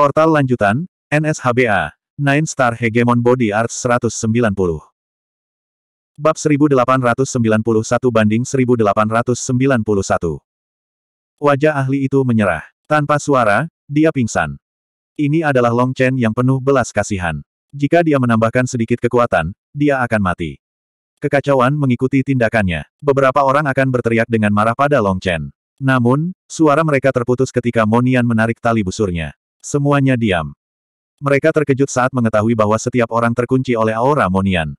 Portal lanjutan, NSHBA, Nine Star Hegemon Body Art 190. Bab 1891 banding 1891. Wajah ahli itu menyerah. Tanpa suara, dia pingsan. Ini adalah Long Chen yang penuh belas kasihan. Jika dia menambahkan sedikit kekuatan, dia akan mati. Kekacauan mengikuti tindakannya. Beberapa orang akan berteriak dengan marah pada Long Chen. Namun, suara mereka terputus ketika Monian menarik tali busurnya. Semuanya diam. Mereka terkejut saat mengetahui bahwa setiap orang terkunci oleh aura Monian.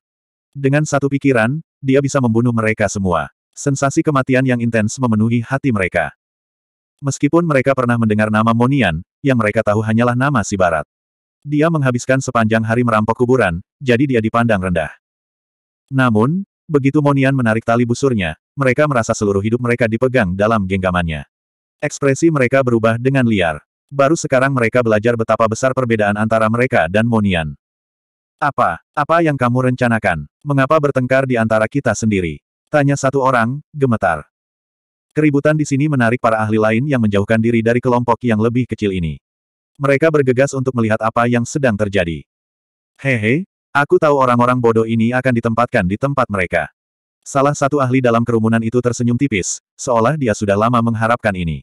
Dengan satu pikiran, dia bisa membunuh mereka semua. Sensasi kematian yang intens memenuhi hati mereka. Meskipun mereka pernah mendengar nama Monian, yang mereka tahu hanyalah nama si barat. Dia menghabiskan sepanjang hari merampok kuburan, jadi dia dipandang rendah. Namun, begitu Monian menarik tali busurnya, mereka merasa seluruh hidup mereka dipegang dalam genggamannya. Ekspresi mereka berubah dengan liar. Baru sekarang mereka belajar betapa besar perbedaan antara mereka dan Monian. Apa? Apa yang kamu rencanakan? Mengapa bertengkar di antara kita sendiri? Tanya satu orang, gemetar. Keributan di sini menarik para ahli lain yang menjauhkan diri dari kelompok yang lebih kecil ini. Mereka bergegas untuk melihat apa yang sedang terjadi. Hehe, aku tahu orang-orang bodoh ini akan ditempatkan di tempat mereka. Salah satu ahli dalam kerumunan itu tersenyum tipis, seolah dia sudah lama mengharapkan ini.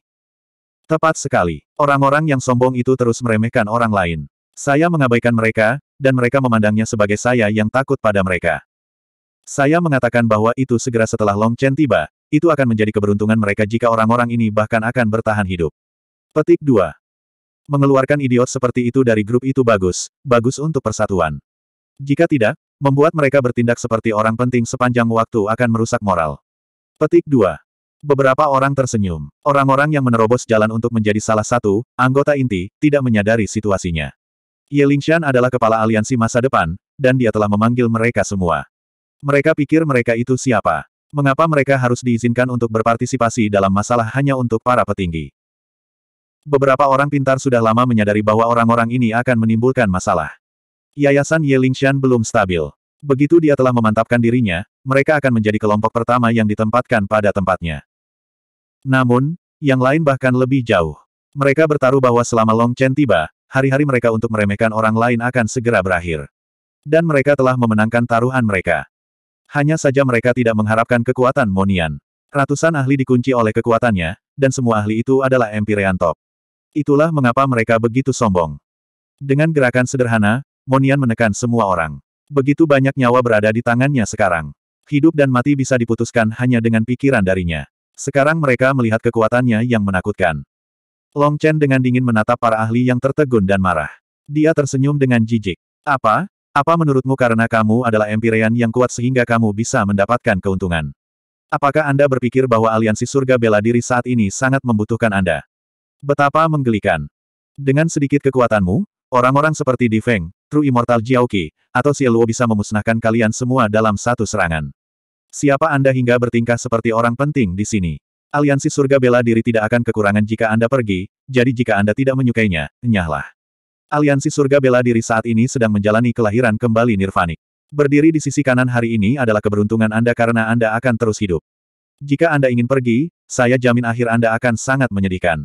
Tepat sekali. Orang-orang yang sombong itu terus meremehkan orang lain. Saya mengabaikan mereka, dan mereka memandangnya sebagai saya yang takut pada mereka. Saya mengatakan bahwa itu segera setelah Long Chen tiba, itu akan menjadi keberuntungan mereka jika orang-orang ini bahkan akan bertahan hidup. Petik 2. Mengeluarkan idiot seperti itu dari grup itu bagus, bagus untuk persatuan. Jika tidak, membuat mereka bertindak seperti orang penting sepanjang waktu akan merusak moral. Petik 2. Beberapa orang tersenyum. Orang-orang yang menerobos jalan untuk menjadi salah satu, anggota inti, tidak menyadari situasinya. Ye Lingshan adalah kepala aliansi masa depan, dan dia telah memanggil mereka semua. Mereka pikir mereka itu siapa. Mengapa mereka harus diizinkan untuk berpartisipasi dalam masalah hanya untuk para petinggi? Beberapa orang pintar sudah lama menyadari bahwa orang-orang ini akan menimbulkan masalah. Yayasan Ye Lingshan belum stabil. Begitu dia telah memantapkan dirinya, mereka akan menjadi kelompok pertama yang ditempatkan pada tempatnya. Namun, yang lain bahkan lebih jauh. Mereka bertaruh bahwa selama Long Chen tiba, hari-hari mereka untuk meremehkan orang lain akan segera berakhir. Dan mereka telah memenangkan taruhan mereka. Hanya saja mereka tidak mengharapkan kekuatan Monian. Ratusan ahli dikunci oleh kekuatannya, dan semua ahli itu adalah Empyrean Top. Itulah mengapa mereka begitu sombong. Dengan gerakan sederhana, Monian menekan semua orang. Begitu banyak nyawa berada di tangannya sekarang. Hidup dan mati bisa diputuskan hanya dengan pikiran darinya. Sekarang mereka melihat kekuatannya yang menakutkan. Long Chen dengan dingin menatap para ahli yang tertegun dan marah. Dia tersenyum dengan jijik. Apa? Apa menurutmu karena kamu adalah Empyrean yang kuat sehingga kamu bisa mendapatkan keuntungan? Apakah Anda berpikir bahwa aliansi surga bela diri saat ini sangat membutuhkan Anda? Betapa menggelikan. Dengan sedikit kekuatanmu, orang-orang seperti Di Feng, True Immortal Jiaoqi, atau Xie Luo bisa memusnahkan kalian semua dalam satu serangan. Siapa Anda hingga bertingkah seperti orang penting di sini? Aliansi surga bela diri tidak akan kekurangan jika Anda pergi, jadi jika Anda tidak menyukainya, nyahlah. Aliansi surga bela diri saat ini sedang menjalani kelahiran kembali nirvanik. Berdiri di sisi kanan hari ini adalah keberuntungan Anda karena Anda akan terus hidup. Jika Anda ingin pergi, saya jamin akhir Anda akan sangat menyedihkan.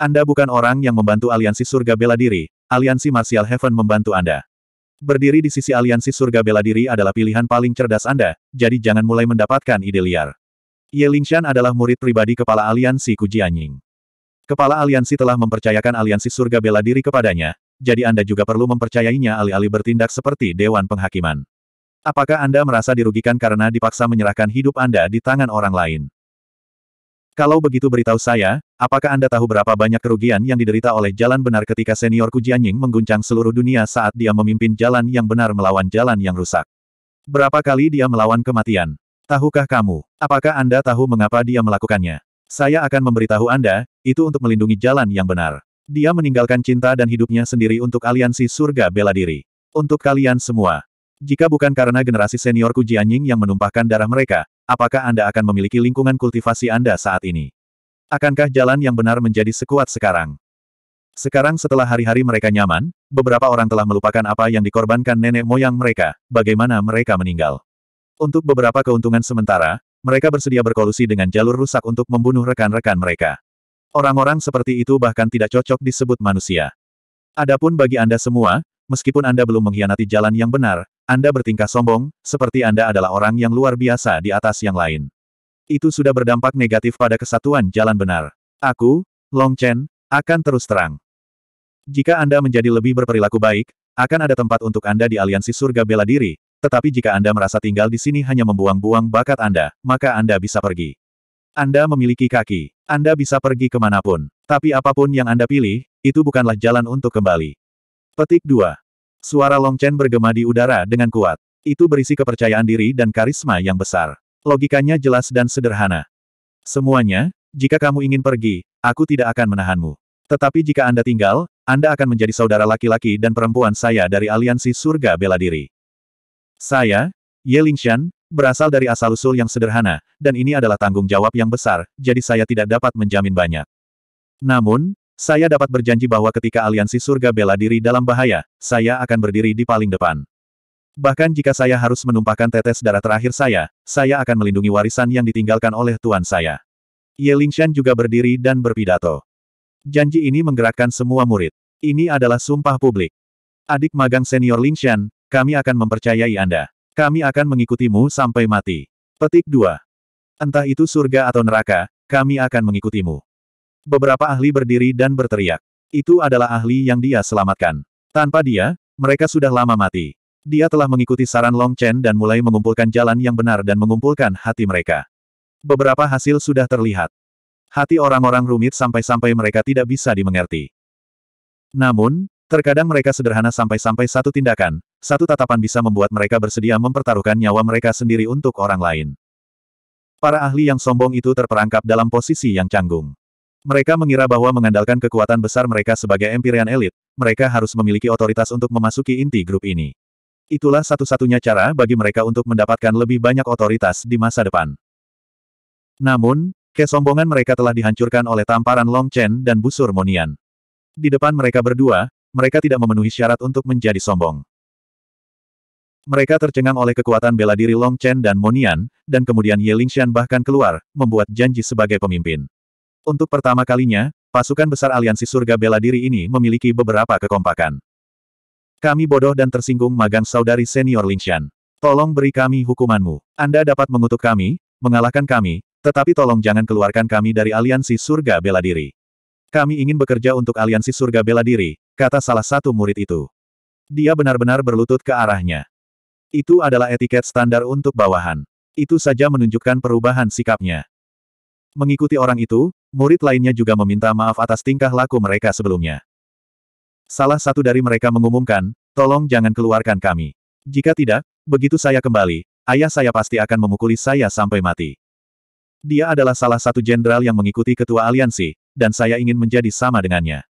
Anda bukan orang yang membantu aliansi surga bela diri, aliansi martial heaven membantu Anda. Berdiri di sisi aliansi surga bela diri adalah pilihan paling cerdas Anda, jadi jangan mulai mendapatkan ide liar. Ye Lingshan adalah murid pribadi kepala aliansi Kujianying. Kepala aliansi telah mempercayakan aliansi surga bela diri kepadanya, jadi Anda juga perlu mempercayainya alih-alih bertindak seperti Dewan Penghakiman. Apakah Anda merasa dirugikan karena dipaksa menyerahkan hidup Anda di tangan orang lain? Kalau begitu beritahu saya, apakah Anda tahu berapa banyak kerugian yang diderita oleh jalan benar ketika senior Kujianying mengguncang seluruh dunia saat dia memimpin jalan yang benar melawan jalan yang rusak? Berapa kali dia melawan kematian? Tahukah kamu? Apakah Anda tahu mengapa dia melakukannya? Saya akan memberitahu Anda, itu untuk melindungi jalan yang benar. Dia meninggalkan cinta dan hidupnya sendiri untuk aliansi surga bela diri. Untuk kalian semua. Jika bukan karena generasi senior Kujianying yang menumpahkan darah mereka, apakah Anda akan memiliki lingkungan kultivasi Anda saat ini? Akankah jalan yang benar menjadi sekuat sekarang? Sekarang setelah hari-hari mereka nyaman, beberapa orang telah melupakan apa yang dikorbankan nenek moyang mereka, bagaimana mereka meninggal. Untuk beberapa keuntungan sementara, mereka bersedia berkolusi dengan jalur rusak untuk membunuh rekan-rekan mereka. Orang-orang seperti itu bahkan tidak cocok disebut manusia. Adapun bagi Anda semua, meskipun Anda belum mengkhianati jalan yang benar, anda bertingkah sombong, seperti Anda adalah orang yang luar biasa di atas yang lain. Itu sudah berdampak negatif pada kesatuan jalan benar. Aku, Long Chen, akan terus terang. Jika Anda menjadi lebih berperilaku baik, akan ada tempat untuk Anda di aliansi surga bela diri, tetapi jika Anda merasa tinggal di sini hanya membuang-buang bakat Anda, maka Anda bisa pergi. Anda memiliki kaki. Anda bisa pergi kemanapun. Tapi apapun yang Anda pilih, itu bukanlah jalan untuk kembali. Petik 2. Suara Long Chen bergema di udara dengan kuat. Itu berisi kepercayaan diri dan karisma yang besar. Logikanya jelas dan sederhana. Semuanya, jika kamu ingin pergi, aku tidak akan menahanmu. Tetapi jika Anda tinggal, Anda akan menjadi saudara laki-laki dan perempuan saya dari aliansi surga bela diri. Saya, Ye Lingshan, berasal dari asal-usul yang sederhana, dan ini adalah tanggung jawab yang besar, jadi saya tidak dapat menjamin banyak. Namun, saya dapat berjanji bahwa ketika aliansi surga bela diri dalam bahaya, saya akan berdiri di paling depan. Bahkan jika saya harus menumpahkan tetes darah terakhir saya, saya akan melindungi warisan yang ditinggalkan oleh tuan saya. Ye Lingshan juga berdiri dan berpidato. Janji ini menggerakkan semua murid. Ini adalah sumpah publik. Adik magang senior Lingshan, kami akan mempercayai Anda. Kami akan mengikutimu sampai mati. Petik 2. Entah itu surga atau neraka, kami akan mengikutimu. Beberapa ahli berdiri dan berteriak. Itu adalah ahli yang dia selamatkan. Tanpa dia, mereka sudah lama mati. Dia telah mengikuti saran Long Chen dan mulai mengumpulkan jalan yang benar dan mengumpulkan hati mereka. Beberapa hasil sudah terlihat. Hati orang-orang rumit sampai-sampai mereka tidak bisa dimengerti. Namun, terkadang mereka sederhana sampai-sampai satu tindakan, satu tatapan bisa membuat mereka bersedia mempertaruhkan nyawa mereka sendiri untuk orang lain. Para ahli yang sombong itu terperangkap dalam posisi yang canggung. Mereka mengira bahwa mengandalkan kekuatan besar mereka sebagai Empyrean elit, mereka harus memiliki otoritas untuk memasuki inti grup ini. Itulah satu-satunya cara bagi mereka untuk mendapatkan lebih banyak otoritas di masa depan. Namun, kesombongan mereka telah dihancurkan oleh tamparan Long Chen dan busur Monian. Di depan mereka berdua, mereka tidak memenuhi syarat untuk menjadi sombong. Mereka tercengang oleh kekuatan bela diri Long Chen dan Monian, dan kemudian Ye Lingxian bahkan keluar, membuat janji sebagai pemimpin. Untuk pertama kalinya, pasukan besar aliansi surga bela diri ini memiliki beberapa kekompakan. Kami bodoh dan tersinggung magang saudari senior Lingshan. Tolong beri kami hukumanmu. Anda dapat mengutuk kami, mengalahkan kami, tetapi tolong jangan keluarkan kami dari aliansi surga bela diri. Kami ingin bekerja untuk aliansi surga bela diri, kata salah satu murid itu. Dia benar-benar berlutut ke arahnya. Itu adalah etiket standar untuk bawahan. Itu saja menunjukkan perubahan sikapnya. Mengikuti orang itu, Murid lainnya juga meminta maaf atas tingkah laku mereka sebelumnya. Salah satu dari mereka mengumumkan, tolong jangan keluarkan kami. Jika tidak, begitu saya kembali, ayah saya pasti akan memukuli saya sampai mati. Dia adalah salah satu jenderal yang mengikuti ketua aliansi, dan saya ingin menjadi sama dengannya.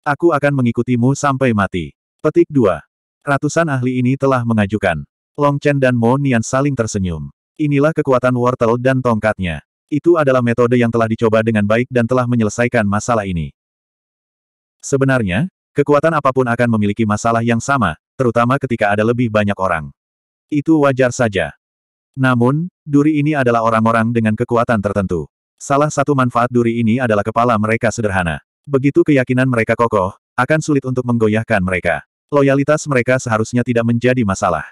Aku akan mengikutimu sampai mati. Petik 2. Ratusan ahli ini telah mengajukan. Long Chen dan Mo Nian saling tersenyum. Inilah kekuatan wortel dan tongkatnya. Itu adalah metode yang telah dicoba dengan baik dan telah menyelesaikan masalah ini. Sebenarnya, kekuatan apapun akan memiliki masalah yang sama, terutama ketika ada lebih banyak orang. Itu wajar saja. Namun, duri ini adalah orang-orang dengan kekuatan tertentu. Salah satu manfaat duri ini adalah kepala mereka sederhana. Begitu keyakinan mereka kokoh, akan sulit untuk menggoyahkan mereka. Loyalitas mereka seharusnya tidak menjadi masalah.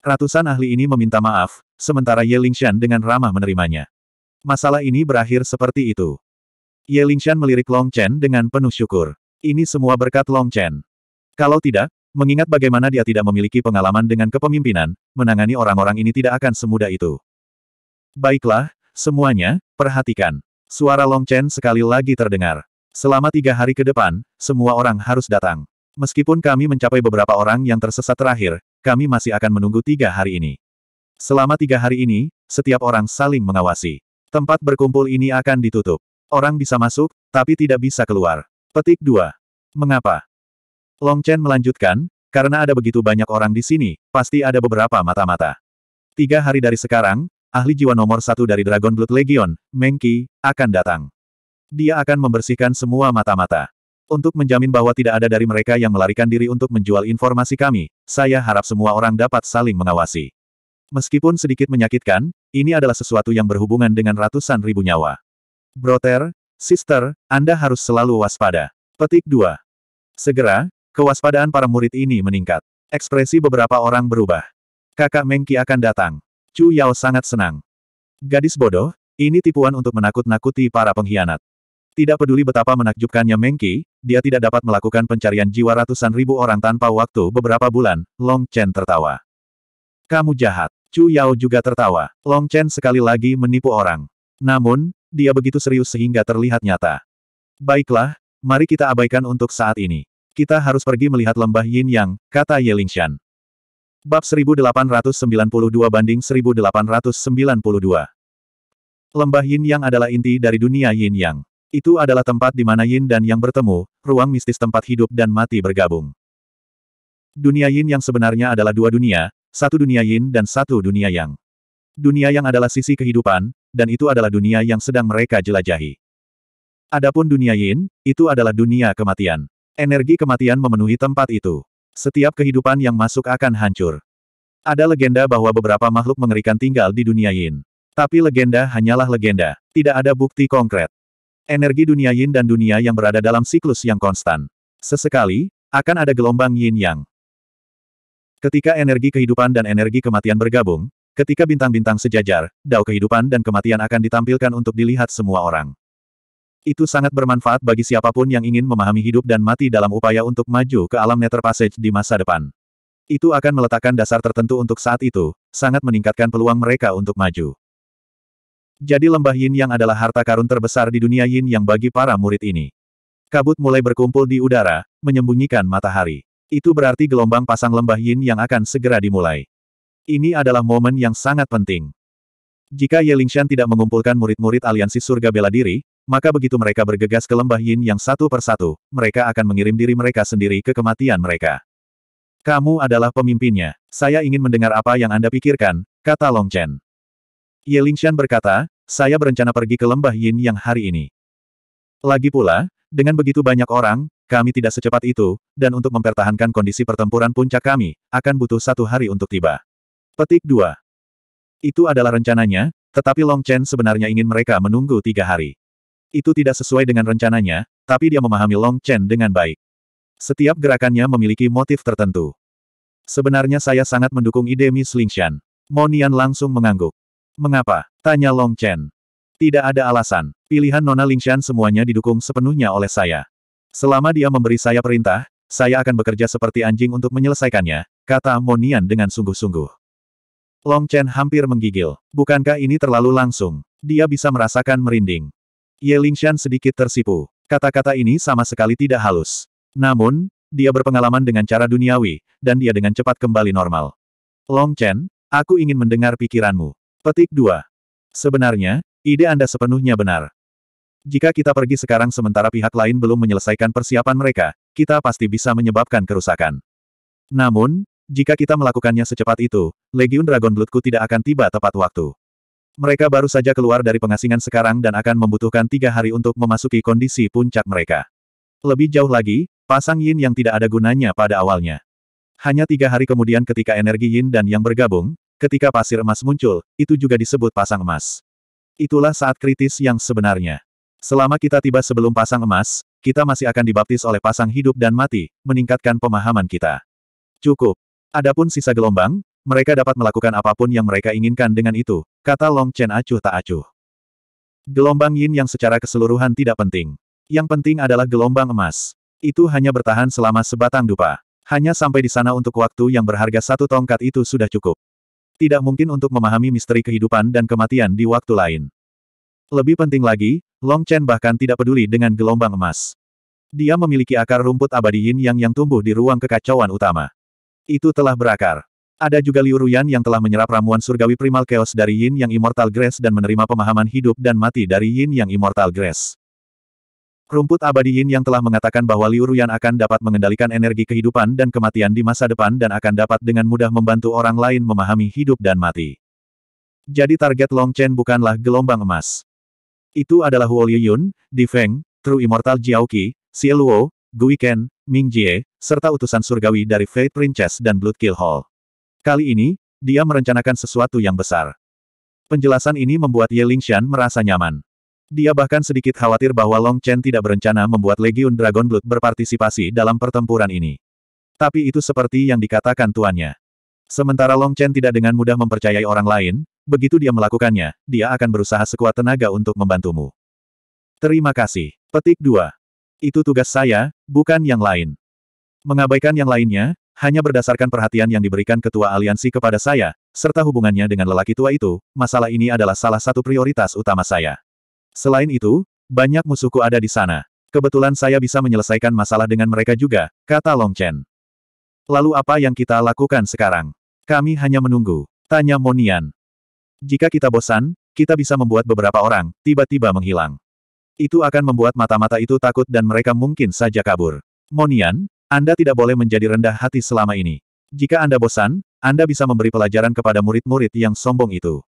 Ratusan ahli ini meminta maaf, sementara Ye Lingshan dengan ramah menerimanya masalah ini berakhir seperti itu. Ye Lingshan melirik Long Chen dengan penuh syukur. Ini semua berkat Long Chen. Kalau tidak, mengingat bagaimana dia tidak memiliki pengalaman dengan kepemimpinan, menangani orang-orang ini tidak akan semudah itu. Baiklah, semuanya, perhatikan. Suara Long Chen sekali lagi terdengar. Selama tiga hari ke depan, semua orang harus datang. Meskipun kami mencapai beberapa orang yang tersesat terakhir, kami masih akan menunggu tiga hari ini. Selama tiga hari ini, setiap orang saling mengawasi. Tempat berkumpul ini akan ditutup. Orang bisa masuk, tapi tidak bisa keluar. Petik 2. Mengapa? Long Chen melanjutkan, karena ada begitu banyak orang di sini, pasti ada beberapa mata-mata. Tiga hari dari sekarang, ahli jiwa nomor satu dari Dragon Blood Legion, Mengki, akan datang. Dia akan membersihkan semua mata-mata. Untuk menjamin bahwa tidak ada dari mereka yang melarikan diri untuk menjual informasi kami, saya harap semua orang dapat saling mengawasi. Meskipun sedikit menyakitkan, ini adalah sesuatu yang berhubungan dengan ratusan ribu nyawa. Brother, sister, Anda harus selalu waspada. Petik 2. Segera, kewaspadaan para murid ini meningkat. Ekspresi beberapa orang berubah. Kakak Mengki akan datang. Chu Yao sangat senang. Gadis bodoh, ini tipuan untuk menakut-nakuti para pengkhianat. Tidak peduli betapa menakjubkannya Mengki, dia tidak dapat melakukan pencarian jiwa ratusan ribu orang tanpa waktu beberapa bulan, Long Chen tertawa. Kamu jahat. Chu Yao juga tertawa. Long Chen sekali lagi menipu orang. Namun, dia begitu serius sehingga terlihat nyata. Baiklah, mari kita abaikan untuk saat ini. Kita harus pergi melihat lembah Yin Yang, kata Ye Lingshan. Bab 1892 banding 1892. Lembah Yin Yang adalah inti dari dunia Yin Yang. Itu adalah tempat di mana Yin dan Yang bertemu, ruang mistis tempat hidup dan mati bergabung. Dunia Yin yang sebenarnya adalah dua dunia, satu dunia yin dan satu dunia yang. Dunia yang adalah sisi kehidupan, dan itu adalah dunia yang sedang mereka jelajahi. Adapun dunia yin, itu adalah dunia kematian. Energi kematian memenuhi tempat itu. Setiap kehidupan yang masuk akan hancur. Ada legenda bahwa beberapa makhluk mengerikan tinggal di dunia yin. Tapi legenda hanyalah legenda, tidak ada bukti konkret. Energi dunia yin dan dunia yang berada dalam siklus yang konstan. Sesekali, akan ada gelombang yin yang. Ketika energi kehidupan dan energi kematian bergabung, ketika bintang-bintang sejajar, dao kehidupan dan kematian akan ditampilkan untuk dilihat semua orang. Itu sangat bermanfaat bagi siapapun yang ingin memahami hidup dan mati dalam upaya untuk maju ke alam Nether Passage di masa depan. Itu akan meletakkan dasar tertentu untuk saat itu, sangat meningkatkan peluang mereka untuk maju. Jadi lembah yin yang adalah harta karun terbesar di dunia yin yang bagi para murid ini. Kabut mulai berkumpul di udara, menyembunyikan matahari. Itu berarti gelombang pasang lembah yin yang akan segera dimulai. Ini adalah momen yang sangat penting. Jika Ye Yelingshan tidak mengumpulkan murid-murid aliansi surga bela diri, maka begitu mereka bergegas ke lembah yin yang satu persatu, mereka akan mengirim diri mereka sendiri ke kematian mereka. Kamu adalah pemimpinnya. Saya ingin mendengar apa yang Anda pikirkan, kata Long Chen. Ye Yelingshan berkata, saya berencana pergi ke lembah yin yang hari ini. Lagi pula, dengan begitu banyak orang, kami tidak secepat itu, dan untuk mempertahankan kondisi pertempuran puncak kami, akan butuh satu hari untuk tiba. Petik 2. Itu adalah rencananya, tetapi Long Chen sebenarnya ingin mereka menunggu tiga hari. Itu tidak sesuai dengan rencananya, tapi dia memahami Long Chen dengan baik. Setiap gerakannya memiliki motif tertentu. Sebenarnya saya sangat mendukung ide Miss Lingshan. Monian langsung mengangguk. Mengapa? Tanya Long Chen. Tidak ada alasan. Pilihan Nona Lingshan semuanya didukung sepenuhnya oleh saya. Selama dia memberi saya perintah, saya akan bekerja seperti anjing untuk menyelesaikannya, kata Monian dengan sungguh-sungguh. Long Chen hampir menggigil. Bukankah ini terlalu langsung? Dia bisa merasakan merinding. Ye Lingshan sedikit tersipu. Kata-kata ini sama sekali tidak halus. Namun, dia berpengalaman dengan cara duniawi, dan dia dengan cepat kembali normal. Long Chen, aku ingin mendengar pikiranmu. Petik 2. Sebenarnya, ide Anda sepenuhnya benar. Jika kita pergi sekarang sementara pihak lain belum menyelesaikan persiapan mereka, kita pasti bisa menyebabkan kerusakan. Namun, jika kita melakukannya secepat itu, Legiun Dragon Bloodku tidak akan tiba tepat waktu. Mereka baru saja keluar dari pengasingan sekarang dan akan membutuhkan tiga hari untuk memasuki kondisi puncak mereka. Lebih jauh lagi, pasang yin yang tidak ada gunanya pada awalnya. Hanya tiga hari kemudian ketika energi yin dan yang bergabung, ketika pasir emas muncul, itu juga disebut pasang emas. Itulah saat kritis yang sebenarnya. Selama kita tiba sebelum pasang emas, kita masih akan dibaptis oleh pasang hidup dan mati, meningkatkan pemahaman kita. Cukup. Adapun sisa gelombang, mereka dapat melakukan apapun yang mereka inginkan dengan itu, kata Long Chen acuh tak acuh. Gelombang yin yang secara keseluruhan tidak penting. Yang penting adalah gelombang emas. Itu hanya bertahan selama sebatang dupa. Hanya sampai di sana untuk waktu yang berharga satu tongkat itu sudah cukup. Tidak mungkin untuk memahami misteri kehidupan dan kematian di waktu lain. Lebih penting lagi, Long Chen bahkan tidak peduli dengan gelombang emas. Dia memiliki akar rumput abadi yin yang yang tumbuh di ruang kekacauan utama. Itu telah berakar. Ada juga Liu Ruyan yang telah menyerap ramuan surgawi primal chaos dari yin yang immortal grace dan menerima pemahaman hidup dan mati dari yin yang immortal grace. Rumput abadi yin yang telah mengatakan bahwa Liu Ruyan akan dapat mengendalikan energi kehidupan dan kematian di masa depan dan akan dapat dengan mudah membantu orang lain memahami hidup dan mati. Jadi target Long Chen bukanlah gelombang emas. Itu adalah Huo Liyun, Di Feng, True Immortal Jiaoqi, Xie Luo, Gui Ken, Ming Jie, serta utusan surgawi dari Fate Princess dan Blood Kill Hall. Kali ini, dia merencanakan sesuatu yang besar. Penjelasan ini membuat Ye Lingshan merasa nyaman. Dia bahkan sedikit khawatir bahwa Long Chen tidak berencana membuat Legion Dragon Blood berpartisipasi dalam pertempuran ini. Tapi itu seperti yang dikatakan tuannya. Sementara Long Chen tidak dengan mudah mempercayai orang lain, Begitu dia melakukannya, dia akan berusaha sekuat tenaga untuk membantumu. Terima kasih. Petik 2. Itu tugas saya, bukan yang lain. Mengabaikan yang lainnya, hanya berdasarkan perhatian yang diberikan ketua aliansi kepada saya, serta hubungannya dengan lelaki tua itu, masalah ini adalah salah satu prioritas utama saya. Selain itu, banyak musuhku ada di sana. Kebetulan saya bisa menyelesaikan masalah dengan mereka juga, kata Long Chen. Lalu apa yang kita lakukan sekarang? Kami hanya menunggu. Tanya Monian. Jika kita bosan, kita bisa membuat beberapa orang tiba-tiba menghilang. Itu akan membuat mata-mata itu takut dan mereka mungkin saja kabur. Monian, Anda tidak boleh menjadi rendah hati selama ini. Jika Anda bosan, Anda bisa memberi pelajaran kepada murid-murid yang sombong itu.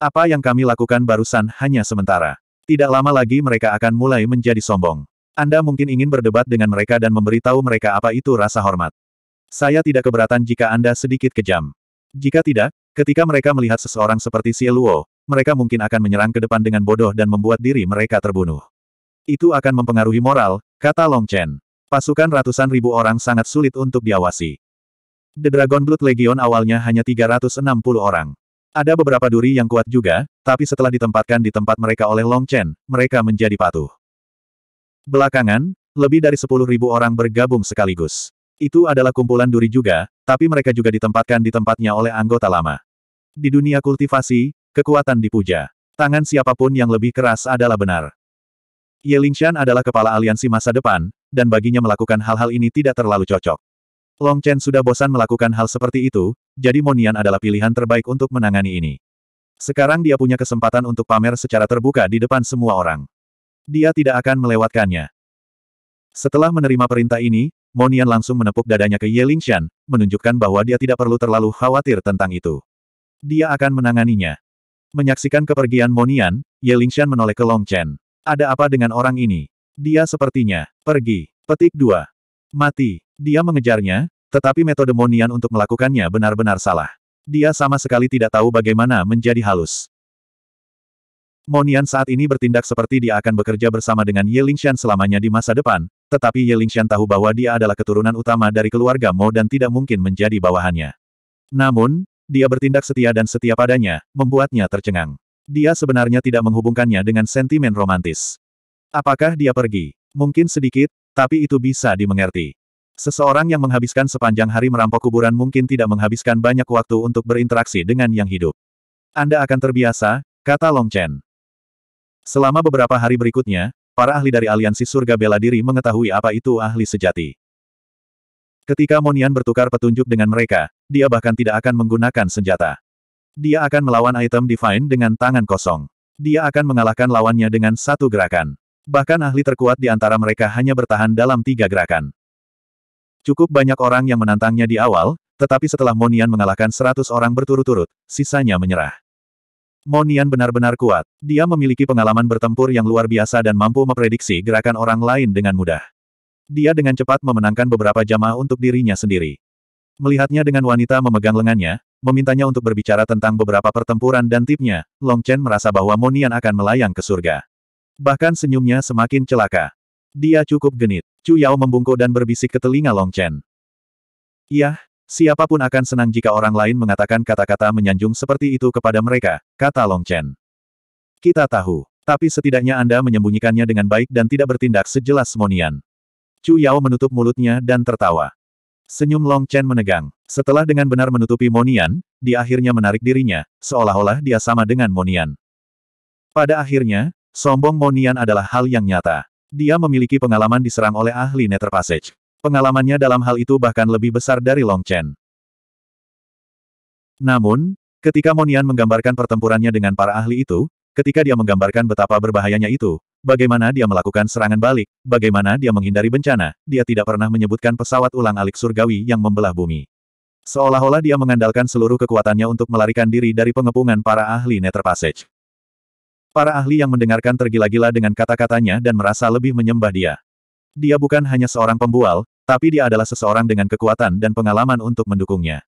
Apa yang kami lakukan barusan hanya sementara. Tidak lama lagi mereka akan mulai menjadi sombong. Anda mungkin ingin berdebat dengan mereka dan memberitahu mereka apa itu rasa hormat. Saya tidak keberatan jika Anda sedikit kejam. Jika tidak, ketika mereka melihat seseorang seperti Xie Luo, mereka mungkin akan menyerang ke depan dengan bodoh dan membuat diri mereka terbunuh. Itu akan mempengaruhi moral, kata Long Chen. Pasukan ratusan ribu orang sangat sulit untuk diawasi. The Dragon Blood Legion awalnya hanya 360 orang. Ada beberapa duri yang kuat juga, tapi setelah ditempatkan di tempat mereka oleh Long Chen, mereka menjadi patuh. Belakangan, lebih dari 10.000 orang bergabung sekaligus. Itu adalah kumpulan duri juga, tapi mereka juga ditempatkan di tempatnya oleh anggota lama. Di dunia kultivasi, kekuatan dipuja. Tangan siapapun yang lebih keras adalah benar. Ye Lingshan adalah kepala aliansi masa depan, dan baginya melakukan hal-hal ini tidak terlalu cocok. Long Chen sudah bosan melakukan hal seperti itu, jadi Monian adalah pilihan terbaik untuk menangani ini. Sekarang dia punya kesempatan untuk pamer secara terbuka di depan semua orang. Dia tidak akan melewatkannya. Setelah menerima perintah ini, Monian langsung menepuk dadanya ke Ye Lingshan, menunjukkan bahwa dia tidak perlu terlalu khawatir tentang itu. Dia akan menanganinya. Menyaksikan kepergian Monian, Ye Lingshan menoleh ke Long Chen. Ada apa dengan orang ini? Dia sepertinya pergi. Petik 2. Mati. Dia mengejarnya, tetapi metode Monian untuk melakukannya benar-benar salah. Dia sama sekali tidak tahu bagaimana menjadi halus. Monian saat ini bertindak seperti dia akan bekerja bersama dengan Ye Lingshan selamanya di masa depan, tetapi Ye Lingshan tahu bahwa dia adalah keturunan utama dari keluarga Mo dan tidak mungkin menjadi bawahannya. Namun, dia bertindak setia dan setia padanya, membuatnya tercengang. Dia sebenarnya tidak menghubungkannya dengan sentimen romantis. Apakah dia pergi? Mungkin sedikit, tapi itu bisa dimengerti. Seseorang yang menghabiskan sepanjang hari merampok kuburan mungkin tidak menghabiskan banyak waktu untuk berinteraksi dengan yang hidup. Anda akan terbiasa, kata Long Chen. Selama beberapa hari berikutnya, Para ahli dari aliansi surga bela diri mengetahui apa itu ahli sejati. Ketika Monian bertukar petunjuk dengan mereka, dia bahkan tidak akan menggunakan senjata. Dia akan melawan item divine dengan tangan kosong. Dia akan mengalahkan lawannya dengan satu gerakan. Bahkan ahli terkuat di antara mereka hanya bertahan dalam tiga gerakan. Cukup banyak orang yang menantangnya di awal, tetapi setelah Monian mengalahkan seratus orang berturut-turut, sisanya menyerah. Monian benar-benar kuat. Dia memiliki pengalaman bertempur yang luar biasa dan mampu memprediksi gerakan orang lain dengan mudah. Dia dengan cepat memenangkan beberapa jamaah untuk dirinya sendiri. Melihatnya dengan wanita memegang lengannya, memintanya untuk berbicara tentang beberapa pertempuran dan tipnya, Long Chen merasa bahwa Monian akan melayang ke surga. Bahkan senyumnya semakin celaka. Dia cukup genit. Chu Yao membungkuk dan berbisik ke telinga Long Chen. Yah, Siapapun akan senang jika orang lain mengatakan kata-kata menyanjung seperti itu kepada mereka, kata Long Chen. Kita tahu, tapi setidaknya Anda menyembunyikannya dengan baik dan tidak bertindak sejelas Monian. Chu Yao menutup mulutnya dan tertawa. Senyum Long Chen menegang. Setelah dengan benar menutupi Monian, dia akhirnya menarik dirinya, seolah-olah dia sama dengan Monian. Pada akhirnya, sombong Monian adalah hal yang nyata. Dia memiliki pengalaman diserang oleh ahli Nether Passage. Pengalamannya dalam hal itu bahkan lebih besar dari Long Chen. Namun, ketika Monian menggambarkan pertempurannya dengan para ahli itu, ketika dia menggambarkan betapa berbahayanya itu, bagaimana dia melakukan serangan balik, bagaimana dia menghindari bencana, dia tidak pernah menyebutkan pesawat ulang alik surgawi yang membelah bumi. Seolah-olah dia mengandalkan seluruh kekuatannya untuk melarikan diri dari pengepungan para ahli Nether Passage. Para ahli yang mendengarkan tergila-gila dengan kata-katanya dan merasa lebih menyembah dia. Dia bukan hanya seorang pembual, tapi dia adalah seseorang dengan kekuatan dan pengalaman untuk mendukungnya.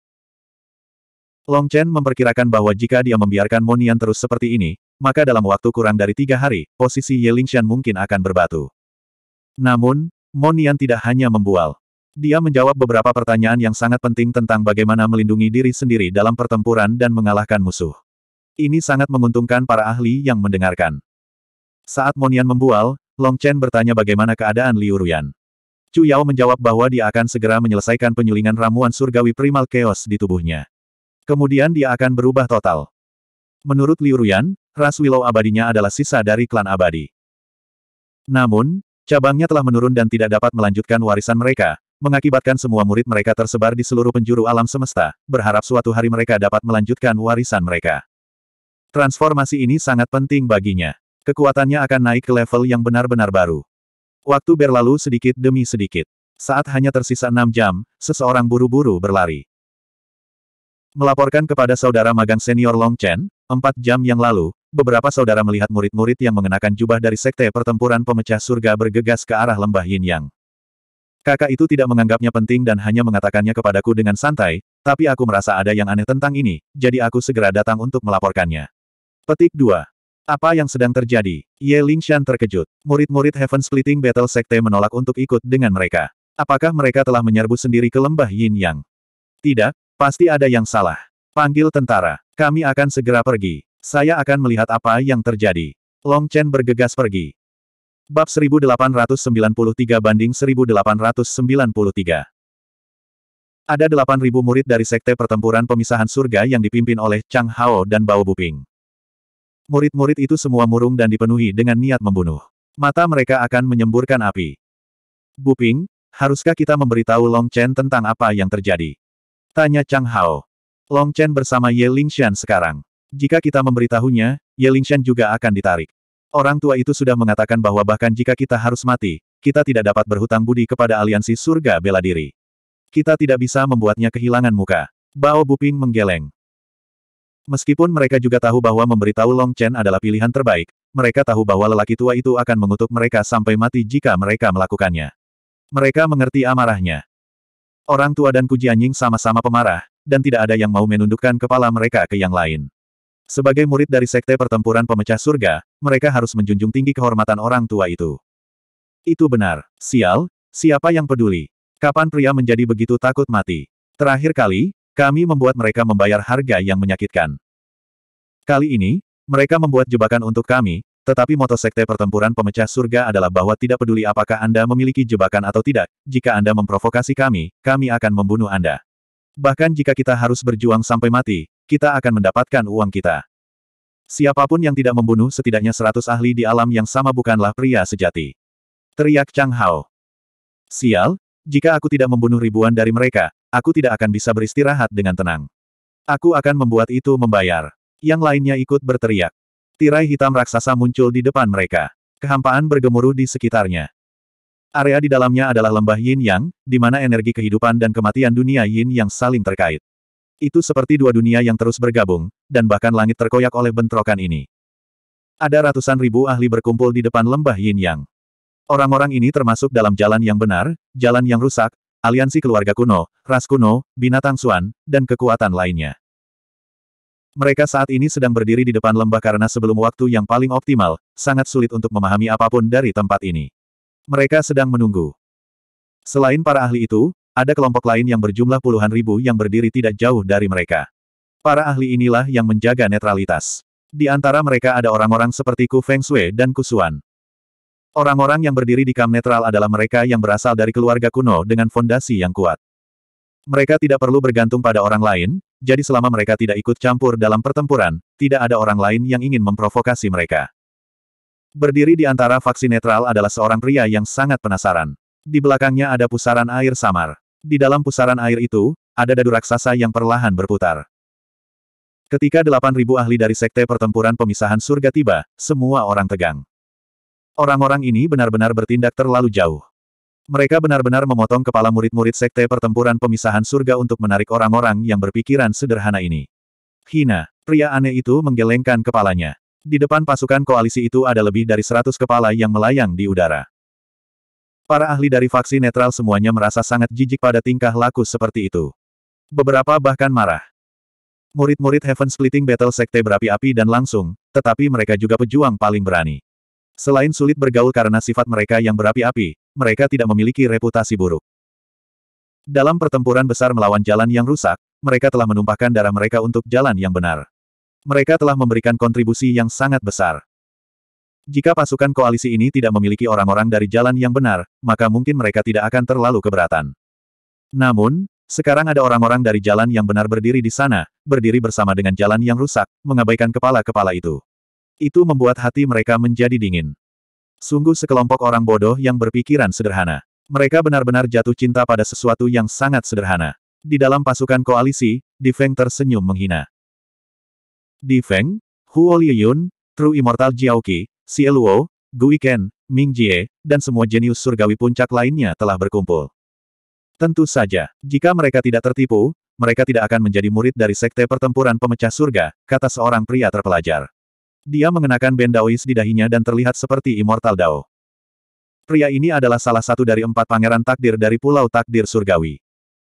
Long Chen memperkirakan bahwa jika dia membiarkan Monian terus seperti ini, maka dalam waktu kurang dari tiga hari, posisi Ye Lingshan mungkin akan berbatu. Namun, Monian tidak hanya membual. Dia menjawab beberapa pertanyaan yang sangat penting tentang bagaimana melindungi diri sendiri dalam pertempuran dan mengalahkan musuh. Ini sangat menguntungkan para ahli yang mendengarkan. Saat Monian membual, Long Chen bertanya bagaimana keadaan Liu Ruyan. Chu Yao menjawab bahwa dia akan segera menyelesaikan penyulingan ramuan surgawi primal chaos di tubuhnya. Kemudian dia akan berubah total. Menurut Liu Ruyan, ras Willow abadinya adalah sisa dari klan abadi. Namun, cabangnya telah menurun dan tidak dapat melanjutkan warisan mereka, mengakibatkan semua murid mereka tersebar di seluruh penjuru alam semesta, berharap suatu hari mereka dapat melanjutkan warisan mereka. Transformasi ini sangat penting baginya. Kekuatannya akan naik ke level yang benar-benar baru. Waktu berlalu sedikit demi sedikit. Saat hanya tersisa enam jam, seseorang buru-buru berlari. Melaporkan kepada saudara magang senior Long Chen, empat jam yang lalu, beberapa saudara melihat murid-murid yang mengenakan jubah dari sekte pertempuran pemecah surga bergegas ke arah lembah Yin Yang. Kakak itu tidak menganggapnya penting dan hanya mengatakannya kepadaku dengan santai, tapi aku merasa ada yang aneh tentang ini, jadi aku segera datang untuk melaporkannya. Petik 2. Apa yang sedang terjadi? Ye Lingshan terkejut. Murid-murid Heaven Splitting Battle Sekte menolak untuk ikut dengan mereka. Apakah mereka telah menyerbu sendiri ke lembah Yin Yang? Tidak, pasti ada yang salah. Panggil tentara. Kami akan segera pergi. Saya akan melihat apa yang terjadi. Long Chen bergegas pergi. Bab 1893 banding 1893. Ada 8.000 murid dari Sekte Pertempuran Pemisahan Surga yang dipimpin oleh Chang Hao dan Bao Buping. Murid-murid itu semua murung dan dipenuhi dengan niat membunuh. Mata mereka akan menyemburkan api. Buping, haruskah kita memberitahu Long Chen tentang apa yang terjadi? Tanya Chang Hao. Long Chen bersama Ye Lingxian sekarang. Jika kita memberitahunya, Ye Lingxian juga akan ditarik. Orang tua itu sudah mengatakan bahwa bahkan jika kita harus mati, kita tidak dapat berhutang budi kepada aliansi surga bela diri. Kita tidak bisa membuatnya kehilangan muka. Bao Buping menggeleng. Meskipun mereka juga tahu bahwa memberitahu Long Chen adalah pilihan terbaik, mereka tahu bahwa lelaki tua itu akan mengutuk mereka sampai mati jika mereka melakukannya. Mereka mengerti amarahnya. Orang tua dan kuji anjing sama-sama pemarah, dan tidak ada yang mau menundukkan kepala mereka ke yang lain. Sebagai murid dari Sekte Pertempuran Pemecah Surga, mereka harus menjunjung tinggi kehormatan orang tua itu. Itu benar. Sial, siapa yang peduli? Kapan pria menjadi begitu takut mati? Terakhir kali, kami membuat mereka membayar harga yang menyakitkan. Kali ini, mereka membuat jebakan untuk kami, tetapi moto sekte pertempuran pemecah surga adalah bahwa tidak peduli apakah Anda memiliki jebakan atau tidak, jika Anda memprovokasi kami, kami akan membunuh Anda. Bahkan jika kita harus berjuang sampai mati, kita akan mendapatkan uang kita. Siapapun yang tidak membunuh setidaknya seratus ahli di alam yang sama bukanlah pria sejati. Teriak Chang Hao. Sial, jika aku tidak membunuh ribuan dari mereka, aku tidak akan bisa beristirahat dengan tenang. Aku akan membuat itu membayar. Yang lainnya ikut berteriak. Tirai hitam raksasa muncul di depan mereka. Kehampaan bergemuruh di sekitarnya. Area di dalamnya adalah lembah yin yang, di mana energi kehidupan dan kematian dunia yin yang saling terkait. Itu seperti dua dunia yang terus bergabung, dan bahkan langit terkoyak oleh bentrokan ini. Ada ratusan ribu ahli berkumpul di depan lembah yin yang. Orang-orang ini termasuk dalam jalan yang benar, jalan yang rusak, aliansi keluarga kuno, ras kuno, binatang suan, dan kekuatan lainnya. Mereka saat ini sedang berdiri di depan lembah karena sebelum waktu yang paling optimal, sangat sulit untuk memahami apapun dari tempat ini. Mereka sedang menunggu. Selain para ahli itu, ada kelompok lain yang berjumlah puluhan ribu yang berdiri tidak jauh dari mereka. Para ahli inilah yang menjaga netralitas. Di antara mereka ada orang-orang seperti Ku Feng Shui dan Suan. Orang-orang yang berdiri di kamp netral adalah mereka yang berasal dari keluarga kuno dengan fondasi yang kuat. Mereka tidak perlu bergantung pada orang lain, jadi selama mereka tidak ikut campur dalam pertempuran, tidak ada orang lain yang ingin memprovokasi mereka. Berdiri di antara faksi netral adalah seorang pria yang sangat penasaran. Di belakangnya ada pusaran air samar. Di dalam pusaran air itu, ada dadu raksasa yang perlahan berputar. Ketika 8.000 ahli dari Sekte Pertempuran Pemisahan Surga tiba, semua orang tegang. Orang-orang ini benar-benar bertindak terlalu jauh. Mereka benar-benar memotong kepala murid-murid sekte pertempuran pemisahan surga untuk menarik orang-orang yang berpikiran sederhana ini. Hina, pria aneh itu menggelengkan kepalanya. Di depan pasukan koalisi itu ada lebih dari 100 kepala yang melayang di udara. Para ahli dari faksi netral semuanya merasa sangat jijik pada tingkah laku seperti itu. Beberapa bahkan marah. Murid-murid Heaven Splitting Battle Sekte berapi-api dan langsung, tetapi mereka juga pejuang paling berani. Selain sulit bergaul karena sifat mereka yang berapi-api, mereka tidak memiliki reputasi buruk. Dalam pertempuran besar melawan jalan yang rusak, mereka telah menumpahkan darah mereka untuk jalan yang benar. Mereka telah memberikan kontribusi yang sangat besar. Jika pasukan koalisi ini tidak memiliki orang-orang dari jalan yang benar, maka mungkin mereka tidak akan terlalu keberatan. Namun, sekarang ada orang-orang dari jalan yang benar berdiri di sana, berdiri bersama dengan jalan yang rusak, mengabaikan kepala-kepala itu. Itu membuat hati mereka menjadi dingin. Sungguh sekelompok orang bodoh yang berpikiran sederhana. Mereka benar-benar jatuh cinta pada sesuatu yang sangat sederhana. Di dalam pasukan koalisi, Di Feng tersenyum menghina. Di Feng, Huo Liyun, True Immortal Jiaoqi, Si Luo, Gui Ken, Ming Jie, dan semua jenius surgawi puncak lainnya telah berkumpul. Tentu saja, jika mereka tidak tertipu, mereka tidak akan menjadi murid dari sekte pertempuran pemecah surga, kata seorang pria terpelajar. Dia mengenakan band Daois di dahinya dan terlihat seperti Immortal Dao. Pria ini adalah salah satu dari empat pangeran takdir dari Pulau Takdir Surgawi.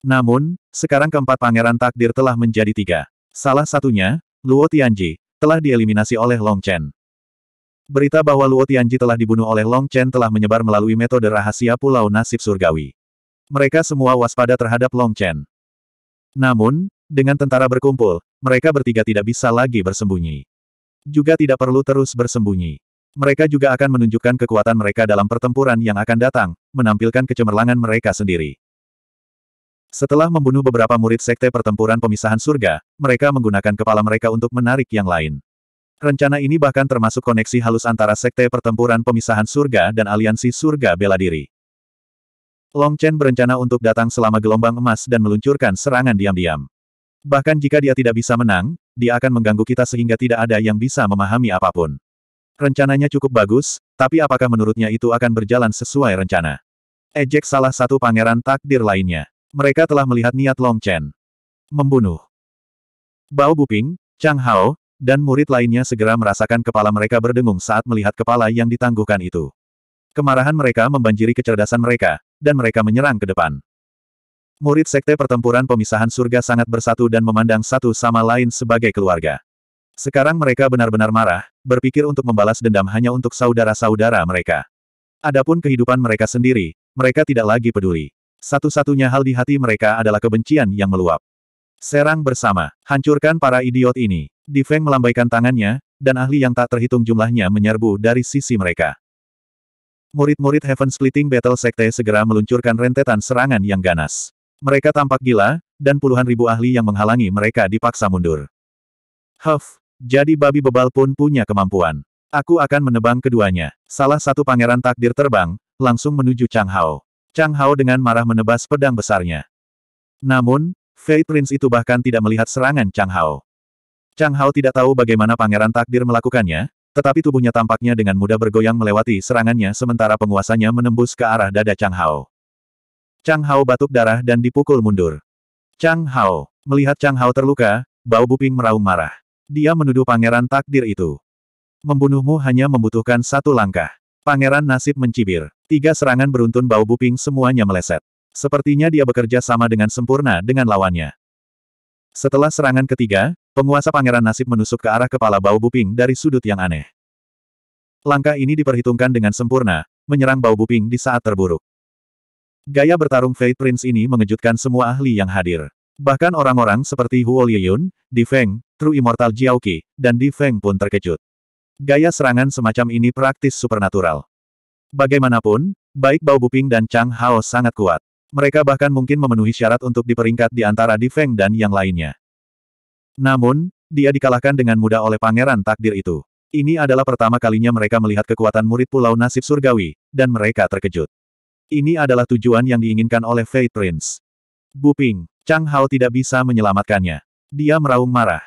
Namun, sekarang keempat pangeran takdir telah menjadi tiga. Salah satunya, Luo Tianji, telah dieliminasi oleh Long Chen. Berita bahwa Luo Tianji telah dibunuh oleh Long Chen telah menyebar melalui metode rahasia Pulau Nasib Surgawi. Mereka semua waspada terhadap Long Chen. Namun, dengan tentara berkumpul, mereka bertiga tidak bisa lagi bersembunyi. Juga tidak perlu terus bersembunyi. Mereka juga akan menunjukkan kekuatan mereka dalam pertempuran yang akan datang, menampilkan kecemerlangan mereka sendiri. Setelah membunuh beberapa murid sekte pertempuran pemisahan surga, mereka menggunakan kepala mereka untuk menarik yang lain. Rencana ini bahkan termasuk koneksi halus antara sekte pertempuran pemisahan surga dan aliansi surga bela diri. Long Chen berencana untuk datang selama gelombang emas dan meluncurkan serangan diam-diam. Bahkan jika dia tidak bisa menang, dia akan mengganggu kita sehingga tidak ada yang bisa memahami apapun. Rencananya cukup bagus, tapi apakah menurutnya itu akan berjalan sesuai rencana? Ejek salah satu pangeran takdir lainnya. Mereka telah melihat niat Long Chen. Membunuh. Bao Buping, Chang Hao, dan murid lainnya segera merasakan kepala mereka berdengung saat melihat kepala yang ditangguhkan itu. Kemarahan mereka membanjiri kecerdasan mereka, dan mereka menyerang ke depan. Murid Sekte Pertempuran Pemisahan Surga sangat bersatu dan memandang satu sama lain sebagai keluarga. Sekarang mereka benar-benar marah, berpikir untuk membalas dendam hanya untuk saudara-saudara mereka. Adapun kehidupan mereka sendiri, mereka tidak lagi peduli. Satu-satunya hal di hati mereka adalah kebencian yang meluap. Serang bersama, hancurkan para idiot ini. Di Feng melambaikan tangannya, dan ahli yang tak terhitung jumlahnya menyerbu dari sisi mereka. Murid-murid Heaven Splitting Battle Sekte segera meluncurkan rentetan serangan yang ganas. Mereka tampak gila, dan puluhan ribu ahli yang menghalangi mereka dipaksa mundur. Huff, jadi babi bebal pun punya kemampuan. Aku akan menebang keduanya. Salah satu pangeran takdir terbang, langsung menuju Chang Hao. Chang Hao dengan marah menebas pedang besarnya. Namun, Fei Prince itu bahkan tidak melihat serangan Chang Hao. Chang Hao tidak tahu bagaimana pangeran takdir melakukannya, tetapi tubuhnya tampaknya dengan mudah bergoyang melewati serangannya sementara penguasanya menembus ke arah dada Chang Hao. Chang Hao batuk darah dan dipukul mundur. Chang Hao. Melihat Chang Hao terluka, Bao Buping meraung marah. Dia menuduh pangeran takdir itu. Membunuhmu hanya membutuhkan satu langkah. Pangeran nasib mencibir. Tiga serangan beruntun Bao Buping semuanya meleset. Sepertinya dia bekerja sama dengan sempurna dengan lawannya. Setelah serangan ketiga, penguasa pangeran nasib menusuk ke arah kepala Bao Buping dari sudut yang aneh. Langkah ini diperhitungkan dengan sempurna, menyerang Bao Buping di saat terburuk. Gaya bertarung Fate Prince ini mengejutkan semua ahli yang hadir. Bahkan orang-orang seperti Huo Liyun, Di Feng, True Immortal Jiaoqi, dan Di Feng pun terkejut. Gaya serangan semacam ini praktis supernatural. Bagaimanapun, baik Bao Buping dan Chang Hao sangat kuat. Mereka bahkan mungkin memenuhi syarat untuk diperingkat di antara Di Feng dan yang lainnya. Namun, dia dikalahkan dengan mudah oleh pangeran takdir itu. Ini adalah pertama kalinya mereka melihat kekuatan murid Pulau Nasib Surgawi, dan mereka terkejut. Ini adalah tujuan yang diinginkan oleh Fate Prince. Buping, Chang Hao tidak bisa menyelamatkannya. Dia meraung marah.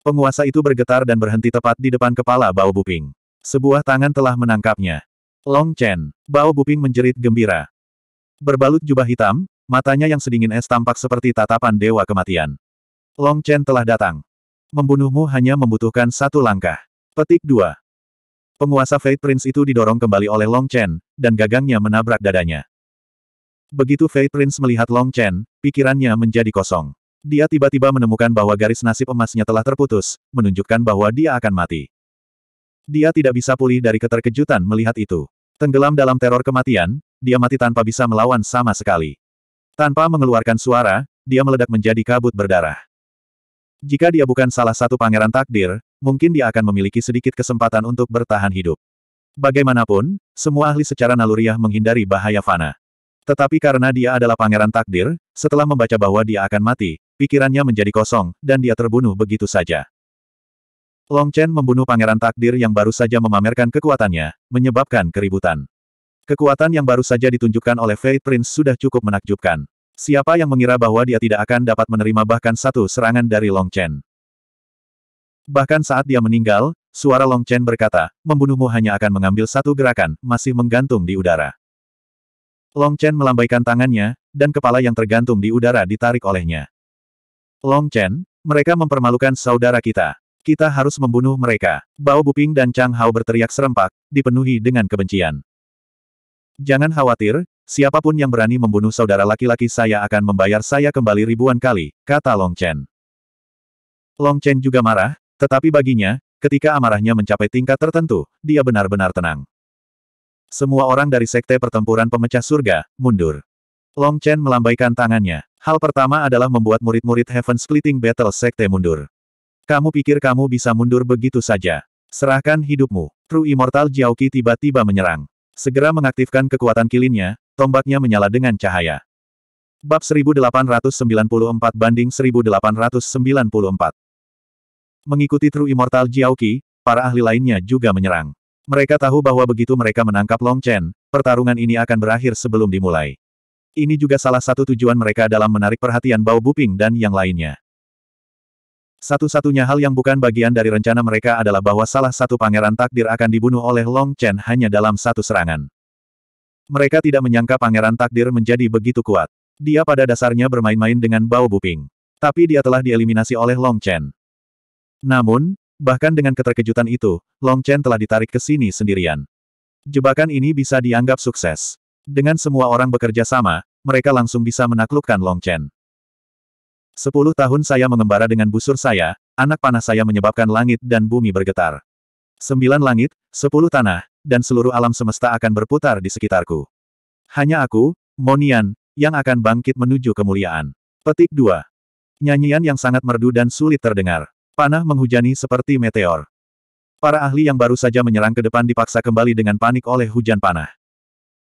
Penguasa itu bergetar dan berhenti tepat di depan kepala Bao Buping. Sebuah tangan telah menangkapnya. Long Chen, Bao Buping menjerit gembira. Berbalut jubah hitam, matanya yang sedingin es tampak seperti tatapan dewa kematian. Long Chen telah datang. Membunuhmu hanya membutuhkan satu langkah. Petik 2. Penguasa Fate Prince itu didorong kembali oleh Long Chen, dan gagangnya menabrak dadanya. Begitu Fate Prince melihat Long Chen, pikirannya menjadi kosong. Dia tiba-tiba menemukan bahwa garis nasib emasnya telah terputus, menunjukkan bahwa dia akan mati. Dia tidak bisa pulih dari keterkejutan melihat itu. Tenggelam dalam teror kematian, dia mati tanpa bisa melawan sama sekali. Tanpa mengeluarkan suara, dia meledak menjadi kabut berdarah. Jika dia bukan salah satu pangeran takdir, mungkin dia akan memiliki sedikit kesempatan untuk bertahan hidup. Bagaimanapun, semua ahli secara naluriah menghindari bahaya fana. Tetapi karena dia adalah pangeran takdir, setelah membaca bahwa dia akan mati, pikirannya menjadi kosong, dan dia terbunuh begitu saja. Long Chen membunuh pangeran takdir yang baru saja memamerkan kekuatannya, menyebabkan keributan. Kekuatan yang baru saja ditunjukkan oleh Fate Prince sudah cukup menakjubkan. Siapa yang mengira bahwa dia tidak akan dapat menerima bahkan satu serangan dari Long Chen? Bahkan saat dia meninggal, suara Long Chen berkata, membunuhmu hanya akan mengambil satu gerakan, masih menggantung di udara. Long Chen melambaikan tangannya, dan kepala yang tergantung di udara ditarik olehnya. Long Chen, mereka mempermalukan saudara kita. Kita harus membunuh mereka. Bao Buping dan Chang Hao berteriak serempak, dipenuhi dengan kebencian. Jangan khawatir, siapapun yang berani membunuh saudara laki-laki saya akan membayar saya kembali ribuan kali, kata Long Chen. Long Chen juga marah, tetapi baginya, ketika amarahnya mencapai tingkat tertentu, dia benar-benar tenang. Semua orang dari Sekte Pertempuran Pemecah Surga, mundur. Long Chen melambaikan tangannya. Hal pertama adalah membuat murid-murid Heaven Splitting Battle Sekte mundur. Kamu pikir kamu bisa mundur begitu saja? Serahkan hidupmu. True Immortal Jiaoqi tiba-tiba menyerang. Segera mengaktifkan kekuatan kilinnya, tombaknya menyala dengan cahaya. Bab 1894 banding 1894 Mengikuti True Immortal Jiao Qi, para ahli lainnya juga menyerang. Mereka tahu bahwa begitu mereka menangkap Long Chen, pertarungan ini akan berakhir sebelum dimulai. Ini juga salah satu tujuan mereka dalam menarik perhatian Bao Buping dan yang lainnya. Satu-satunya hal yang bukan bagian dari rencana mereka adalah bahwa salah satu pangeran takdir akan dibunuh oleh Long Chen hanya dalam satu serangan. Mereka tidak menyangka pangeran takdir menjadi begitu kuat. Dia pada dasarnya bermain-main dengan Bao Buping. Tapi dia telah dieliminasi oleh Long Chen. Namun, bahkan dengan keterkejutan itu, Long Chen telah ditarik ke sini sendirian. Jebakan ini bisa dianggap sukses. Dengan semua orang bekerja sama, mereka langsung bisa menaklukkan Long Chen. Sepuluh tahun saya mengembara dengan busur saya, anak panah saya menyebabkan langit dan bumi bergetar. Sembilan langit, sepuluh tanah, dan seluruh alam semesta akan berputar di sekitarku. Hanya aku, Monian, yang akan bangkit menuju kemuliaan. Petik 2. Nyanyian yang sangat merdu dan sulit terdengar. Panah menghujani seperti meteor. Para ahli yang baru saja menyerang ke depan dipaksa kembali dengan panik oleh hujan panah.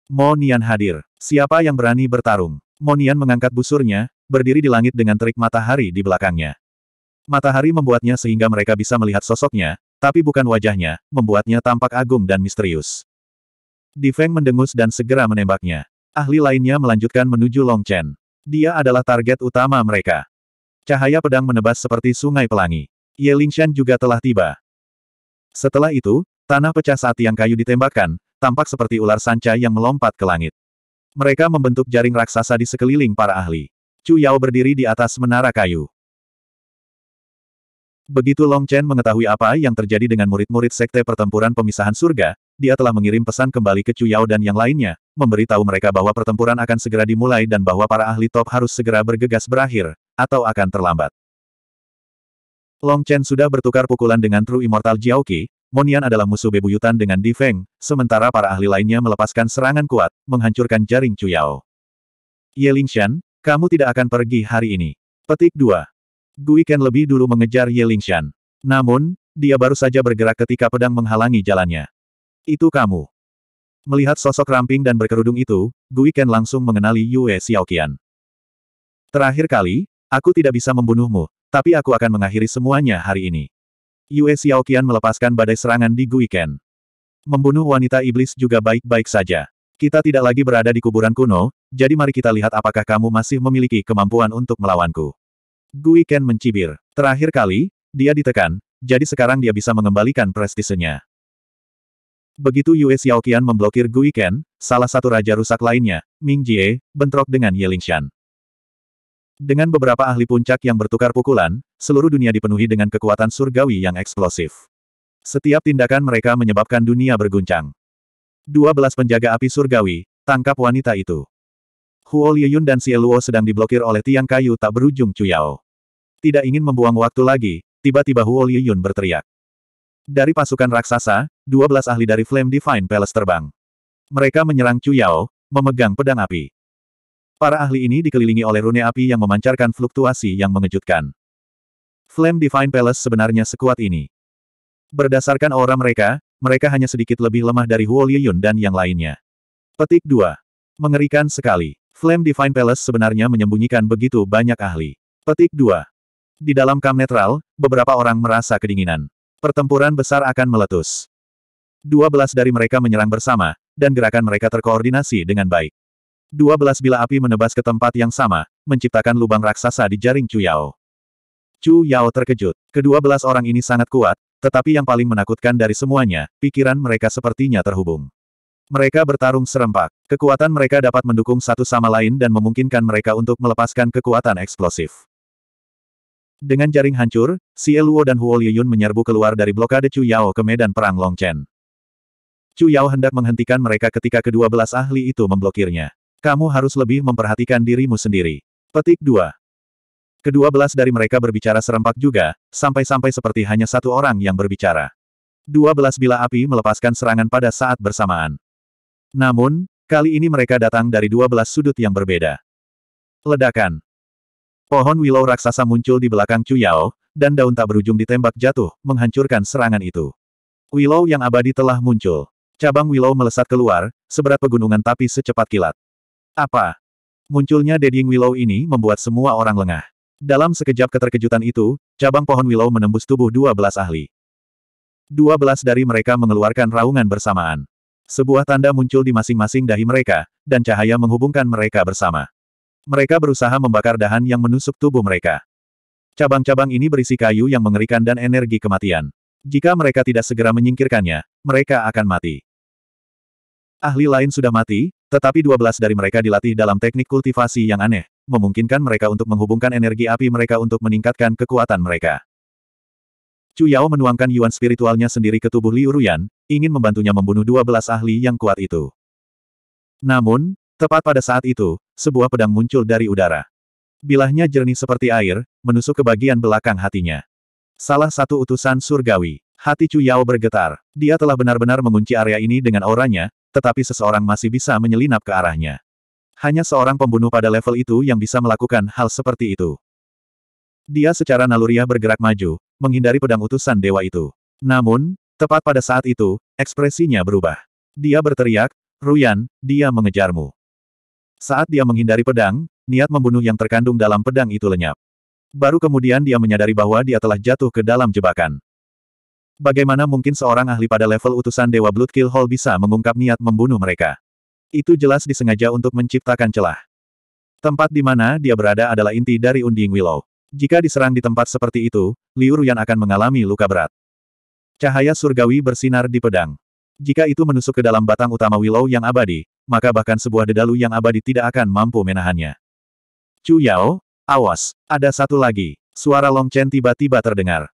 Monian hadir. Siapa yang berani bertarung? Monian mengangkat busurnya, berdiri di langit dengan terik matahari di belakangnya. Matahari membuatnya sehingga mereka bisa melihat sosoknya, tapi bukan wajahnya, membuatnya tampak agung dan misterius. Di Feng mendengus dan segera menembaknya. Ahli lainnya melanjutkan menuju Long Chen. Dia adalah target utama mereka. Cahaya pedang menebas seperti sungai pelangi. Ye Lingshan juga telah tiba. Setelah itu, tanah pecah saat tiang kayu ditembakkan, tampak seperti ular sanca yang melompat ke langit. Mereka membentuk jaring raksasa di sekeliling para ahli. Chu Yao berdiri di atas menara kayu. Begitu Long Chen mengetahui apa yang terjadi dengan murid-murid Sekte Pertempuran Pemisahan Surga, dia telah mengirim pesan kembali ke Chu Yao dan yang lainnya, memberitahu mereka bahwa pertempuran akan segera dimulai dan bahwa para ahli top harus segera bergegas berakhir, atau akan terlambat. Long Chen sudah bertukar pukulan dengan True Immortal Jiao Qi, Monian adalah musuh bebuyutan dengan Di Feng, sementara para ahli lainnya melepaskan serangan kuat, menghancurkan jaring Chu Yao. Ye Lingxian, kamu tidak akan pergi hari ini. Petik 2. Gui Ken lebih dulu mengejar Ye Lingxian, Namun, dia baru saja bergerak ketika pedang menghalangi jalannya. Itu kamu. Melihat sosok ramping dan berkerudung itu, Gui Ken langsung mengenali Yue Xiaoqian. Terakhir kali, aku tidak bisa membunuhmu, tapi aku akan mengakhiri semuanya hari ini. Yue Xiaoqian melepaskan badai serangan di Guiken. Membunuh wanita iblis juga baik-baik saja. Kita tidak lagi berada di kuburan kuno, jadi mari kita lihat apakah kamu masih memiliki kemampuan untuk melawanku. Gui mencibir. Terakhir kali, dia ditekan, jadi sekarang dia bisa mengembalikan prestisenya. Begitu Yue Xiaoqian memblokir Gui salah satu raja rusak lainnya, Ming Jie, bentrok dengan Ye Lingshan. Dengan beberapa ahli puncak yang bertukar pukulan, seluruh dunia dipenuhi dengan kekuatan surgawi yang eksplosif. Setiap tindakan mereka menyebabkan dunia berguncang. Dua penjaga api surgawi, tangkap wanita itu. Huo Liyun dan Xie sedang diblokir oleh tiang kayu tak berujung Cuyao. Tidak ingin membuang waktu lagi, tiba-tiba Huo Liyun berteriak. Dari pasukan raksasa, 12 ahli dari Flame Divine Palace terbang. Mereka menyerang Cuyao, memegang pedang api. Para ahli ini dikelilingi oleh rune api yang memancarkan fluktuasi yang mengejutkan. Flame Divine Palace sebenarnya sekuat ini. Berdasarkan aura mereka, mereka hanya sedikit lebih lemah dari Huo Liyun dan yang lainnya. Petik 2. Mengerikan sekali. Flame Divine Palace sebenarnya menyembunyikan begitu banyak ahli. Petik 2. Di dalam kam netral, beberapa orang merasa kedinginan. Pertempuran besar akan meletus. 12 dari mereka menyerang bersama, dan gerakan mereka terkoordinasi dengan baik. Dua belas bila api menebas ke tempat yang sama, menciptakan lubang raksasa di jaring Chu Yao. Chu Yao terkejut. Kedua belas orang ini sangat kuat, tetapi yang paling menakutkan dari semuanya, pikiran mereka sepertinya terhubung. Mereka bertarung serempak. Kekuatan mereka dapat mendukung satu sama lain dan memungkinkan mereka untuk melepaskan kekuatan eksplosif. Dengan jaring hancur, Si Luo dan Huo Liyun menyerbu keluar dari blokade Chu Yao ke medan perang Longchen. Chu Yao hendak menghentikan mereka ketika kedua belas ahli itu memblokirnya. Kamu harus lebih memperhatikan dirimu sendiri. Petik 2. Kedua belas dari mereka berbicara serempak juga, sampai-sampai seperti hanya satu orang yang berbicara. Dua belas bila api melepaskan serangan pada saat bersamaan. Namun, kali ini mereka datang dari dua belas sudut yang berbeda. Ledakan. Pohon willow raksasa muncul di belakang Chu Yao, dan daun tak berujung ditembak jatuh, menghancurkan serangan itu. Willow yang abadi telah muncul. Cabang willow melesat keluar, seberat pegunungan tapi secepat kilat. Apa? Munculnya deding Willow ini membuat semua orang lengah. Dalam sekejap keterkejutan itu, cabang pohon Willow menembus tubuh dua belas ahli. Dua belas dari mereka mengeluarkan raungan bersamaan. Sebuah tanda muncul di masing-masing dahi mereka, dan cahaya menghubungkan mereka bersama. Mereka berusaha membakar dahan yang menusuk tubuh mereka. Cabang-cabang ini berisi kayu yang mengerikan dan energi kematian. Jika mereka tidak segera menyingkirkannya, mereka akan mati. Ahli lain sudah mati, tetapi 12 dari mereka dilatih dalam teknik kultivasi yang aneh, memungkinkan mereka untuk menghubungkan energi api mereka untuk meningkatkan kekuatan mereka. Chu Yao menuangkan yuan spiritualnya sendiri ke tubuh Liu Ruyan, ingin membantunya membunuh 12 ahli yang kuat itu. Namun, tepat pada saat itu, sebuah pedang muncul dari udara. Bilahnya jernih seperti air, menusuk ke bagian belakang hatinya. Salah satu utusan surgawi. Hati Chu Yao bergetar. Dia telah benar-benar mengunci area ini dengan auranya, tetapi seseorang masih bisa menyelinap ke arahnya. Hanya seorang pembunuh pada level itu yang bisa melakukan hal seperti itu. Dia secara naluriah bergerak maju, menghindari pedang utusan dewa itu. Namun, tepat pada saat itu, ekspresinya berubah. Dia berteriak, Ruyan, dia mengejarmu. Saat dia menghindari pedang, niat membunuh yang terkandung dalam pedang itu lenyap. Baru kemudian dia menyadari bahwa dia telah jatuh ke dalam jebakan. Bagaimana mungkin seorang ahli pada level utusan Dewa Bloodkill Hall bisa mengungkap niat membunuh mereka? Itu jelas disengaja untuk menciptakan celah. Tempat di mana dia berada adalah inti dari Unding Willow. Jika diserang di tempat seperti itu, Liu Ruyan akan mengalami luka berat. Cahaya surgawi bersinar di pedang. Jika itu menusuk ke dalam batang utama Willow yang abadi, maka bahkan sebuah dedalu yang abadi tidak akan mampu menahannya. Chu Yao, awas, ada satu lagi. Suara Long Chen tiba-tiba terdengar.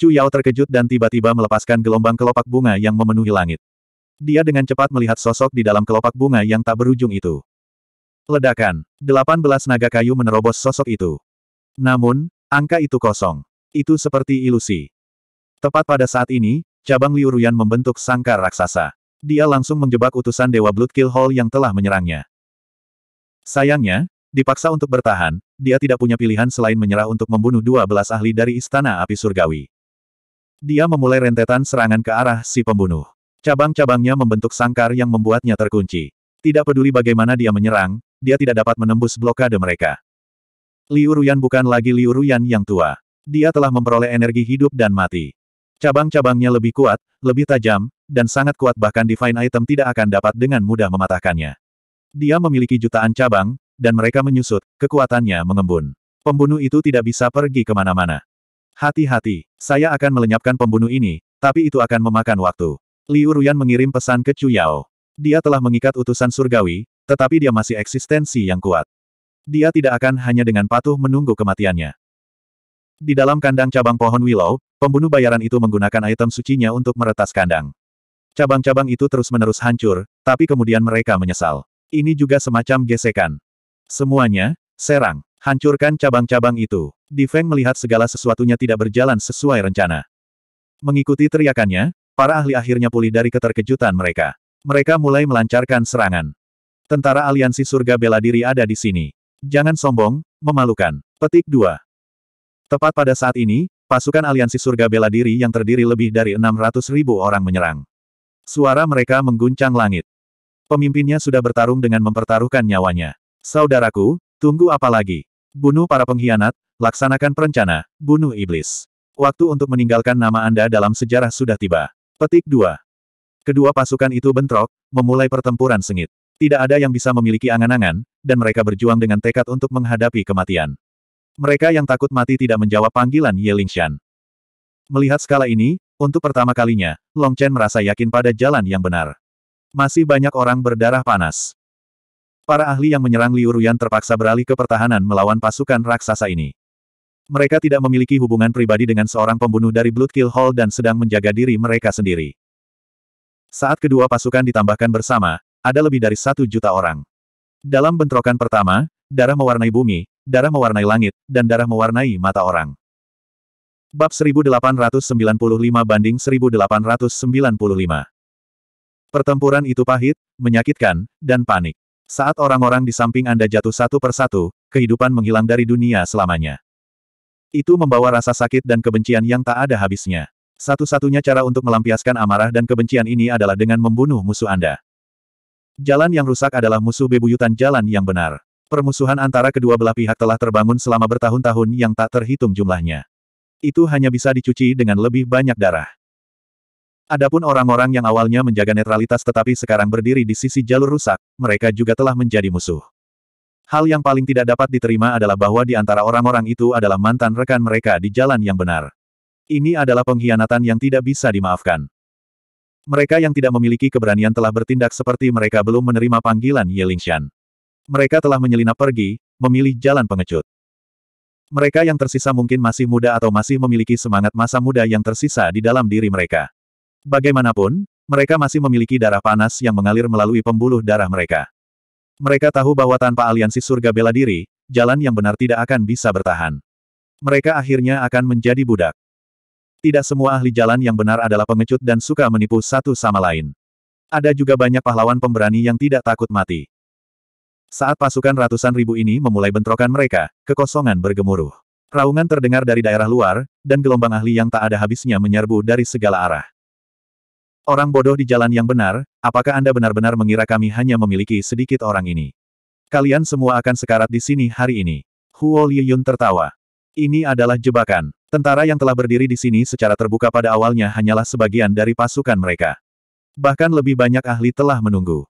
Chu Yao terkejut dan tiba-tiba melepaskan gelombang kelopak bunga yang memenuhi langit. Dia dengan cepat melihat sosok di dalam kelopak bunga yang tak berujung itu. Ledakan. Delapan belas naga kayu menerobos sosok itu. Namun, angka itu kosong. Itu seperti ilusi. Tepat pada saat ini, cabang Liuruyan membentuk sangkar raksasa. Dia langsung menjebak utusan Dewa Bloodkill Hall yang telah menyerangnya. Sayangnya, dipaksa untuk bertahan, dia tidak punya pilihan selain menyerah untuk membunuh dua belas ahli dari Istana Api Surgawi. Dia memulai rentetan serangan ke arah si pembunuh. Cabang-cabangnya membentuk sangkar yang membuatnya terkunci. Tidak peduli bagaimana dia menyerang, dia tidak dapat menembus blokade mereka. Liu Ruyan bukan lagi Liu Ruyan yang tua. Dia telah memperoleh energi hidup dan mati. Cabang-cabangnya lebih kuat, lebih tajam, dan sangat kuat bahkan divine item tidak akan dapat dengan mudah mematahkannya. Dia memiliki jutaan cabang, dan mereka menyusut, kekuatannya mengembun. Pembunuh itu tidak bisa pergi kemana-mana. Hati-hati, saya akan melenyapkan pembunuh ini, tapi itu akan memakan waktu. Liu Ruyan mengirim pesan ke Chu Yao. Dia telah mengikat utusan surgawi, tetapi dia masih eksistensi yang kuat. Dia tidak akan hanya dengan patuh menunggu kematiannya. Di dalam kandang cabang pohon willow, pembunuh bayaran itu menggunakan item sucinya untuk meretas kandang. Cabang-cabang itu terus-menerus hancur, tapi kemudian mereka menyesal. Ini juga semacam gesekan. Semuanya, serang. Hancurkan cabang-cabang itu. Di Feng melihat segala sesuatunya tidak berjalan sesuai rencana. Mengikuti teriakannya, para ahli akhirnya pulih dari keterkejutan mereka. Mereka mulai melancarkan serangan. Tentara aliansi surga bela diri ada di sini. Jangan sombong, memalukan. Petik 2. Tepat pada saat ini, pasukan aliansi surga bela diri yang terdiri lebih dari 600 ribu orang menyerang. Suara mereka mengguncang langit. Pemimpinnya sudah bertarung dengan mempertaruhkan nyawanya. Saudaraku, tunggu apa lagi? Bunuh para pengkhianat, laksanakan perencana, bunuh iblis. Waktu untuk meninggalkan nama Anda dalam sejarah sudah tiba. Petik 2. Kedua pasukan itu bentrok, memulai pertempuran sengit. Tidak ada yang bisa memiliki angan-angan, dan mereka berjuang dengan tekad untuk menghadapi kematian. Mereka yang takut mati tidak menjawab panggilan Ye Lingshan. Melihat skala ini, untuk pertama kalinya, Long Chen merasa yakin pada jalan yang benar. Masih banyak orang berdarah panas. Para ahli yang menyerang Liu Ruyan terpaksa beralih ke pertahanan melawan pasukan raksasa ini. Mereka tidak memiliki hubungan pribadi dengan seorang pembunuh dari Blood Kill Hall dan sedang menjaga diri mereka sendiri. Saat kedua pasukan ditambahkan bersama, ada lebih dari satu juta orang. Dalam bentrokan pertama, darah mewarnai bumi, darah mewarnai langit, dan darah mewarnai mata orang. Bab 1895 banding 1895. Pertempuran itu pahit, menyakitkan, dan panik. Saat orang-orang di samping Anda jatuh satu persatu, kehidupan menghilang dari dunia selamanya. Itu membawa rasa sakit dan kebencian yang tak ada habisnya. Satu-satunya cara untuk melampiaskan amarah dan kebencian ini adalah dengan membunuh musuh Anda. Jalan yang rusak adalah musuh bebuyutan jalan yang benar. Permusuhan antara kedua belah pihak telah terbangun selama bertahun-tahun yang tak terhitung jumlahnya. Itu hanya bisa dicuci dengan lebih banyak darah. Adapun orang-orang yang awalnya menjaga netralitas tetapi sekarang berdiri di sisi jalur rusak, mereka juga telah menjadi musuh. Hal yang paling tidak dapat diterima adalah bahwa di antara orang-orang itu adalah mantan rekan mereka di jalan yang benar. Ini adalah pengkhianatan yang tidak bisa dimaafkan. Mereka yang tidak memiliki keberanian telah bertindak seperti mereka belum menerima panggilan Ye Yelingshan. Mereka telah menyelinap pergi, memilih jalan pengecut. Mereka yang tersisa mungkin masih muda atau masih memiliki semangat masa muda yang tersisa di dalam diri mereka. Bagaimanapun, mereka masih memiliki darah panas yang mengalir melalui pembuluh darah mereka. Mereka tahu bahwa tanpa aliansi surga bela diri, jalan yang benar tidak akan bisa bertahan. Mereka akhirnya akan menjadi budak. Tidak semua ahli jalan yang benar adalah pengecut dan suka menipu satu sama lain. Ada juga banyak pahlawan pemberani yang tidak takut mati. Saat pasukan ratusan ribu ini memulai bentrokan mereka, kekosongan bergemuruh. Raungan terdengar dari daerah luar, dan gelombang ahli yang tak ada habisnya menyerbu dari segala arah. Orang bodoh di jalan yang benar, apakah Anda benar-benar mengira kami hanya memiliki sedikit orang ini? Kalian semua akan sekarat di sini hari ini. Huo Liyun tertawa. Ini adalah jebakan. Tentara yang telah berdiri di sini secara terbuka pada awalnya hanyalah sebagian dari pasukan mereka. Bahkan lebih banyak ahli telah menunggu.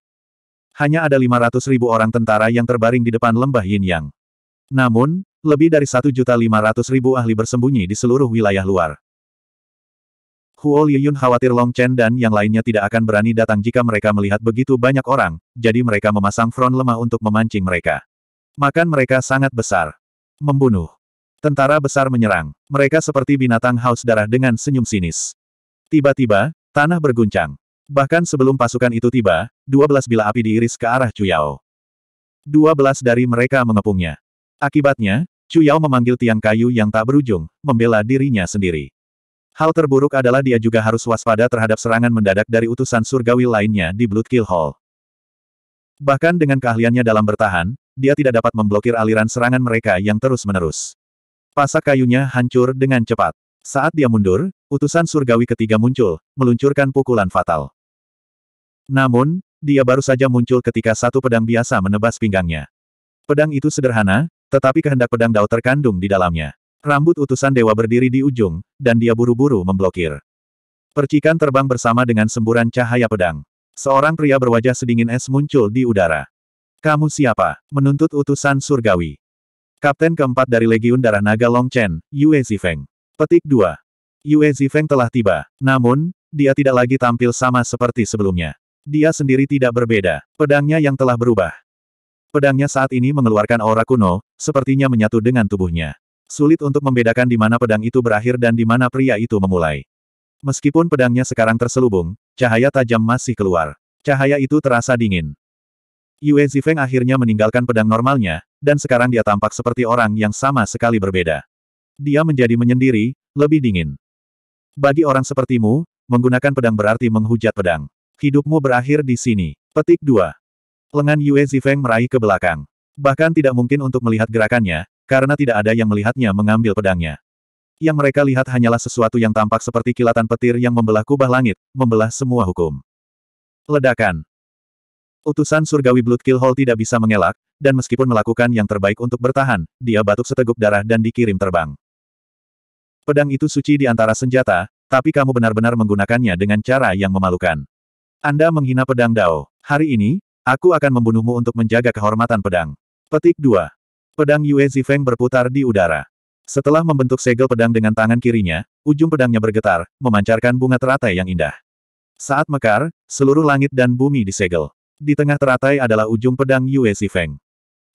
Hanya ada 500 ribu orang tentara yang terbaring di depan lembah Yin Yang. Namun, lebih dari 1.500.000 ahli bersembunyi di seluruh wilayah luar. Huo Liyun khawatir Long Chen dan yang lainnya tidak akan berani datang jika mereka melihat begitu banyak orang, jadi mereka memasang front lemah untuk memancing mereka. Makan mereka sangat besar. Membunuh. Tentara besar menyerang. Mereka seperti binatang haus darah dengan senyum sinis. Tiba-tiba, tanah berguncang. Bahkan sebelum pasukan itu tiba, 12 bila api diiris ke arah Dua 12 dari mereka mengepungnya. Akibatnya, Yao memanggil tiang kayu yang tak berujung, membela dirinya sendiri. Hal terburuk adalah dia juga harus waspada terhadap serangan mendadak dari utusan surgawi lainnya di Bloodkill Hall. Bahkan dengan keahliannya dalam bertahan, dia tidak dapat memblokir aliran serangan mereka yang terus-menerus. Pasak kayunya hancur dengan cepat. Saat dia mundur, utusan surgawi ketiga muncul, meluncurkan pukulan fatal. Namun, dia baru saja muncul ketika satu pedang biasa menebas pinggangnya. Pedang itu sederhana, tetapi kehendak pedang Dao terkandung di dalamnya. Rambut utusan dewa berdiri di ujung, dan dia buru-buru memblokir. Percikan terbang bersama dengan semburan cahaya pedang. Seorang pria berwajah sedingin es muncul di udara. Kamu siapa? Menuntut utusan surgawi. Kapten keempat dari Legiun Darah Naga Long Chen, Yue Zifeng. Petik 2. Yue Zifeng telah tiba, namun, dia tidak lagi tampil sama seperti sebelumnya. Dia sendiri tidak berbeda, pedangnya yang telah berubah. Pedangnya saat ini mengeluarkan aura kuno, sepertinya menyatu dengan tubuhnya. Sulit untuk membedakan di mana pedang itu berakhir dan di mana pria itu memulai. Meskipun pedangnya sekarang terselubung, cahaya tajam masih keluar. Cahaya itu terasa dingin. Yue Zifeng akhirnya meninggalkan pedang normalnya, dan sekarang dia tampak seperti orang yang sama sekali berbeda. Dia menjadi menyendiri, lebih dingin. Bagi orang sepertimu, menggunakan pedang berarti menghujat pedang. Hidupmu berakhir di sini. Petik 2. Lengan Yue Zifeng meraih ke belakang. Bahkan tidak mungkin untuk melihat gerakannya, karena tidak ada yang melihatnya mengambil pedangnya. Yang mereka lihat hanyalah sesuatu yang tampak seperti kilatan petir yang membelah kubah langit, membelah semua hukum. Ledakan. Utusan surgawi Bloodkill Hall tidak bisa mengelak, dan meskipun melakukan yang terbaik untuk bertahan, dia batuk seteguk darah dan dikirim terbang. Pedang itu suci di antara senjata, tapi kamu benar-benar menggunakannya dengan cara yang memalukan. Anda menghina pedang Dao. Hari ini, aku akan membunuhmu untuk menjaga kehormatan pedang. Petik 2. Pedang Yue Zifeng berputar di udara. Setelah membentuk segel pedang dengan tangan kirinya, ujung pedangnya bergetar, memancarkan bunga teratai yang indah. Saat mekar, seluruh langit dan bumi disegel. Di tengah teratai adalah ujung pedang Yue Zifeng.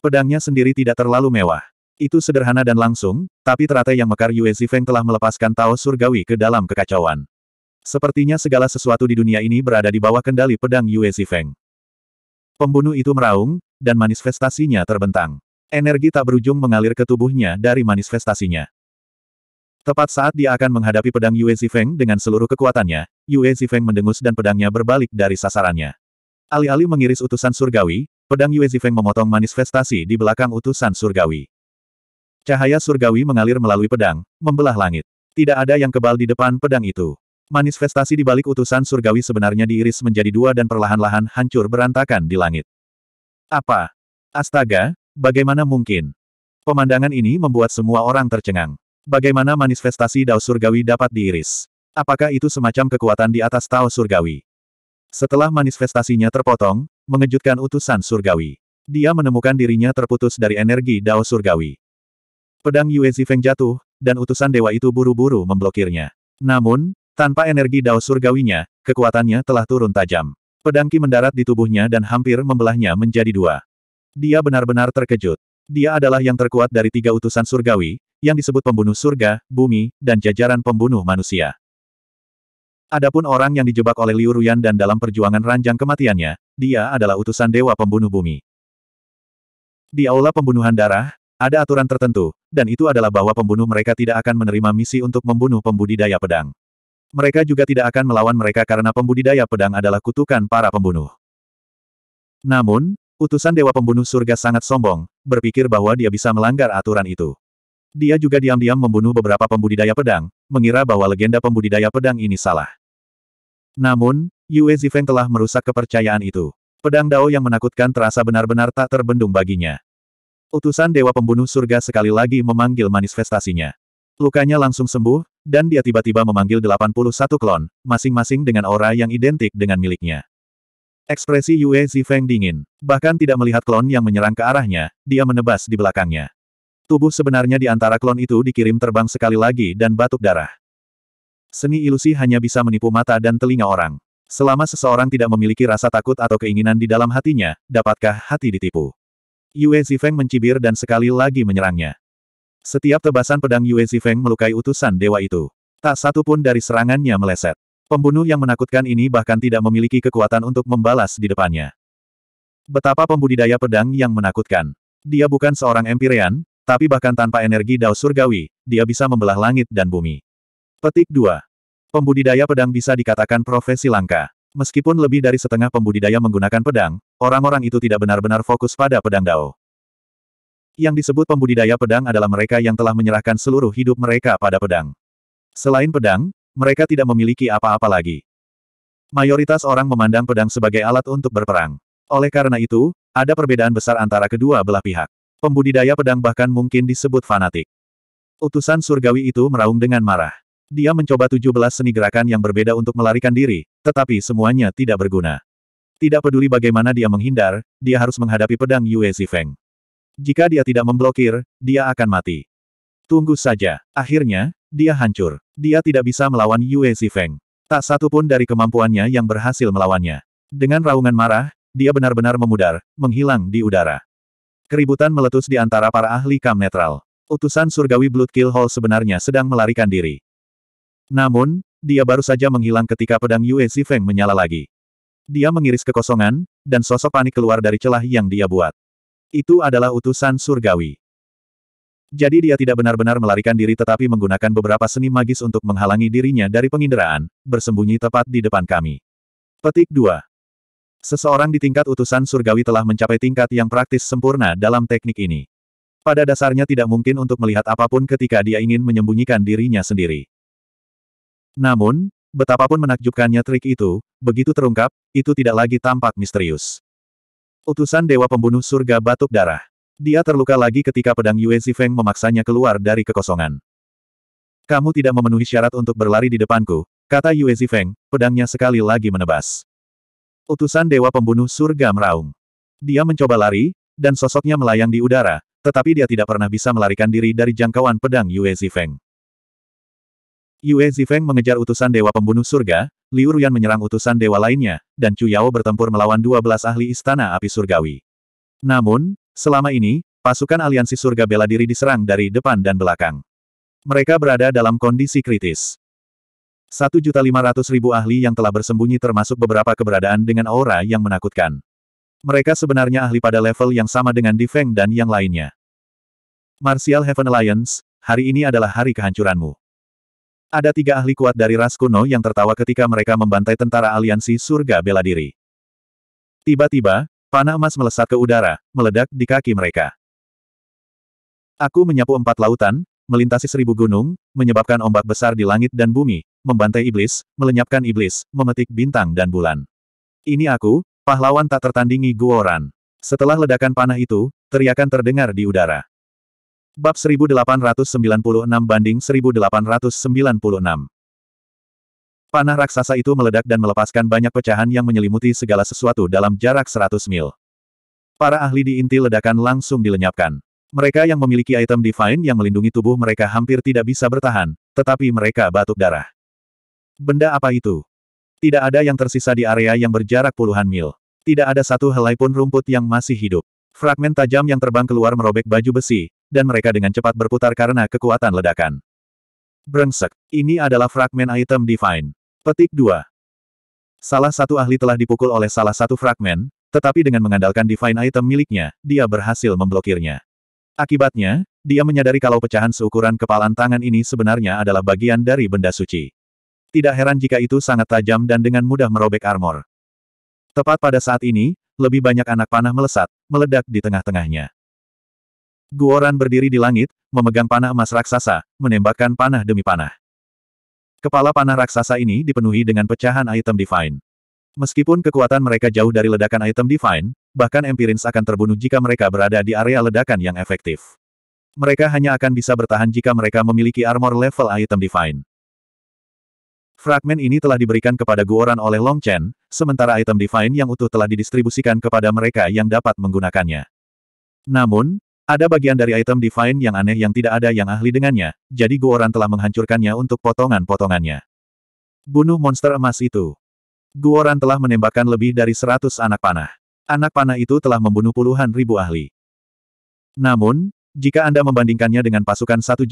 Pedangnya sendiri tidak terlalu mewah. Itu sederhana dan langsung, tapi teratai yang mekar Yue Zifeng telah melepaskan Tao Surgawi ke dalam kekacauan. Sepertinya segala sesuatu di dunia ini berada di bawah kendali pedang Yue Zifeng. Pembunuh itu meraung, dan manifestasinya terbentang. Energi tak berujung mengalir ke tubuhnya dari manifestasinya. Tepat saat dia akan menghadapi pedang Yue Zifeng dengan seluruh kekuatannya, Yue Zifeng mendengus dan pedangnya berbalik dari sasarannya. Alih-alih mengiris utusan surgawi, pedang Yue Zifeng memotong manifestasi di belakang utusan surgawi. Cahaya surgawi mengalir melalui pedang, membelah langit. Tidak ada yang kebal di depan pedang itu. Manifestasi di balik utusan surgawi sebenarnya diiris menjadi dua dan perlahan-lahan hancur berantakan di langit. Apa? Astaga, Bagaimana mungkin? Pemandangan ini membuat semua orang tercengang. Bagaimana manifestasi Dao Surgawi dapat diiris? Apakah itu semacam kekuatan di atas Tao Surgawi? Setelah manifestasinya terpotong, mengejutkan utusan Surgawi. Dia menemukan dirinya terputus dari energi Dao Surgawi. Pedang Yue Zifeng jatuh, dan utusan dewa itu buru-buru memblokirnya. Namun, tanpa energi Dao Surgawinya, kekuatannya telah turun tajam. Pedangki mendarat di tubuhnya dan hampir membelahnya menjadi dua. Dia benar-benar terkejut. Dia adalah yang terkuat dari tiga utusan surgawi, yang disebut pembunuh surga, bumi, dan jajaran pembunuh manusia. Adapun orang yang dijebak oleh Liu Ruyan dan dalam perjuangan ranjang kematiannya, dia adalah utusan dewa pembunuh bumi. Di aula pembunuhan darah, ada aturan tertentu, dan itu adalah bahwa pembunuh mereka tidak akan menerima misi untuk membunuh pembudidaya pedang. Mereka juga tidak akan melawan mereka karena pembudidaya pedang adalah kutukan para pembunuh. Namun, Utusan Dewa Pembunuh Surga sangat sombong, berpikir bahwa dia bisa melanggar aturan itu. Dia juga diam-diam membunuh beberapa pembudidaya pedang, mengira bahwa legenda pembudidaya pedang ini salah. Namun, Yue Zifeng telah merusak kepercayaan itu. Pedang Dao yang menakutkan terasa benar-benar tak terbendung baginya. Utusan Dewa Pembunuh Surga sekali lagi memanggil manifestasinya. Lukanya langsung sembuh, dan dia tiba-tiba memanggil 81 klon, masing-masing dengan aura yang identik dengan miliknya. Ekspresi Yue Zifeng dingin. Bahkan tidak melihat klon yang menyerang ke arahnya, dia menebas di belakangnya. Tubuh sebenarnya di antara klon itu dikirim terbang sekali lagi dan batuk darah. Seni ilusi hanya bisa menipu mata dan telinga orang. Selama seseorang tidak memiliki rasa takut atau keinginan di dalam hatinya, dapatkah hati ditipu? Yue Zifeng mencibir dan sekali lagi menyerangnya. Setiap tebasan pedang Yue Zifeng melukai utusan dewa itu. Tak satu pun dari serangannya meleset. Pembunuh yang menakutkan ini bahkan tidak memiliki kekuatan untuk membalas di depannya. Betapa pembudidaya pedang yang menakutkan. Dia bukan seorang Empyrean, tapi bahkan tanpa energi dao surgawi, dia bisa membelah langit dan bumi. Petik 2. Pembudidaya pedang bisa dikatakan profesi langka. Meskipun lebih dari setengah pembudidaya menggunakan pedang, orang-orang itu tidak benar-benar fokus pada pedang dao. Yang disebut pembudidaya pedang adalah mereka yang telah menyerahkan seluruh hidup mereka pada pedang. Selain pedang, mereka tidak memiliki apa-apa lagi. Mayoritas orang memandang pedang sebagai alat untuk berperang. Oleh karena itu, ada perbedaan besar antara kedua belah pihak. Pembudidaya pedang bahkan mungkin disebut fanatik. Utusan surgawi itu meraung dengan marah. Dia mencoba 17 seni gerakan yang berbeda untuk melarikan diri, tetapi semuanya tidak berguna. Tidak peduli bagaimana dia menghindar, dia harus menghadapi pedang Yue Zifeng. Jika dia tidak memblokir, dia akan mati. Tunggu saja. Akhirnya, dia hancur. Dia tidak bisa melawan Yue Zifeng. Tak satu pun dari kemampuannya yang berhasil melawannya. Dengan raungan marah, dia benar-benar memudar, menghilang di udara. Keributan meletus di antara para ahli kam netral. Utusan surgawi Blood Kill Hall sebenarnya sedang melarikan diri. Namun, dia baru saja menghilang ketika pedang Yue Zifeng menyala lagi. Dia mengiris kekosongan, dan sosok panik keluar dari celah yang dia buat. Itu adalah utusan surgawi. Jadi dia tidak benar-benar melarikan diri tetapi menggunakan beberapa seni magis untuk menghalangi dirinya dari penginderaan, bersembunyi tepat di depan kami. Petik 2. Seseorang di tingkat utusan surgawi telah mencapai tingkat yang praktis sempurna dalam teknik ini. Pada dasarnya tidak mungkin untuk melihat apapun ketika dia ingin menyembunyikan dirinya sendiri. Namun, betapapun menakjubkannya trik itu, begitu terungkap, itu tidak lagi tampak misterius. Utusan Dewa Pembunuh Surga Batuk Darah dia terluka lagi ketika pedang Yue Zifeng memaksanya keluar dari kekosongan. Kamu tidak memenuhi syarat untuk berlari di depanku, kata Yue Zifeng, pedangnya sekali lagi menebas. Utusan Dewa Pembunuh Surga meraung. Dia mencoba lari, dan sosoknya melayang di udara, tetapi dia tidak pernah bisa melarikan diri dari jangkauan pedang Yue Zifeng. Yue Zifeng mengejar utusan Dewa Pembunuh Surga, Liu Ruyan menyerang utusan Dewa lainnya, dan Chu Yao bertempur melawan 12 ahli Istana Api Surgawi. Namun, Selama ini, pasukan aliansi surga bela diri diserang dari depan dan belakang. Mereka berada dalam kondisi kritis. 1.500.000 ahli yang telah bersembunyi termasuk beberapa keberadaan dengan aura yang menakutkan. Mereka sebenarnya ahli pada level yang sama dengan Feng dan yang lainnya. Martial Heaven Alliance, hari ini adalah hari kehancuranmu. Ada tiga ahli kuat dari ras kuno yang tertawa ketika mereka membantai tentara aliansi surga bela diri. Tiba-tiba, Panah emas melesat ke udara, meledak di kaki mereka. Aku menyapu empat lautan, melintasi seribu gunung, menyebabkan ombak besar di langit dan bumi, membantai iblis, melenyapkan iblis, memetik bintang dan bulan. Ini aku, pahlawan tak tertandingi Guoran. Setelah ledakan panah itu, teriakan terdengar di udara. Bab 1896 banding 1896 Panah raksasa itu meledak dan melepaskan banyak pecahan yang menyelimuti segala sesuatu dalam jarak 100 mil. Para ahli di inti ledakan langsung dilenyapkan. Mereka yang memiliki item divine yang melindungi tubuh mereka hampir tidak bisa bertahan, tetapi mereka batuk darah. Benda apa itu? Tidak ada yang tersisa di area yang berjarak puluhan mil. Tidak ada satu helai pun rumput yang masih hidup. Fragmen tajam yang terbang keluar merobek baju besi, dan mereka dengan cepat berputar karena kekuatan ledakan. Brengsek, ini adalah fragmen item divine. Petik 2. Salah satu ahli telah dipukul oleh salah satu fragmen, tetapi dengan mengandalkan divine item miliknya, dia berhasil memblokirnya. Akibatnya, dia menyadari kalau pecahan seukuran kepalan tangan ini sebenarnya adalah bagian dari benda suci. Tidak heran jika itu sangat tajam dan dengan mudah merobek armor. Tepat pada saat ini, lebih banyak anak panah melesat, meledak di tengah-tengahnya. Guoran berdiri di langit, memegang panah emas raksasa, menembakkan panah demi panah. Kepala panah raksasa ini dipenuhi dengan pecahan item divine. Meskipun kekuatan mereka jauh dari ledakan item divine, bahkan Empirins akan terbunuh jika mereka berada di area ledakan yang efektif. Mereka hanya akan bisa bertahan jika mereka memiliki armor level item divine. Fragmen ini telah diberikan kepada Guoran oleh Long Chen, sementara item divine yang utuh telah didistribusikan kepada mereka yang dapat menggunakannya. Namun, ada bagian dari item divine yang aneh yang tidak ada yang ahli dengannya, jadi Guoran telah menghancurkannya untuk potongan-potongannya. Bunuh monster emas itu. Guoran telah menembakkan lebih dari seratus anak panah. Anak panah itu telah membunuh puluhan ribu ahli. Namun, jika Anda membandingkannya dengan pasukan 1.500.000,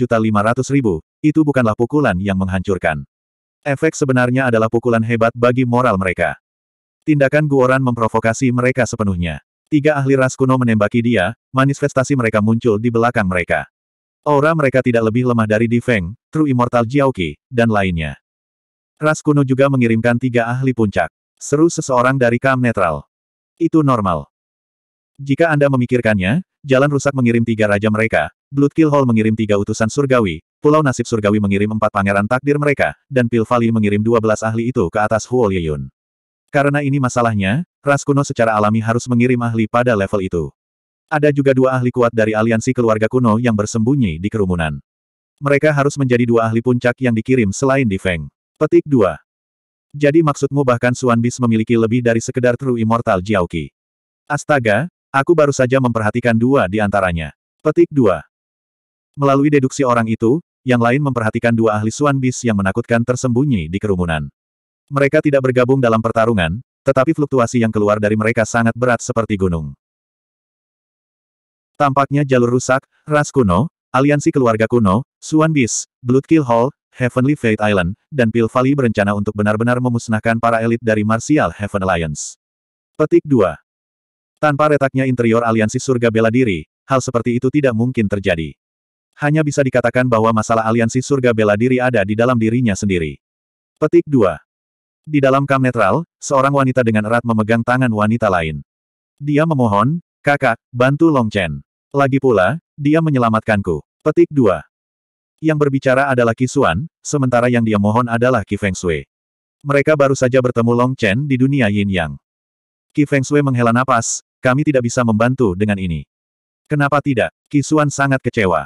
itu bukanlah pukulan yang menghancurkan. Efek sebenarnya adalah pukulan hebat bagi moral mereka. Tindakan Guoran memprovokasi mereka sepenuhnya. Tiga ahli ras kuno menembaki dia, manifestasi mereka muncul di belakang mereka. Aura mereka tidak lebih lemah dari Di Feng, True Immortal Jiaoqi, dan lainnya. Ras kuno juga mengirimkan tiga ahli puncak. Seru seseorang dari kam netral. Itu normal. Jika Anda memikirkannya, Jalan Rusak mengirim tiga raja mereka, Blood Kill Hall mengirim tiga utusan surgawi, Pulau Nasib Surgawi mengirim empat pangeran takdir mereka, dan Pilvali mengirim dua belas ahli itu ke atas Huo Liyun. Karena ini masalahnya, ras kuno secara alami harus mengirim ahli pada level itu. Ada juga dua ahli kuat dari aliansi keluarga kuno yang bersembunyi di kerumunan. Mereka harus menjadi dua ahli puncak yang dikirim selain di Feng. Petik 2. Jadi maksudmu bahkan Suan Bis memiliki lebih dari sekedar True Immortal Jiaoki. Astaga, aku baru saja memperhatikan dua di antaranya. Petik 2. Melalui deduksi orang itu, yang lain memperhatikan dua ahli Suan Bis yang menakutkan tersembunyi di kerumunan. Mereka tidak bergabung dalam pertarungan, tetapi fluktuasi yang keluar dari mereka sangat berat seperti gunung. Tampaknya jalur rusak, ras kuno, aliansi keluarga kuno, Suan Beast, Bloodkill Hall, Heavenly Fate Island, dan Pil Valley berencana untuk benar-benar memusnahkan para elit dari Martial Heaven Alliance. Petik 2. Tanpa retaknya interior aliansi surga bela diri, hal seperti itu tidak mungkin terjadi. Hanya bisa dikatakan bahwa masalah aliansi surga bela diri ada di dalam dirinya sendiri. Petik 2. Di dalam kam netral, seorang wanita dengan erat memegang tangan wanita lain. Dia memohon, kakak, bantu Long Chen. Lagi pula, dia menyelamatkanku. Petik 2. Yang berbicara adalah Kisuan, sementara yang dia mohon adalah Qi Feng Shui. Mereka baru saja bertemu Long Chen di dunia Yin Yang. Qi Feng Shui menghela napas, kami tidak bisa membantu dengan ini. Kenapa tidak? Kisuan sangat kecewa.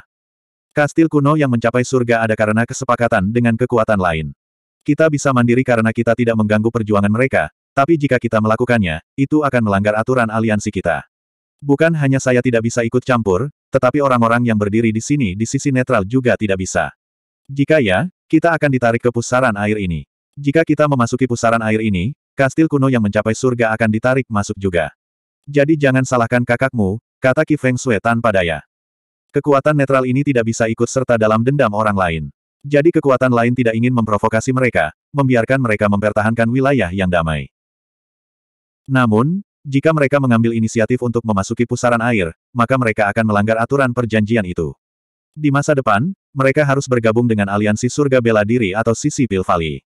Kastil kuno yang mencapai surga ada karena kesepakatan dengan kekuatan lain. Kita bisa mandiri karena kita tidak mengganggu perjuangan mereka, tapi jika kita melakukannya, itu akan melanggar aturan aliansi kita. Bukan hanya saya tidak bisa ikut campur, tetapi orang-orang yang berdiri di sini di sisi netral juga tidak bisa. Jika ya, kita akan ditarik ke pusaran air ini. Jika kita memasuki pusaran air ini, kastil kuno yang mencapai surga akan ditarik masuk juga. Jadi jangan salahkan kakakmu, kata Qi Feng Shui tanpa daya. Kekuatan netral ini tidak bisa ikut serta dalam dendam orang lain. Jadi kekuatan lain tidak ingin memprovokasi mereka, membiarkan mereka mempertahankan wilayah yang damai. Namun, jika mereka mengambil inisiatif untuk memasuki pusaran air, maka mereka akan melanggar aturan perjanjian itu. Di masa depan, mereka harus bergabung dengan aliansi surga bela diri atau sisi Pilvali.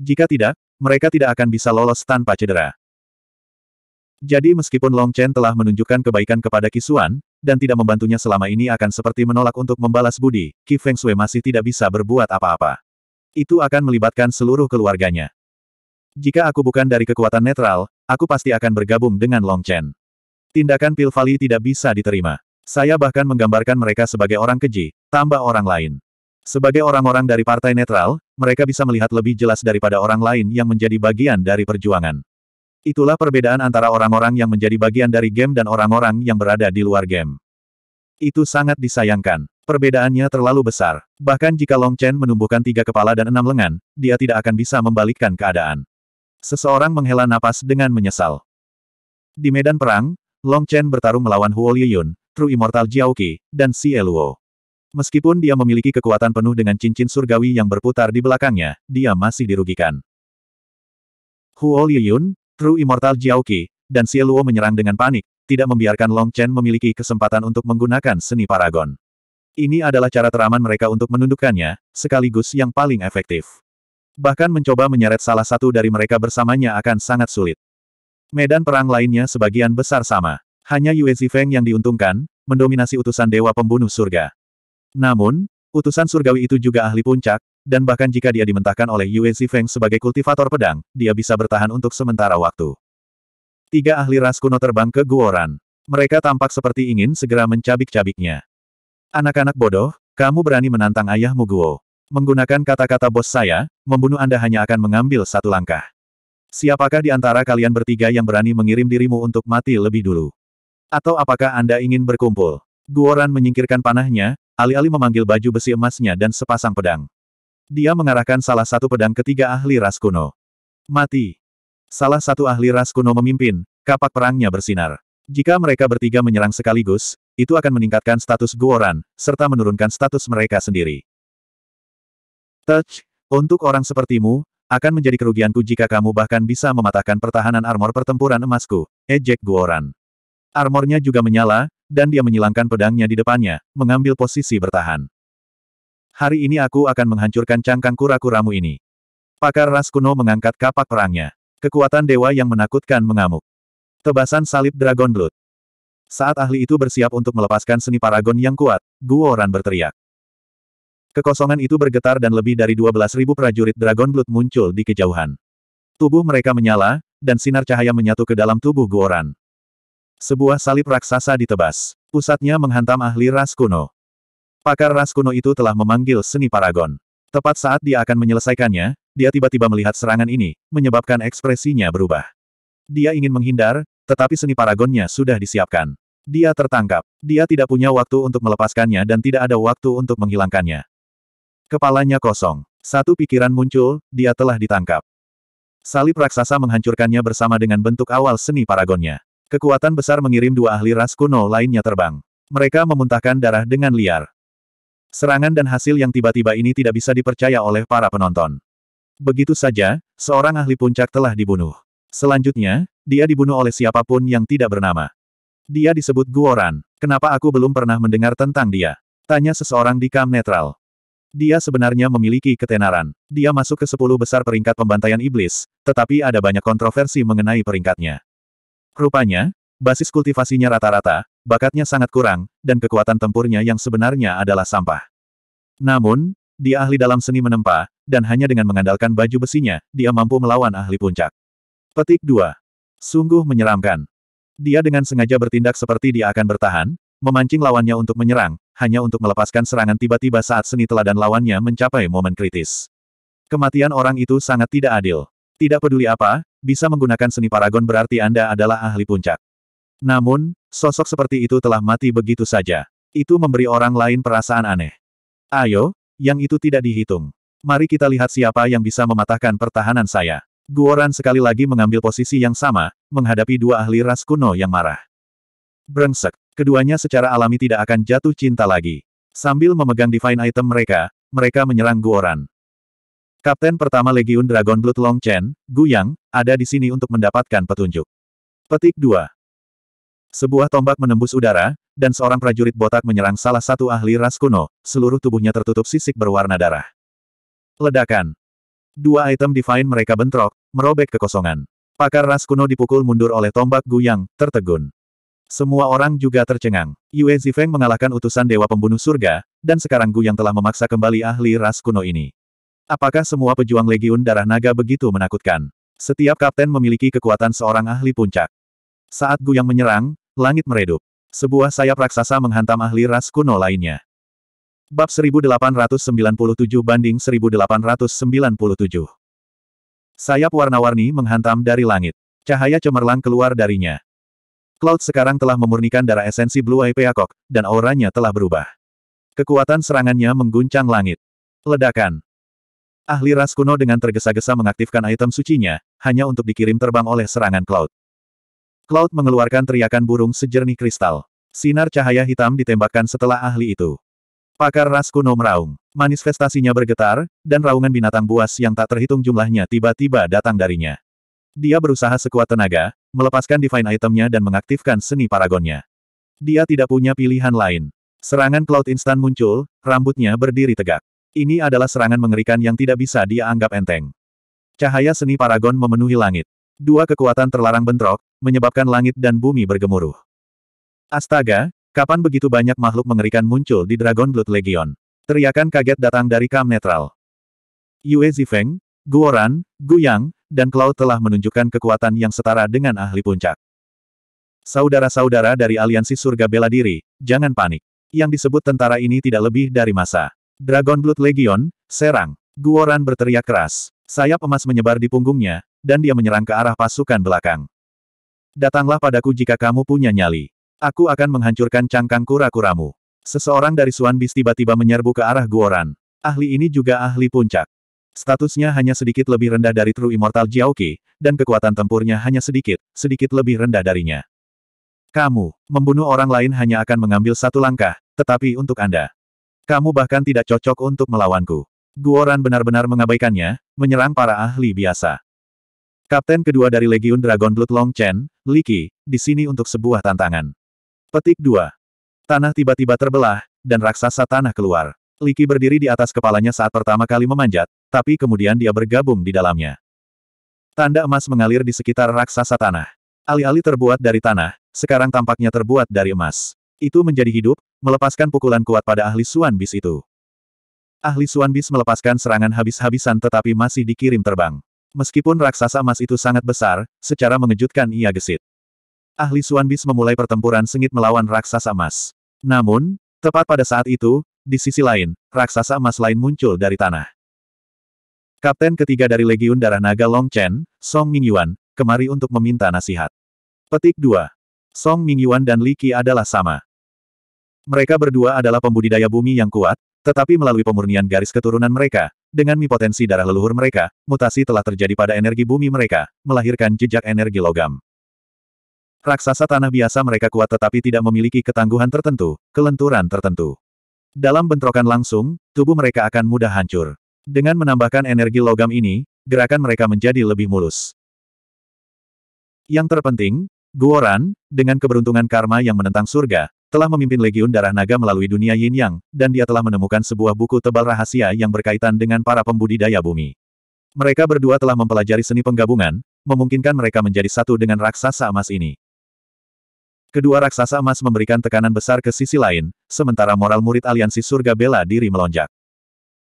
Jika tidak, mereka tidak akan bisa lolos tanpa cedera. Jadi meskipun Long Chen telah menunjukkan kebaikan kepada Kisuan, dan tidak membantunya selama ini akan seperti menolak untuk membalas budi, Qi Feng Shui masih tidak bisa berbuat apa-apa. Itu akan melibatkan seluruh keluarganya. Jika aku bukan dari kekuatan netral, aku pasti akan bergabung dengan Long Chen. Tindakan Pil tidak bisa diterima. Saya bahkan menggambarkan mereka sebagai orang keji, tambah orang lain. Sebagai orang-orang dari partai netral, mereka bisa melihat lebih jelas daripada orang lain yang menjadi bagian dari perjuangan. Itulah perbedaan antara orang-orang yang menjadi bagian dari game dan orang-orang yang berada di luar game. Itu sangat disayangkan. Perbedaannya terlalu besar. Bahkan jika Long Chen menumbuhkan tiga kepala dan enam lengan, dia tidak akan bisa membalikkan keadaan. Seseorang menghela napas dengan menyesal. Di medan perang, Long Chen bertarung melawan Huo Liyun, True Immortal Jiaoqi, dan Si Eluo. Meskipun dia memiliki kekuatan penuh dengan cincin surgawi yang berputar di belakangnya, dia masih dirugikan. Huo Liyun, True Immortal Jiao Qi, dan Xie Luo menyerang dengan panik, tidak membiarkan Long Chen memiliki kesempatan untuk menggunakan seni paragon. Ini adalah cara teraman mereka untuk menundukkannya, sekaligus yang paling efektif. Bahkan mencoba menyeret salah satu dari mereka bersamanya akan sangat sulit. Medan perang lainnya sebagian besar sama. Hanya Yue Zifeng yang diuntungkan, mendominasi utusan Dewa Pembunuh Surga. Namun, utusan surgawi itu juga ahli puncak, dan bahkan jika dia dimentahkan oleh Yue Zifeng sebagai kultivator pedang, dia bisa bertahan untuk sementara waktu. Tiga ahli ras kuno terbang ke Guoran. Mereka tampak seperti ingin segera mencabik-cabiknya. Anak-anak bodoh, kamu berani menantang ayahmu Guo. Menggunakan kata-kata bos saya, membunuh Anda hanya akan mengambil satu langkah. Siapakah di antara kalian bertiga yang berani mengirim dirimu untuk mati lebih dulu? Atau apakah Anda ingin berkumpul? Guoran menyingkirkan panahnya, alih-alih memanggil baju besi emasnya dan sepasang pedang. Dia mengarahkan salah satu pedang ketiga ahli ras kuno. Mati. Salah satu ahli ras kuno memimpin, kapak perangnya bersinar. Jika mereka bertiga menyerang sekaligus, itu akan meningkatkan status Guoran, serta menurunkan status mereka sendiri. Touch, untuk orang sepertimu, akan menjadi kerugianku jika kamu bahkan bisa mematahkan pertahanan armor pertempuran emasku, ejek Guoran. Armornya juga menyala, dan dia menyilangkan pedangnya di depannya, mengambil posisi bertahan. Hari ini aku akan menghancurkan cangkang kura-kuramu ini. Pakar ras kuno mengangkat kapak perangnya. Kekuatan dewa yang menakutkan mengamuk. Tebasan salib Dragon Blood. Saat ahli itu bersiap untuk melepaskan seni paragon yang kuat, Guoran berteriak. Kekosongan itu bergetar dan lebih dari 12.000 prajurit Dragon Blood muncul di kejauhan. Tubuh mereka menyala, dan sinar cahaya menyatu ke dalam tubuh Guoran. Sebuah salib raksasa ditebas. Pusatnya menghantam ahli ras kuno. Pakar ras kuno itu telah memanggil seni paragon. Tepat saat dia akan menyelesaikannya, dia tiba-tiba melihat serangan ini, menyebabkan ekspresinya berubah. Dia ingin menghindar, tetapi seni paragonnya sudah disiapkan. Dia tertangkap. Dia tidak punya waktu untuk melepaskannya dan tidak ada waktu untuk menghilangkannya. Kepalanya kosong. Satu pikiran muncul, dia telah ditangkap. Salib raksasa menghancurkannya bersama dengan bentuk awal seni paragonnya. Kekuatan besar mengirim dua ahli ras kuno lainnya terbang. Mereka memuntahkan darah dengan liar. Serangan dan hasil yang tiba-tiba ini tidak bisa dipercaya oleh para penonton. Begitu saja, seorang ahli puncak telah dibunuh. Selanjutnya, dia dibunuh oleh siapapun yang tidak bernama. Dia disebut Guoran. Kenapa aku belum pernah mendengar tentang dia? Tanya seseorang di kam netral. Dia sebenarnya memiliki ketenaran. Dia masuk ke sepuluh besar peringkat pembantaian iblis, tetapi ada banyak kontroversi mengenai peringkatnya. Rupanya, basis kultivasinya rata-rata, bakatnya sangat kurang, dan kekuatan tempurnya yang sebenarnya adalah sampah. Namun, dia ahli dalam seni menempa, dan hanya dengan mengandalkan baju besinya, dia mampu melawan ahli puncak. Petik 2. Sungguh menyeramkan. Dia dengan sengaja bertindak seperti dia akan bertahan, memancing lawannya untuk menyerang, hanya untuk melepaskan serangan tiba-tiba saat seni teladan lawannya mencapai momen kritis. Kematian orang itu sangat tidak adil. Tidak peduli apa, bisa menggunakan seni paragon berarti Anda adalah ahli puncak. Namun, Sosok seperti itu telah mati begitu saja. Itu memberi orang lain perasaan aneh. Ayo, yang itu tidak dihitung. Mari kita lihat siapa yang bisa mematahkan pertahanan saya. Guoran sekali lagi mengambil posisi yang sama, menghadapi dua ahli ras kuno yang marah. Brengsek, keduanya secara alami tidak akan jatuh cinta lagi. Sambil memegang divine item mereka, mereka menyerang Guoran. Kapten pertama Legiun Dragon Blood Long Chen, Gu Yang, ada di sini untuk mendapatkan petunjuk. Petik 2. Sebuah tombak menembus udara, dan seorang prajurit botak menyerang salah satu ahli ras kuno, seluruh tubuhnya tertutup sisik berwarna darah. Ledakan. Dua item divine mereka bentrok, merobek kekosongan. Pakar ras kuno dipukul mundur oleh tombak guyang, tertegun. Semua orang juga tercengang. Yue Zifeng mengalahkan utusan Dewa Pembunuh Surga, dan sekarang Gu yang telah memaksa kembali ahli ras kuno ini. Apakah semua pejuang Legiun Darah Naga begitu menakutkan? Setiap kapten memiliki kekuatan seorang ahli puncak. Saat Gu yang menyerang, Langit meredup. Sebuah sayap raksasa menghantam ahli ras kuno lainnya. Bab 1897 banding 1897. Sayap warna-warni menghantam dari langit. Cahaya cemerlang keluar darinya. Cloud sekarang telah memurnikan darah esensi Blue Eye Peacock, dan auranya telah berubah. Kekuatan serangannya mengguncang langit. Ledakan. Ahli ras kuno dengan tergesa-gesa mengaktifkan item sucinya, hanya untuk dikirim terbang oleh serangan Cloud. Cloud mengeluarkan teriakan burung sejernih kristal. Sinar cahaya hitam ditembakkan setelah ahli itu. Pakar ras kuno meraung. Manifestasinya bergetar, dan raungan binatang buas yang tak terhitung jumlahnya tiba-tiba datang darinya. Dia berusaha sekuat tenaga, melepaskan divine itemnya dan mengaktifkan seni paragonnya. Dia tidak punya pilihan lain. Serangan Cloud Instan muncul, rambutnya berdiri tegak. Ini adalah serangan mengerikan yang tidak bisa dia anggap enteng. Cahaya seni paragon memenuhi langit. Dua kekuatan terlarang bentrok, menyebabkan langit dan bumi bergemuruh. Astaga, kapan begitu banyak makhluk mengerikan muncul di Dragon Blood Legion? Teriakan kaget datang dari kam netral. Yue Zifeng, Guoran, Guyang, dan Cloud telah menunjukkan kekuatan yang setara dengan ahli puncak. Saudara-saudara dari Aliansi Surga Bela Diri, jangan panik. Yang disebut tentara ini tidak lebih dari masa. Dragon Blood Legion, serang. Guoran berteriak keras. Sayap emas menyebar di punggungnya, dan dia menyerang ke arah pasukan belakang. Datanglah padaku jika kamu punya nyali. Aku akan menghancurkan cangkang kura-kuramu. Seseorang dari Suan Bis tiba-tiba menyerbu ke arah Guoran. Ahli ini juga ahli puncak. Statusnya hanya sedikit lebih rendah dari True Immortal Jiaoki, dan kekuatan tempurnya hanya sedikit, sedikit lebih rendah darinya. Kamu, membunuh orang lain hanya akan mengambil satu langkah, tetapi untuk Anda. Kamu bahkan tidak cocok untuk melawanku. Guoran benar-benar mengabaikannya, menyerang para ahli biasa. Kapten kedua dari Legiun Dragon Blood Long Chen, Li Qi, di sini untuk sebuah tantangan. Petik 2. Tanah tiba-tiba terbelah, dan raksasa tanah keluar. Li Qi berdiri di atas kepalanya saat pertama kali memanjat, tapi kemudian dia bergabung di dalamnya. Tanda emas mengalir di sekitar raksasa tanah. Alih-alih terbuat dari tanah, sekarang tampaknya terbuat dari emas. Itu menjadi hidup, melepaskan pukulan kuat pada ahli Suan Bis itu. Ahli Suan Bis melepaskan serangan habis-habisan tetapi masih dikirim terbang. Meskipun raksasa emas itu sangat besar, secara mengejutkan ia gesit. Ahli Suanbis memulai pertempuran sengit melawan raksasa emas. Namun, tepat pada saat itu, di sisi lain, raksasa emas lain muncul dari tanah. Kapten ketiga dari Legiun Darah Naga Long Chen, Song Mingyuan, kemari untuk meminta nasihat. Petik 2. Song Mingyuan dan Li Qi adalah sama. Mereka berdua adalah pembudidaya bumi yang kuat, tetapi melalui pemurnian garis keturunan mereka, dengan mi potensi darah leluhur mereka, mutasi telah terjadi pada energi bumi mereka, melahirkan jejak energi logam. Raksasa tanah biasa mereka kuat tetapi tidak memiliki ketangguhan tertentu, kelenturan tertentu. Dalam bentrokan langsung, tubuh mereka akan mudah hancur. Dengan menambahkan energi logam ini, gerakan mereka menjadi lebih mulus. Yang terpenting, Guoran, dengan keberuntungan karma yang menentang surga, telah memimpin Legiun Darah Naga melalui dunia Yin Yang, dan dia telah menemukan sebuah buku tebal rahasia yang berkaitan dengan para pembudidaya bumi. Mereka berdua telah mempelajari seni penggabungan, memungkinkan mereka menjadi satu dengan raksasa emas ini. Kedua raksasa emas memberikan tekanan besar ke sisi lain, sementara moral murid aliansi surga bela diri melonjak.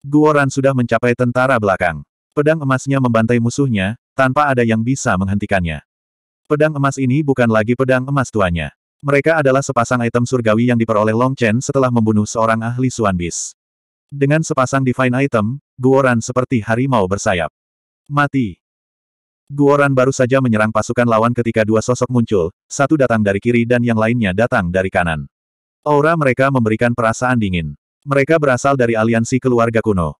Guoran sudah mencapai tentara belakang. Pedang emasnya membantai musuhnya, tanpa ada yang bisa menghentikannya. Pedang emas ini bukan lagi pedang emas tuanya. Mereka adalah sepasang item surgawi yang diperoleh Long Chen setelah membunuh seorang ahli Suan Bis. Dengan sepasang divine item, Guoran seperti harimau bersayap. Mati. Guoran baru saja menyerang pasukan lawan ketika dua sosok muncul, satu datang dari kiri dan yang lainnya datang dari kanan. Aura mereka memberikan perasaan dingin. Mereka berasal dari aliansi keluarga kuno.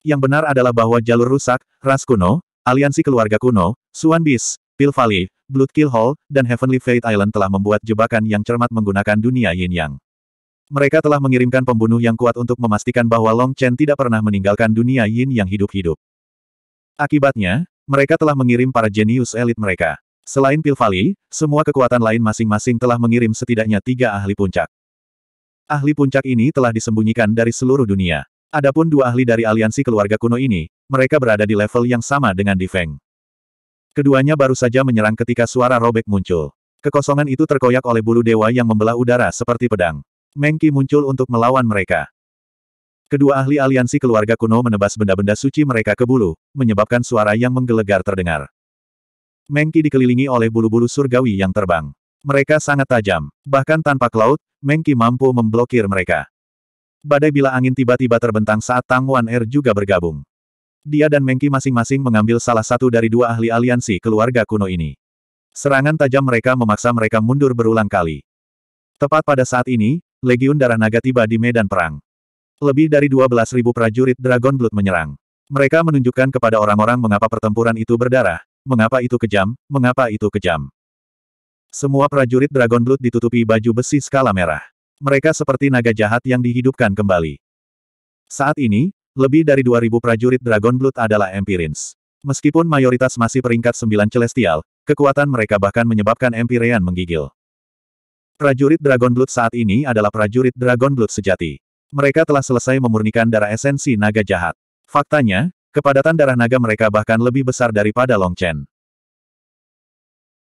Yang benar adalah bahwa jalur rusak, ras kuno, aliansi keluarga kuno, Suan Bis, Pil Valley, Blood Kill Hall, dan Heavenly Fate Island telah membuat jebakan yang cermat menggunakan dunia yin yang. Mereka telah mengirimkan pembunuh yang kuat untuk memastikan bahwa Long Chen tidak pernah meninggalkan dunia yin yang hidup-hidup. Akibatnya, mereka telah mengirim para jenius elit mereka. Selain Pil Valley, semua kekuatan lain masing-masing telah mengirim setidaknya tiga ahli puncak. Ahli puncak ini telah disembunyikan dari seluruh dunia. Adapun dua ahli dari aliansi keluarga kuno ini, mereka berada di level yang sama dengan Di Feng. Keduanya baru saja menyerang ketika suara robek muncul. Kekosongan itu terkoyak oleh bulu dewa yang membelah udara seperti pedang. Mengki muncul untuk melawan mereka. Kedua ahli aliansi keluarga kuno menebas benda-benda suci mereka ke bulu, menyebabkan suara yang menggelegar terdengar. Mengki dikelilingi oleh bulu-bulu surgawi yang terbang. Mereka sangat tajam. Bahkan tanpa cloud, Mengki mampu memblokir mereka. Badai bila angin tiba-tiba terbentang saat Tang Wan Er juga bergabung. Dia dan Mengki masing-masing mengambil salah satu dari dua ahli aliansi keluarga kuno ini. Serangan tajam mereka memaksa mereka mundur berulang kali. Tepat pada saat ini, Legiun Darah Naga tiba di medan perang. Lebih dari 12.000 prajurit Dragon Blood menyerang. Mereka menunjukkan kepada orang-orang mengapa pertempuran itu berdarah, mengapa itu kejam, mengapa itu kejam. Semua prajurit Dragon Blood ditutupi baju besi skala merah. Mereka seperti naga jahat yang dihidupkan kembali. Saat ini, lebih dari 2000 prajurit Dragon Blood adalah Empirins. Meskipun mayoritas masih peringkat 9 celestial, kekuatan mereka bahkan menyebabkan Empyrean menggigil. Prajurit Dragon Blood saat ini adalah prajurit Dragon Blood sejati. Mereka telah selesai memurnikan darah esensi naga jahat. Faktanya, kepadatan darah naga mereka bahkan lebih besar daripada Long Chen.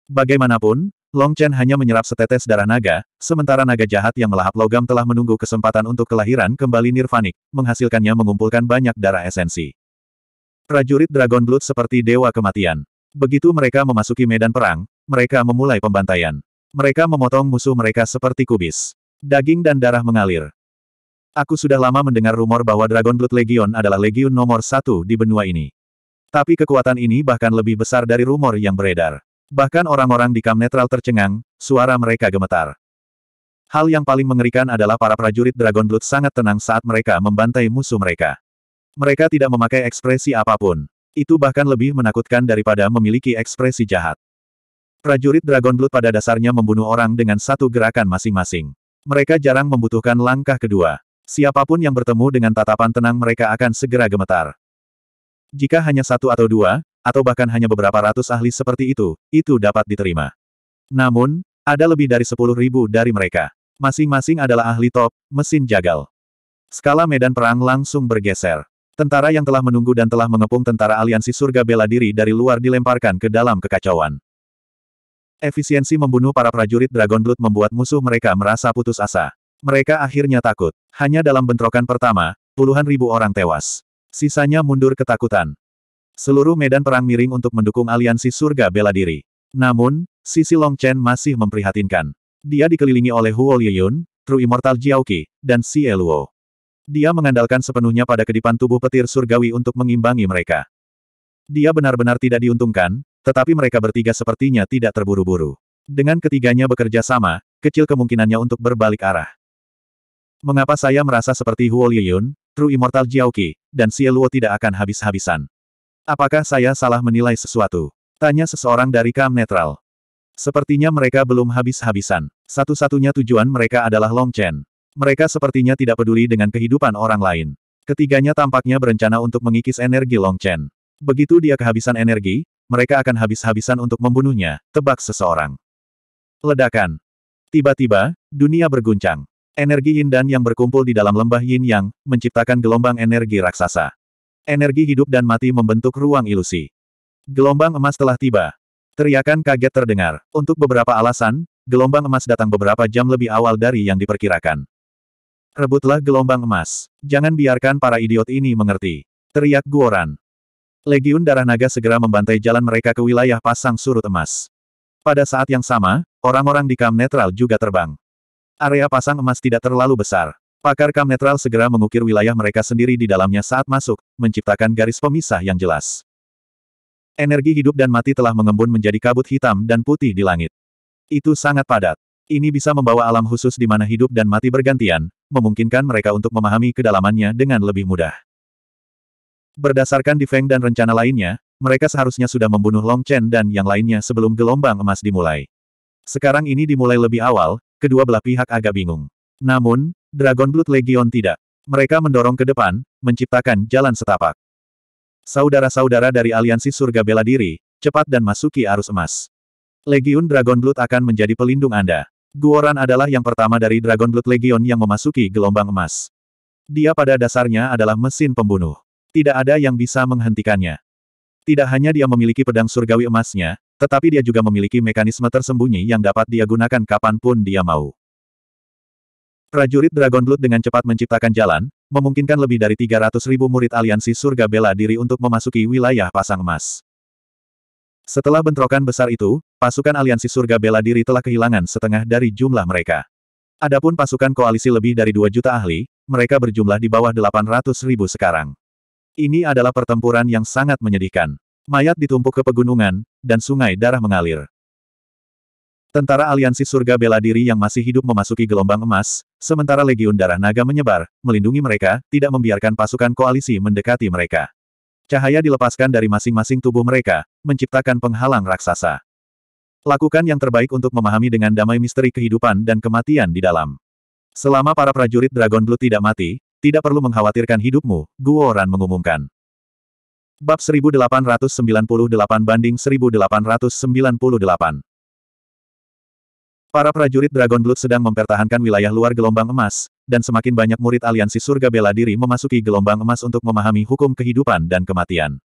Bagaimanapun, Long Chen hanya menyerap setetes darah naga, sementara naga jahat yang melahap logam telah menunggu kesempatan untuk kelahiran kembali nirvanik, menghasilkannya mengumpulkan banyak darah esensi. Prajurit Dragon Blood seperti dewa kematian. Begitu mereka memasuki medan perang, mereka memulai pembantaian. Mereka memotong musuh mereka seperti kubis. Daging dan darah mengalir. Aku sudah lama mendengar rumor bahwa Dragon Blood Legion adalah legion nomor satu di benua ini. Tapi kekuatan ini bahkan lebih besar dari rumor yang beredar. Bahkan orang-orang di kamp netral tercengang, suara mereka gemetar. Hal yang paling mengerikan adalah para prajurit Dragon Blood sangat tenang saat mereka membantai musuh mereka. Mereka tidak memakai ekspresi apapun. Itu bahkan lebih menakutkan daripada memiliki ekspresi jahat. Prajurit Dragon Blood pada dasarnya membunuh orang dengan satu gerakan masing-masing. Mereka jarang membutuhkan langkah kedua. Siapapun yang bertemu dengan tatapan tenang mereka akan segera gemetar. Jika hanya satu atau dua, atau bahkan hanya beberapa ratus ahli seperti itu, itu dapat diterima. Namun, ada lebih dari sepuluh ribu dari mereka. Masing-masing adalah ahli top, mesin jagal. Skala medan perang langsung bergeser. Tentara yang telah menunggu dan telah mengepung tentara aliansi surga bela diri dari luar dilemparkan ke dalam kekacauan. Efisiensi membunuh para prajurit Dragon Blood membuat musuh mereka merasa putus asa. Mereka akhirnya takut. Hanya dalam bentrokan pertama, puluhan ribu orang tewas. Sisanya mundur ketakutan. Seluruh medan perang miring untuk mendukung aliansi surga bela diri. Namun, sisi Long Chen masih memprihatinkan. Dia dikelilingi oleh Huo Liyun, True Immortal Jiaoki, dan Si Luo. Dia mengandalkan sepenuhnya pada kedipan tubuh petir surgawi untuk mengimbangi mereka. Dia benar-benar tidak diuntungkan, tetapi mereka bertiga sepertinya tidak terburu-buru. Dengan ketiganya bekerja sama, kecil kemungkinannya untuk berbalik arah. Mengapa saya merasa seperti Huo Liyun, True Immortal Jiaoki, dan Si Luo tidak akan habis-habisan? Apakah saya salah menilai sesuatu? Tanya seseorang dari kam netral. Sepertinya mereka belum habis-habisan. Satu-satunya tujuan mereka adalah Long Chen. Mereka sepertinya tidak peduli dengan kehidupan orang lain. Ketiganya tampaknya berencana untuk mengikis energi Long Chen. Begitu dia kehabisan energi, mereka akan habis-habisan untuk membunuhnya, tebak seseorang. Ledakan. Tiba-tiba, dunia berguncang. Energi yin dan yang berkumpul di dalam lembah yin yang, menciptakan gelombang energi raksasa. Energi hidup dan mati membentuk ruang ilusi. Gelombang emas telah tiba. Teriakan kaget terdengar. Untuk beberapa alasan, gelombang emas datang beberapa jam lebih awal dari yang diperkirakan. Rebutlah gelombang emas. Jangan biarkan para idiot ini mengerti. Teriak Guoran. Legiun Darah Naga segera membantai jalan mereka ke wilayah pasang surut emas. Pada saat yang sama, orang-orang di kam netral juga terbang. Area pasang emas tidak terlalu besar. Pakar netral segera mengukir wilayah mereka sendiri di dalamnya saat masuk, menciptakan garis pemisah yang jelas. Energi hidup dan mati telah mengembun menjadi kabut hitam dan putih di langit. Itu sangat padat. Ini bisa membawa alam khusus di mana hidup dan mati bergantian, memungkinkan mereka untuk memahami kedalamannya dengan lebih mudah. Berdasarkan Difeng dan rencana lainnya, mereka seharusnya sudah membunuh Long Chen dan yang lainnya sebelum gelombang emas dimulai. Sekarang ini dimulai lebih awal, kedua belah pihak agak bingung. Namun, Dragon Blood Legion tidak. Mereka mendorong ke depan, menciptakan jalan setapak. Saudara-saudara dari aliansi surga bela diri, cepat dan masuki arus emas. Legion Dragon Blood akan menjadi pelindung Anda. Guoran adalah yang pertama dari Dragon Blood Legion yang memasuki gelombang emas. Dia pada dasarnya adalah mesin pembunuh. Tidak ada yang bisa menghentikannya. Tidak hanya dia memiliki pedang surgawi emasnya, tetapi dia juga memiliki mekanisme tersembunyi yang dapat dia gunakan kapanpun dia mau. Prajurit Dragon Blood dengan cepat menciptakan jalan, memungkinkan lebih dari 300 murid aliansi surga bela diri untuk memasuki wilayah pasang emas. Setelah bentrokan besar itu, pasukan aliansi surga bela diri telah kehilangan setengah dari jumlah mereka. Adapun pasukan koalisi lebih dari 2 juta ahli, mereka berjumlah di bawah 800 sekarang. Ini adalah pertempuran yang sangat menyedihkan. Mayat ditumpuk ke pegunungan, dan sungai darah mengalir. Tentara aliansi surga bela diri yang masih hidup memasuki gelombang emas, sementara legiun darah naga menyebar, melindungi mereka, tidak membiarkan pasukan koalisi mendekati mereka. Cahaya dilepaskan dari masing-masing tubuh mereka, menciptakan penghalang raksasa. Lakukan yang terbaik untuk memahami dengan damai misteri kehidupan dan kematian di dalam. Selama para prajurit Dragon Blue tidak mati, tidak perlu mengkhawatirkan hidupmu, Guo Ran mengumumkan. Bab 1898 banding 1898 Para prajurit Dragon Blood sedang mempertahankan wilayah luar gelombang emas, dan semakin banyak murid aliansi surga bela diri memasuki gelombang emas untuk memahami hukum kehidupan dan kematian.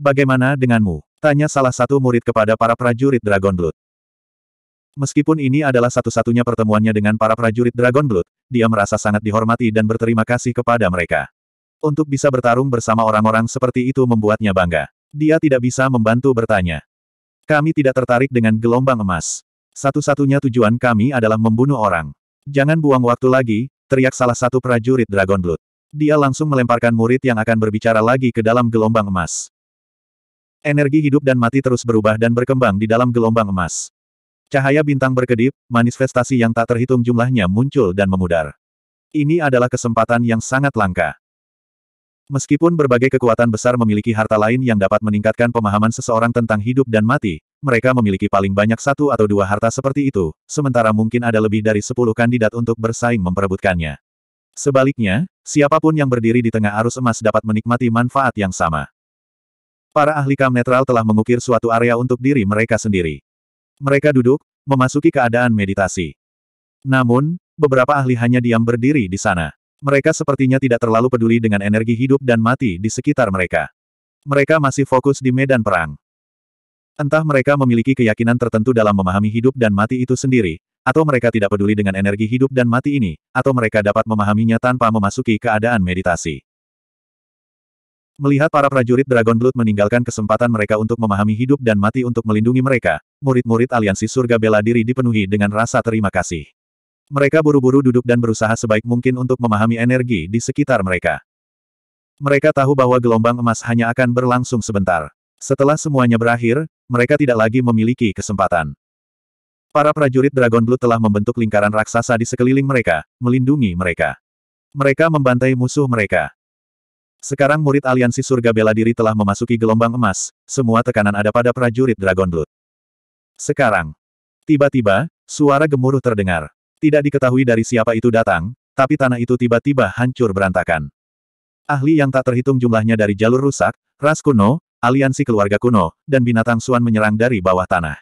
Bagaimana denganmu? Tanya salah satu murid kepada para prajurit Dragon Blood. Meskipun ini adalah satu-satunya pertemuannya dengan para prajurit Dragon Blood, dia merasa sangat dihormati dan berterima kasih kepada mereka. Untuk bisa bertarung bersama orang-orang seperti itu membuatnya bangga. Dia tidak bisa membantu bertanya. Kami tidak tertarik dengan gelombang emas. Satu-satunya tujuan kami adalah membunuh orang. Jangan buang waktu lagi, teriak salah satu prajurit Dragon Blood. Dia langsung melemparkan murid yang akan berbicara lagi ke dalam gelombang emas. Energi hidup dan mati terus berubah dan berkembang di dalam gelombang emas. Cahaya bintang berkedip, manifestasi yang tak terhitung jumlahnya muncul dan memudar. Ini adalah kesempatan yang sangat langka. Meskipun berbagai kekuatan besar memiliki harta lain yang dapat meningkatkan pemahaman seseorang tentang hidup dan mati, mereka memiliki paling banyak satu atau dua harta seperti itu, sementara mungkin ada lebih dari sepuluh kandidat untuk bersaing memperebutkannya. Sebaliknya, siapapun yang berdiri di tengah arus emas dapat menikmati manfaat yang sama. Para ahli kam netral telah mengukir suatu area untuk diri mereka sendiri. Mereka duduk, memasuki keadaan meditasi. Namun, beberapa ahli hanya diam berdiri di sana. Mereka sepertinya tidak terlalu peduli dengan energi hidup dan mati di sekitar mereka. Mereka masih fokus di medan perang. Entah mereka memiliki keyakinan tertentu dalam memahami hidup dan mati itu sendiri, atau mereka tidak peduli dengan energi hidup dan mati ini, atau mereka dapat memahaminya tanpa memasuki keadaan meditasi. Melihat para prajurit Dragon Blood meninggalkan kesempatan mereka untuk memahami hidup dan mati untuk melindungi mereka, murid-murid aliansi surga bela diri dipenuhi dengan rasa terima kasih. Mereka buru-buru duduk dan berusaha sebaik mungkin untuk memahami energi di sekitar mereka. Mereka tahu bahwa gelombang emas hanya akan berlangsung sebentar. Setelah semuanya berakhir, mereka tidak lagi memiliki kesempatan. Para prajurit Dragon Blue telah membentuk lingkaran raksasa di sekeliling mereka, melindungi mereka. Mereka membantai musuh mereka. Sekarang murid aliansi surga bela diri telah memasuki gelombang emas, semua tekanan ada pada prajurit Dragon Blood. Sekarang. Tiba-tiba, suara gemuruh terdengar. Tidak diketahui dari siapa itu datang, tapi tanah itu tiba-tiba hancur berantakan. Ahli yang tak terhitung jumlahnya dari jalur rusak, ras kuno, aliansi keluarga kuno, dan binatang Suan menyerang dari bawah tanah.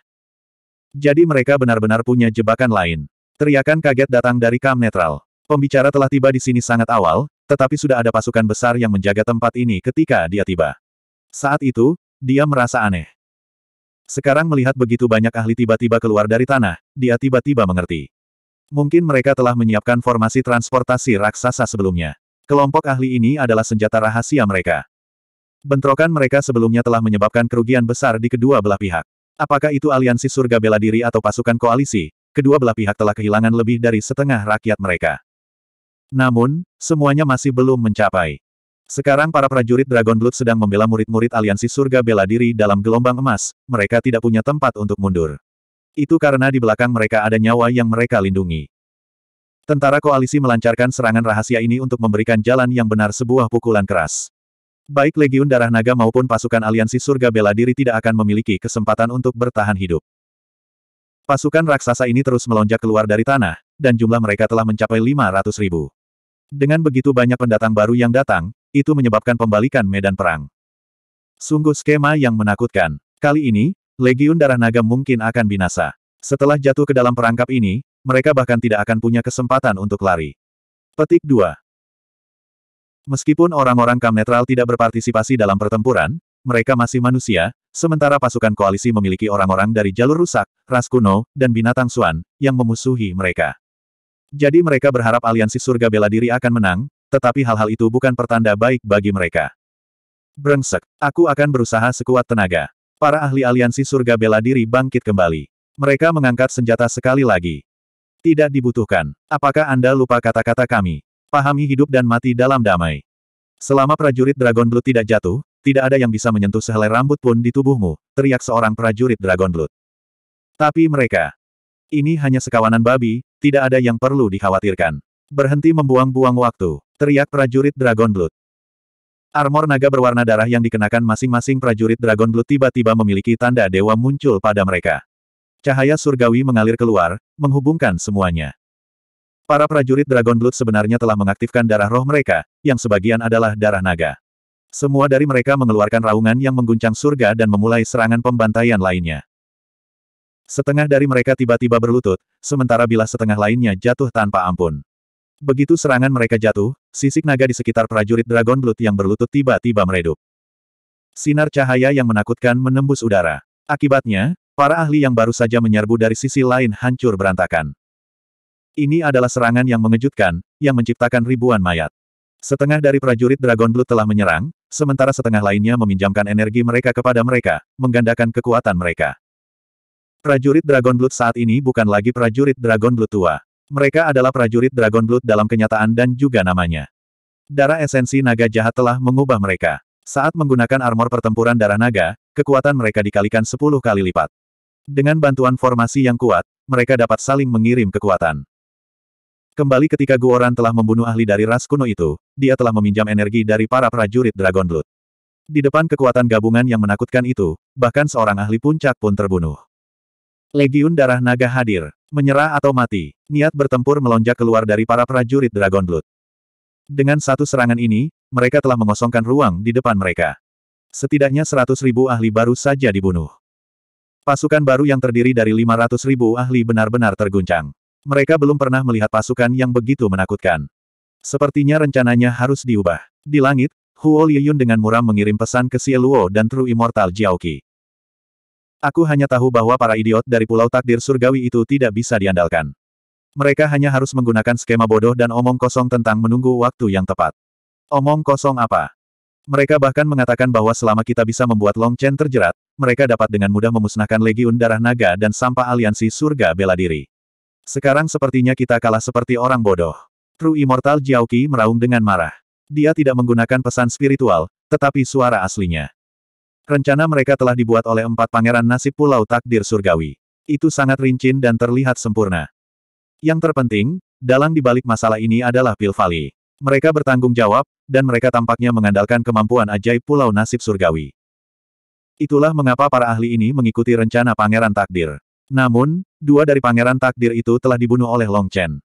Jadi mereka benar-benar punya jebakan lain. Teriakan kaget datang dari kam netral. Pembicara telah tiba di sini sangat awal, tetapi sudah ada pasukan besar yang menjaga tempat ini ketika dia tiba. Saat itu, dia merasa aneh. Sekarang melihat begitu banyak ahli tiba-tiba keluar dari tanah, dia tiba-tiba mengerti. Mungkin mereka telah menyiapkan formasi transportasi raksasa sebelumnya. Kelompok ahli ini adalah senjata rahasia mereka. Bentrokan mereka sebelumnya telah menyebabkan kerugian besar di kedua belah pihak. Apakah itu aliansi surga bela diri atau pasukan koalisi, kedua belah pihak telah kehilangan lebih dari setengah rakyat mereka. Namun, semuanya masih belum mencapai. Sekarang para prajurit Dragon Blood sedang membela murid-murid aliansi surga bela diri dalam gelombang emas, mereka tidak punya tempat untuk mundur. Itu karena di belakang mereka ada nyawa yang mereka lindungi. Tentara koalisi melancarkan serangan rahasia ini untuk memberikan jalan yang benar sebuah pukulan keras. Baik Legiun Darah Naga maupun pasukan aliansi surga bela diri tidak akan memiliki kesempatan untuk bertahan hidup. Pasukan raksasa ini terus melonjak keluar dari tanah, dan jumlah mereka telah mencapai 500 ribu. Dengan begitu banyak pendatang baru yang datang, itu menyebabkan pembalikan medan perang. Sungguh skema yang menakutkan. Kali ini, Legiun Darah Naga mungkin akan binasa. Setelah jatuh ke dalam perangkap ini, mereka bahkan tidak akan punya kesempatan untuk lari. Petik 2. Meskipun orang-orang kam netral tidak berpartisipasi dalam pertempuran, mereka masih manusia, sementara pasukan koalisi memiliki orang-orang dari jalur rusak, ras kuno, dan binatang suan, yang memusuhi mereka. Jadi mereka berharap aliansi surga bela diri akan menang, tetapi hal-hal itu bukan pertanda baik bagi mereka. Brengsek, aku akan berusaha sekuat tenaga. Para ahli aliansi surga bela diri bangkit kembali. Mereka mengangkat senjata sekali lagi. Tidak dibutuhkan. Apakah Anda lupa kata-kata kami? Pahami hidup dan mati dalam damai. Selama prajurit Dragon Blood tidak jatuh, tidak ada yang bisa menyentuh sehelai rambut pun di tubuhmu, teriak seorang prajurit Dragon Blood. Tapi mereka. Ini hanya sekawanan babi, tidak ada yang perlu dikhawatirkan. Berhenti membuang-buang waktu, teriak prajurit Dragon Blood. Armor naga berwarna darah yang dikenakan masing-masing prajurit Dragon Blood tiba-tiba memiliki tanda dewa muncul pada mereka. Cahaya surgawi mengalir keluar, menghubungkan semuanya. Para prajurit Dragon Blood sebenarnya telah mengaktifkan darah roh mereka, yang sebagian adalah darah naga. Semua dari mereka mengeluarkan raungan yang mengguncang surga dan memulai serangan pembantaian lainnya. Setengah dari mereka tiba-tiba berlutut, sementara bila setengah lainnya jatuh tanpa ampun. Begitu serangan mereka jatuh, sisik naga di sekitar prajurit Dragon Blood yang berlutut tiba-tiba meredup. Sinar cahaya yang menakutkan menembus udara. Akibatnya, para ahli yang baru saja menyerbu dari sisi lain hancur berantakan. Ini adalah serangan yang mengejutkan, yang menciptakan ribuan mayat. Setengah dari prajurit Dragon Blood telah menyerang, sementara setengah lainnya meminjamkan energi mereka kepada mereka, menggandakan kekuatan mereka. Prajurit Dragon Blood saat ini bukan lagi prajurit Dragon Blood tua. Mereka adalah prajurit Dragon Blood dalam kenyataan dan juga namanya. Darah esensi naga jahat telah mengubah mereka. Saat menggunakan armor pertempuran darah naga, kekuatan mereka dikalikan 10 kali lipat. Dengan bantuan formasi yang kuat, mereka dapat saling mengirim kekuatan. Kembali ketika Guoran telah membunuh ahli dari ras kuno itu, dia telah meminjam energi dari para prajurit Dragon Blood. Di depan kekuatan gabungan yang menakutkan itu, bahkan seorang ahli puncak pun terbunuh. Legiun Darah Naga hadir, menyerah atau mati, niat bertempur melonjak keluar dari para prajurit Dragon Blood. Dengan satu serangan ini, mereka telah mengosongkan ruang di depan mereka. Setidaknya seratus ribu ahli baru saja dibunuh. Pasukan baru yang terdiri dari 500 ribu ahli benar-benar terguncang. Mereka belum pernah melihat pasukan yang begitu menakutkan. Sepertinya rencananya harus diubah. Di langit, Huo Liyun dengan muram mengirim pesan ke Xie Luo dan True Immortal Jiaoqi. Aku hanya tahu bahwa para idiot dari Pulau Takdir Surgawi itu tidak bisa diandalkan. Mereka hanya harus menggunakan skema bodoh dan omong kosong tentang menunggu waktu yang tepat. Omong kosong apa? Mereka bahkan mengatakan bahwa selama kita bisa membuat Long Chen terjerat, mereka dapat dengan mudah memusnahkan Legiun Darah Naga dan sampah aliansi surga bela diri. Sekarang sepertinya kita kalah seperti orang bodoh. True Immortal Jiaoqi meraung dengan marah. Dia tidak menggunakan pesan spiritual, tetapi suara aslinya. Rencana mereka telah dibuat oleh empat pangeran nasib pulau takdir surgawi. Itu sangat rincin dan terlihat sempurna. Yang terpenting, dalang dibalik masalah ini adalah Pilvali. Mereka bertanggung jawab, dan mereka tampaknya mengandalkan kemampuan ajaib pulau nasib surgawi. Itulah mengapa para ahli ini mengikuti rencana pangeran takdir. Namun, dua dari pangeran takdir itu telah dibunuh oleh Long Chen.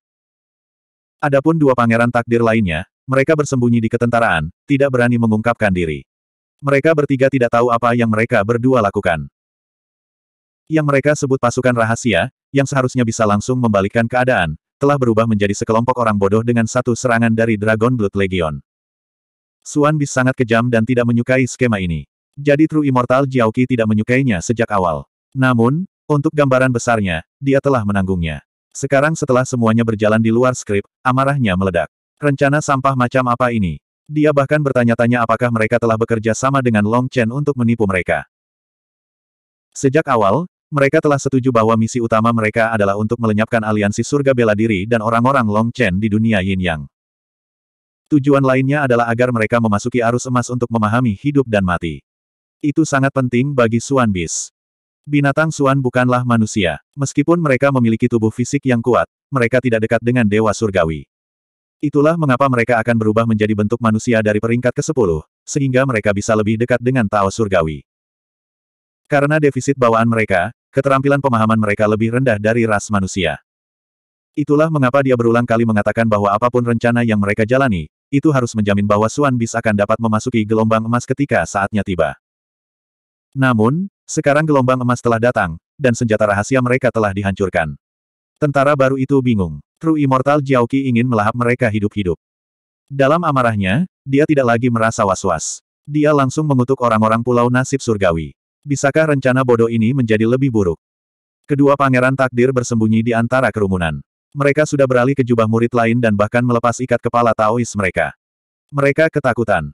Adapun dua pangeran takdir lainnya, mereka bersembunyi di ketentaraan, tidak berani mengungkapkan diri. Mereka bertiga tidak tahu apa yang mereka berdua lakukan. Yang mereka sebut pasukan rahasia, yang seharusnya bisa langsung membalikkan keadaan, telah berubah menjadi sekelompok orang bodoh dengan satu serangan dari Dragon Blood Legion. Suan Bis sangat kejam dan tidak menyukai skema ini. Jadi True Immortal Jiaoki tidak menyukainya sejak awal. Namun, untuk gambaran besarnya, dia telah menanggungnya. Sekarang setelah semuanya berjalan di luar skrip, amarahnya meledak. Rencana sampah macam apa ini? Dia bahkan bertanya-tanya apakah mereka telah bekerja sama dengan Long Chen untuk menipu mereka. Sejak awal, mereka telah setuju bahwa misi utama mereka adalah untuk melenyapkan aliansi surga bela diri dan orang-orang Long Chen di dunia Yin Yang. Tujuan lainnya adalah agar mereka memasuki arus emas untuk memahami hidup dan mati. Itu sangat penting bagi Suan Bis. Binatang Suan bukanlah manusia. Meskipun mereka memiliki tubuh fisik yang kuat, mereka tidak dekat dengan Dewa Surgawi. Itulah mengapa mereka akan berubah menjadi bentuk manusia dari peringkat ke-10, sehingga mereka bisa lebih dekat dengan Tao Surgawi. Karena defisit bawaan mereka, keterampilan pemahaman mereka lebih rendah dari ras manusia. Itulah mengapa dia berulang kali mengatakan bahwa apapun rencana yang mereka jalani, itu harus menjamin bahwa Suan Bis akan dapat memasuki gelombang emas ketika saatnya tiba. Namun, sekarang gelombang emas telah datang, dan senjata rahasia mereka telah dihancurkan. Tentara baru itu bingung. True Immortal Jiaoqi ingin melahap mereka hidup-hidup. Dalam amarahnya, dia tidak lagi merasa was-was. Dia langsung mengutuk orang-orang pulau nasib surgawi. Bisakah rencana bodoh ini menjadi lebih buruk? Kedua pangeran takdir bersembunyi di antara kerumunan. Mereka sudah beralih ke jubah murid lain dan bahkan melepas ikat kepala Taois mereka. Mereka ketakutan.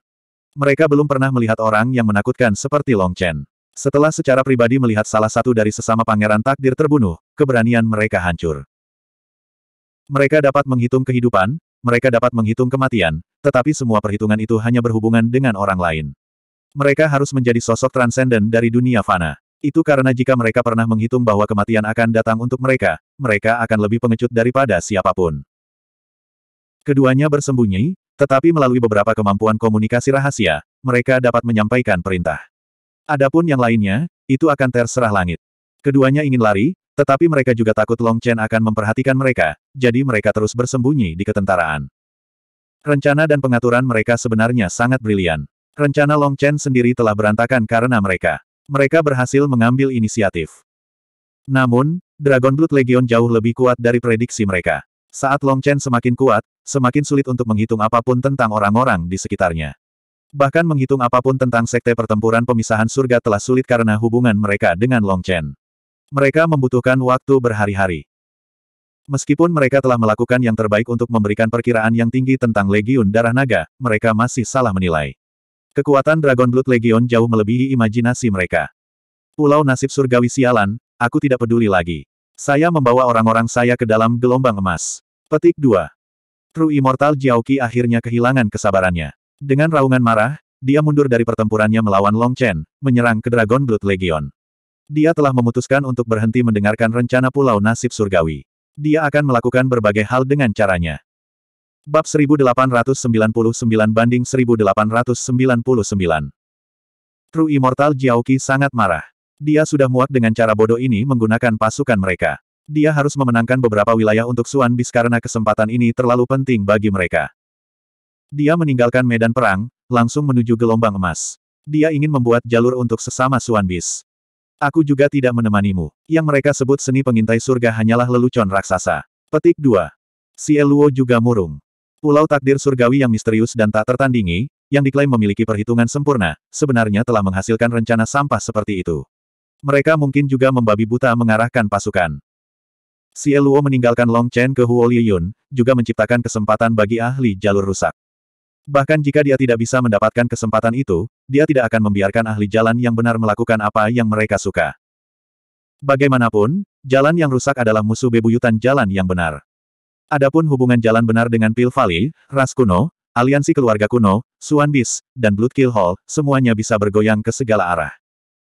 Mereka belum pernah melihat orang yang menakutkan seperti Long Chen. Setelah secara pribadi melihat salah satu dari sesama pangeran takdir terbunuh, keberanian mereka hancur. Mereka dapat menghitung kehidupan, mereka dapat menghitung kematian, tetapi semua perhitungan itu hanya berhubungan dengan orang lain. Mereka harus menjadi sosok transenden dari dunia fana. Itu karena jika mereka pernah menghitung bahwa kematian akan datang untuk mereka, mereka akan lebih pengecut daripada siapapun. Keduanya bersembunyi, tetapi melalui beberapa kemampuan komunikasi rahasia, mereka dapat menyampaikan perintah. Adapun yang lainnya, itu akan terserah langit. Keduanya ingin lari, tetapi mereka juga takut Long Chen akan memperhatikan mereka, jadi mereka terus bersembunyi di ketentaraan. Rencana dan pengaturan mereka sebenarnya sangat brilian. Rencana Long Chen sendiri telah berantakan karena mereka. Mereka berhasil mengambil inisiatif. Namun, Dragon Blood Legion jauh lebih kuat dari prediksi mereka. Saat Long Chen semakin kuat, semakin sulit untuk menghitung apapun tentang orang-orang di sekitarnya. Bahkan menghitung apapun tentang sekte pertempuran pemisahan surga telah sulit karena hubungan mereka dengan Long Chen. Mereka membutuhkan waktu berhari-hari. Meskipun mereka telah melakukan yang terbaik untuk memberikan perkiraan yang tinggi tentang Legiun Darah Naga, mereka masih salah menilai. Kekuatan Dragon Blood Legion jauh melebihi imajinasi mereka. Pulau nasib surgawi sialan, aku tidak peduli lagi. Saya membawa orang-orang saya ke dalam gelombang emas. Petik 2. True Immortal Jiaoqi akhirnya kehilangan kesabarannya. Dengan raungan marah, dia mundur dari pertempurannya melawan Long Chen, menyerang ke Dragon Blood Legion. Dia telah memutuskan untuk berhenti mendengarkan rencana Pulau Nasib Surgawi. Dia akan melakukan berbagai hal dengan caranya. Bab 1899 banding 1899 True Immortal Jiaoqi sangat marah. Dia sudah muak dengan cara bodoh ini menggunakan pasukan mereka. Dia harus memenangkan beberapa wilayah untuk Suan Bis karena kesempatan ini terlalu penting bagi mereka. Dia meninggalkan medan perang, langsung menuju gelombang emas. Dia ingin membuat jalur untuk sesama Suan Bis. Aku juga tidak menemanimu. Yang mereka sebut seni pengintai surga hanyalah lelucon raksasa. Petik 2. Si Eluo juga murung. Pulau takdir surgawi yang misterius dan tak tertandingi, yang diklaim memiliki perhitungan sempurna, sebenarnya telah menghasilkan rencana sampah seperti itu. Mereka mungkin juga membabi buta mengarahkan pasukan. Si Eluo meninggalkan Long Chen ke Huo Liyun, juga menciptakan kesempatan bagi ahli jalur rusak. Bahkan jika dia tidak bisa mendapatkan kesempatan itu, dia tidak akan membiarkan ahli jalan yang benar melakukan apa yang mereka suka. Bagaimanapun, jalan yang rusak adalah musuh bebuyutan jalan yang benar. Adapun hubungan jalan benar dengan Pil Valley, Ras Kuno, Aliansi Keluarga Kuno, Suan Bis, dan Bloodkill Hall, semuanya bisa bergoyang ke segala arah.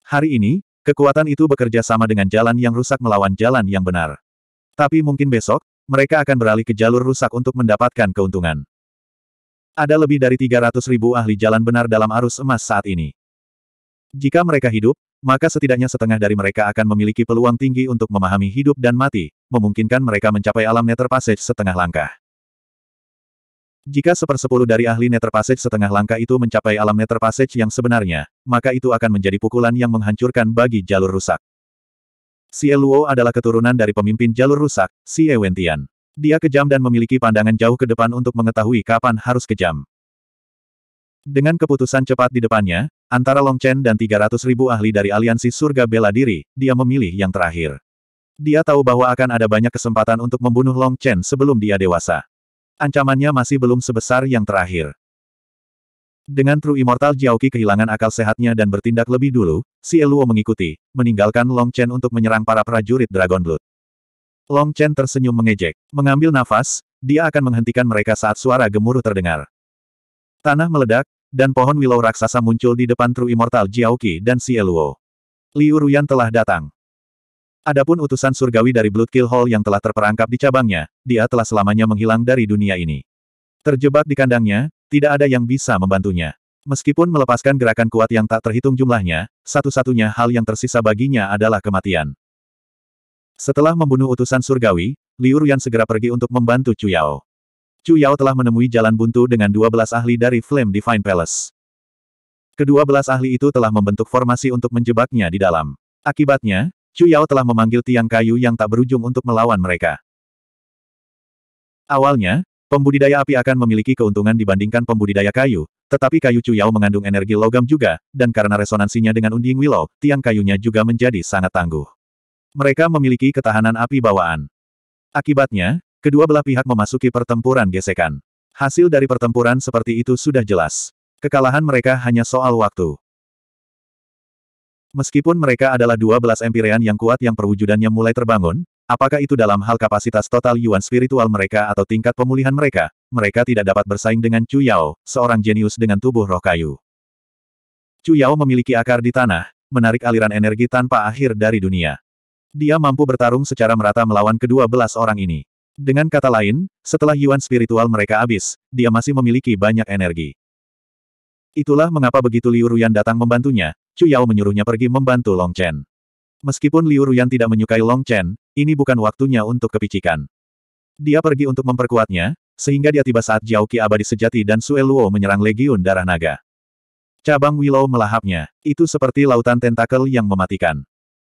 Hari ini, kekuatan itu bekerja sama dengan jalan yang rusak melawan jalan yang benar. Tapi mungkin besok, mereka akan beralih ke jalur rusak untuk mendapatkan keuntungan. Ada lebih dari 300 ribu ahli jalan benar dalam arus emas saat ini. Jika mereka hidup, maka setidaknya setengah dari mereka akan memiliki peluang tinggi untuk memahami hidup dan mati, memungkinkan mereka mencapai alam nether passage setengah langkah. Jika sepersepuluh dari ahli nether passage setengah langkah itu mencapai alam nether passage yang sebenarnya, maka itu akan menjadi pukulan yang menghancurkan bagi jalur rusak. Si Eluo adalah keturunan dari pemimpin jalur rusak, si Ewentian. Dia kejam dan memiliki pandangan jauh ke depan untuk mengetahui kapan harus kejam. Dengan keputusan cepat di depannya, antara Long Chen dan 300 ribu ahli dari aliansi surga bela diri, dia memilih yang terakhir. Dia tahu bahwa akan ada banyak kesempatan untuk membunuh Long Chen sebelum dia dewasa. Ancamannya masih belum sebesar yang terakhir. Dengan True Immortal Jiaoqi kehilangan akal sehatnya dan bertindak lebih dulu, si Eluo mengikuti, meninggalkan Long Chen untuk menyerang para prajurit Dragon Blood. Long Chen tersenyum mengejek. Mengambil nafas, dia akan menghentikan mereka saat suara gemuruh terdengar. Tanah meledak, dan pohon willow raksasa muncul di depan True Immortal Jiaoqi dan Xie Luo. Liu Ruyan telah datang. Adapun utusan surgawi dari Blood Kill Hall yang telah terperangkap di cabangnya, dia telah selamanya menghilang dari dunia ini. Terjebak di kandangnya, tidak ada yang bisa membantunya. Meskipun melepaskan gerakan kuat yang tak terhitung jumlahnya, satu-satunya hal yang tersisa baginya adalah kematian. Setelah membunuh utusan surgawi, Liu Ruyan segera pergi untuk membantu Chu Yao. Chu Yao telah menemui jalan buntu dengan 12 ahli dari Flame Divine Palace. Kedua belas ahli itu telah membentuk formasi untuk menjebaknya di dalam. Akibatnya, Chu Yao telah memanggil tiang kayu yang tak berujung untuk melawan mereka. Awalnya, pembudidaya api akan memiliki keuntungan dibandingkan pembudidaya kayu, tetapi kayu Chu Yao mengandung energi logam juga, dan karena resonansinya dengan unding willow, tiang kayunya juga menjadi sangat tangguh. Mereka memiliki ketahanan api bawaan. Akibatnya, kedua belah pihak memasuki pertempuran gesekan. Hasil dari pertempuran seperti itu sudah jelas. Kekalahan mereka hanya soal waktu. Meskipun mereka adalah 12 empirean yang kuat yang perwujudannya mulai terbangun, apakah itu dalam hal kapasitas total yuan spiritual mereka atau tingkat pemulihan mereka, mereka tidak dapat bersaing dengan Chu Yao, seorang jenius dengan tubuh roh kayu. Chu Yao memiliki akar di tanah, menarik aliran energi tanpa akhir dari dunia. Dia mampu bertarung secara merata melawan kedua belas orang ini. Dengan kata lain, setelah yuan spiritual mereka habis, dia masih memiliki banyak energi. Itulah mengapa begitu Liu Ruyan datang membantunya, Chu Yao menyuruhnya pergi membantu Long Chen. Meskipun Liu Ruyan tidak menyukai Long Chen, ini bukan waktunya untuk kepicikan. Dia pergi untuk memperkuatnya, sehingga dia tiba saat Jiao Qi abadi sejati dan Sue Luo menyerang Legiun Darah Naga. Cabang Willow melahapnya, itu seperti lautan tentakel yang mematikan.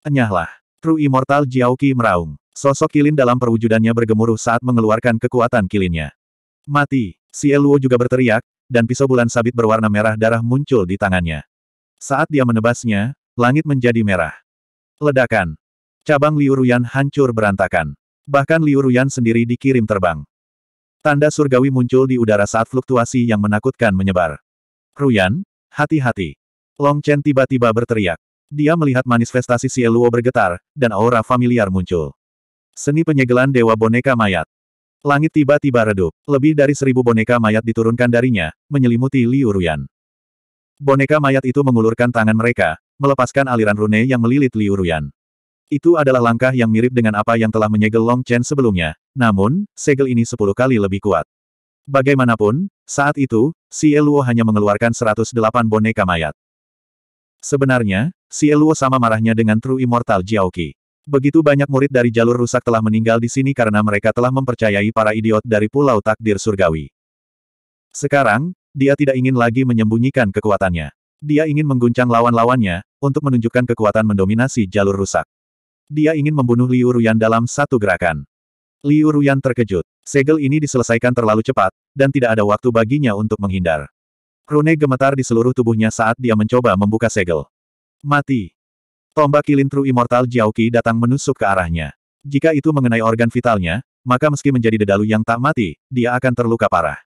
Enyahlah. Kru Immortal Jiaoqi meraung. Sosok kilin dalam perwujudannya bergemuruh saat mengeluarkan kekuatan kilinnya. Mati! Si Eluo juga berteriak, dan pisau bulan sabit berwarna merah darah muncul di tangannya. Saat dia menebasnya, langit menjadi merah. Ledakan! Cabang Liu Ruyan hancur berantakan. Bahkan Liu Ruyan sendiri dikirim terbang. Tanda surgawi muncul di udara saat fluktuasi yang menakutkan menyebar. Ruyan, hati-hati. Long Chen tiba-tiba berteriak. Dia melihat manifestasi Sieluo bergetar, dan aura familiar muncul. Seni penyegelan Dewa Boneka Mayat. Langit tiba-tiba redup. Lebih dari seribu boneka mayat diturunkan darinya, menyelimuti Liu Ruyan. Boneka mayat itu mengulurkan tangan mereka, melepaskan aliran rune yang melilit Liu Ruyan. Itu adalah langkah yang mirip dengan apa yang telah menyegel Long Chen sebelumnya, namun, segel ini sepuluh kali lebih kuat. Bagaimanapun, saat itu, si Eluo hanya mengeluarkan 108 boneka mayat. Sebenarnya, si Eluo sama marahnya dengan True Immortal Jiaoqi. Begitu banyak murid dari jalur rusak telah meninggal di sini karena mereka telah mempercayai para idiot dari Pulau Takdir Surgawi. Sekarang, dia tidak ingin lagi menyembunyikan kekuatannya. Dia ingin mengguncang lawan-lawannya, untuk menunjukkan kekuatan mendominasi jalur rusak. Dia ingin membunuh Liu Ruyan dalam satu gerakan. Liu Ruyan terkejut. Segel ini diselesaikan terlalu cepat, dan tidak ada waktu baginya untuk menghindar. Krune gemetar di seluruh tubuhnya saat dia mencoba membuka segel. Mati. Tombak Kilin True immortal Jiaoqi datang menusuk ke arahnya. Jika itu mengenai organ vitalnya, maka meski menjadi dedalu yang tak mati, dia akan terluka parah.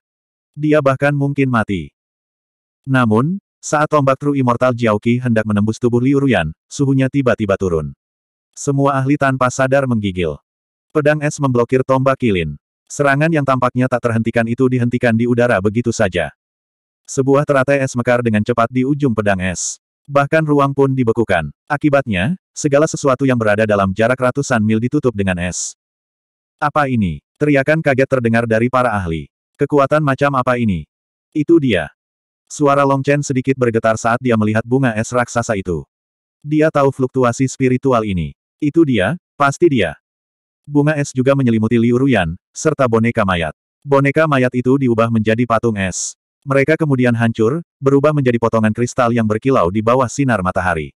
Dia bahkan mungkin mati. Namun, saat tombak True Immortal Jiaoqi hendak menembus tubuh Liu Ruyan, suhunya tiba-tiba turun. Semua ahli tanpa sadar menggigil. Pedang es memblokir tombak kilin. Serangan yang tampaknya tak terhentikan itu dihentikan di udara begitu saja. Sebuah teratai es mekar dengan cepat di ujung pedang es. Bahkan ruang pun dibekukan. Akibatnya, segala sesuatu yang berada dalam jarak ratusan mil ditutup dengan es. Apa ini? Teriakan kaget terdengar dari para ahli. Kekuatan macam apa ini? Itu dia. Suara Long Chen sedikit bergetar saat dia melihat bunga es raksasa itu. Dia tahu fluktuasi spiritual ini. Itu dia, pasti dia. Bunga es juga menyelimuti Liu Ruyan, serta boneka mayat. Boneka mayat itu diubah menjadi patung es. Mereka kemudian hancur, berubah menjadi potongan kristal yang berkilau di bawah sinar matahari.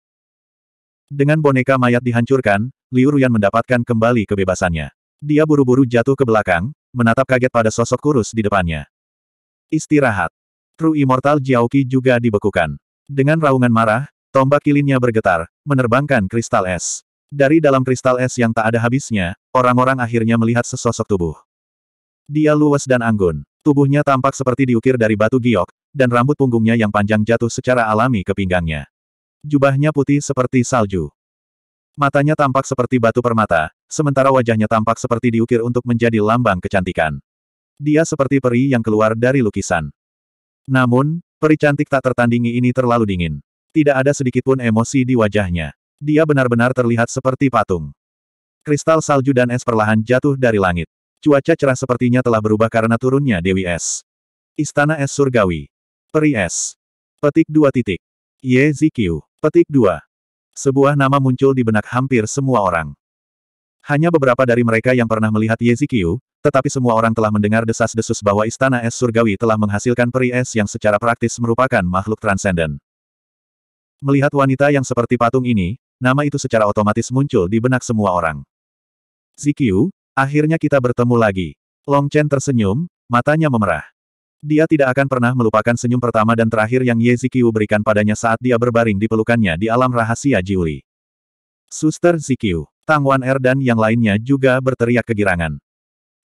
Dengan boneka mayat dihancurkan, Liu Ruyan mendapatkan kembali kebebasannya. Dia buru-buru jatuh ke belakang, menatap kaget pada sosok kurus di depannya. Istirahat. True Immortal Jiaoqi juga dibekukan. Dengan raungan marah, tombak kilinnya bergetar, menerbangkan kristal es. Dari dalam kristal es yang tak ada habisnya, orang-orang akhirnya melihat sesosok tubuh. Dia luas dan anggun. Tubuhnya tampak seperti diukir dari batu giok, dan rambut punggungnya yang panjang jatuh secara alami ke pinggangnya. Jubahnya putih seperti salju. Matanya tampak seperti batu permata, sementara wajahnya tampak seperti diukir untuk menjadi lambang kecantikan. Dia seperti peri yang keluar dari lukisan. Namun, peri cantik tak tertandingi ini terlalu dingin. Tidak ada sedikitpun emosi di wajahnya. Dia benar-benar terlihat seperti patung. Kristal salju dan es perlahan jatuh dari langit. Cuaca cerah sepertinya telah berubah karena turunnya Dewi Es. Istana Es Surgawi. Peri Es. Petik dua titik. Ye Zikyu. Petik dua. Sebuah nama muncul di benak hampir semua orang. Hanya beberapa dari mereka yang pernah melihat Ye Zikyu, tetapi semua orang telah mendengar desas-desus bahwa Istana Es Surgawi telah menghasilkan peri es yang secara praktis merupakan makhluk transenden. Melihat wanita yang seperti patung ini, nama itu secara otomatis muncul di benak semua orang. Zikyu, Akhirnya kita bertemu lagi. Long Chen tersenyum, matanya memerah. Dia tidak akan pernah melupakan senyum pertama dan terakhir yang Ye Zikiu berikan padanya saat dia berbaring di pelukannya di alam rahasia Jiuli. Suster Zikiu, Tang Wan Er dan yang lainnya juga berteriak kegirangan.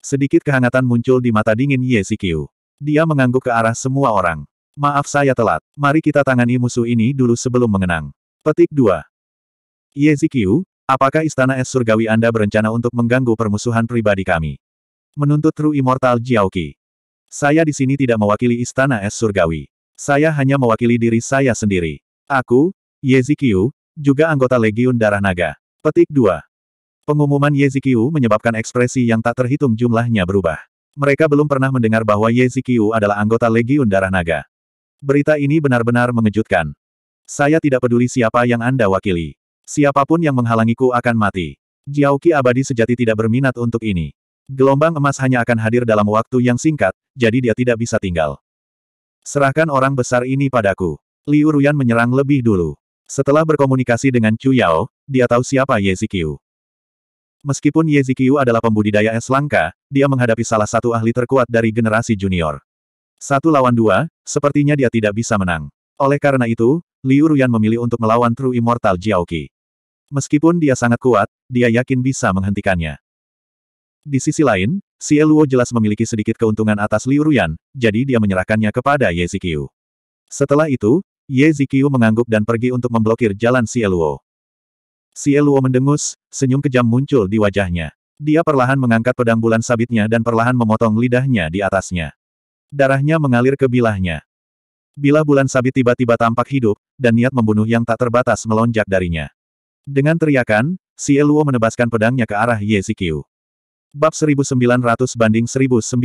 Sedikit kehangatan muncul di mata dingin Ye Zikiu. Dia mengangguk ke arah semua orang. Maaf saya telat, mari kita tangani musuh ini dulu sebelum mengenang. Petik 2. Ye Zikiu, Apakah Istana Es Surgawi Anda berencana untuk mengganggu permusuhan pribadi kami? Menuntut True Immortal Jiaoqi. Saya di sini tidak mewakili Istana Es Surgawi. Saya hanya mewakili diri saya sendiri. Aku, Yezikiu, juga anggota Legiun Darah Naga. Petik 2. Pengumuman Yezikiu menyebabkan ekspresi yang tak terhitung jumlahnya berubah. Mereka belum pernah mendengar bahwa Yezikiu adalah anggota Legiun Darah Naga. Berita ini benar-benar mengejutkan. Saya tidak peduli siapa yang Anda wakili. Siapapun yang menghalangiku akan mati. Jiaoki abadi sejati tidak berminat untuk ini. Gelombang emas hanya akan hadir dalam waktu yang singkat, jadi dia tidak bisa tinggal. Serahkan orang besar ini padaku. Liu Ruyan menyerang lebih dulu. Setelah berkomunikasi dengan Chu Yao, dia tahu siapa Ye Zikyu. Meskipun Ye Zikyu adalah pembudidaya es langka, dia menghadapi salah satu ahli terkuat dari generasi junior. Satu lawan dua, sepertinya dia tidak bisa menang. Oleh karena itu, Liu Ruyan memilih untuk melawan True Immortal Jiaoki. Meskipun dia sangat kuat, dia yakin bisa menghentikannya. Di sisi lain, Si Luo jelas memiliki sedikit keuntungan atas Liu Ruyan, jadi dia menyerahkannya kepada Ye Ziqiu. Setelah itu, Ye Ziqiu mengangguk dan pergi untuk memblokir jalan Si Luo. Si Luo mendengus, senyum kejam muncul di wajahnya. Dia perlahan mengangkat pedang bulan sabitnya dan perlahan memotong lidahnya di atasnya. Darahnya mengalir ke bilahnya. Bilah bulan sabit tiba-tiba tampak hidup, dan niat membunuh yang tak terbatas melonjak darinya. Dengan teriakan, Si Eluo menebaskan pedangnya ke arah Ye Zikyu. Bab 1900 banding 1900.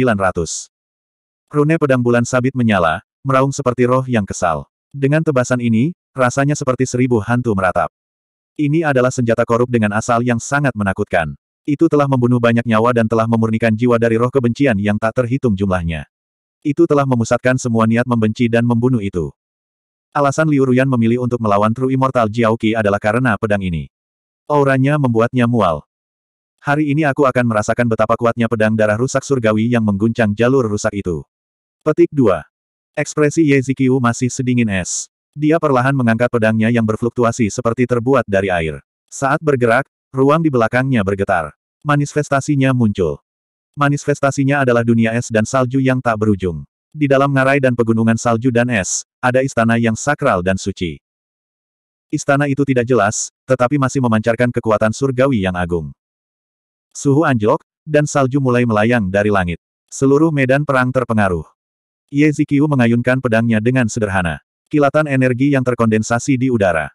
Rune pedang bulan sabit menyala, meraung seperti roh yang kesal. Dengan tebasan ini, rasanya seperti seribu hantu meratap. Ini adalah senjata korup dengan asal yang sangat menakutkan. Itu telah membunuh banyak nyawa dan telah memurnikan jiwa dari roh kebencian yang tak terhitung jumlahnya. Itu telah memusatkan semua niat membenci dan membunuh itu. Alasan Liu Ruyan memilih untuk melawan True Immortal Jiao Qi adalah karena pedang ini. Auranya membuatnya mual. Hari ini aku akan merasakan betapa kuatnya pedang darah rusak surgawi yang mengguncang jalur rusak itu. Petik 2. Ekspresi Ye Zikyu masih sedingin es. Dia perlahan mengangkat pedangnya yang berfluktuasi seperti terbuat dari air. Saat bergerak, ruang di belakangnya bergetar. Manifestasinya muncul. Manifestasinya adalah dunia es dan salju yang tak berujung. Di dalam ngarai dan pegunungan salju dan es, ada istana yang sakral dan suci. Istana itu tidak jelas, tetapi masih memancarkan kekuatan surgawi yang agung. Suhu anjlok, dan salju mulai melayang dari langit. Seluruh medan perang terpengaruh. Ye Zikiu mengayunkan pedangnya dengan sederhana. Kilatan energi yang terkondensasi di udara.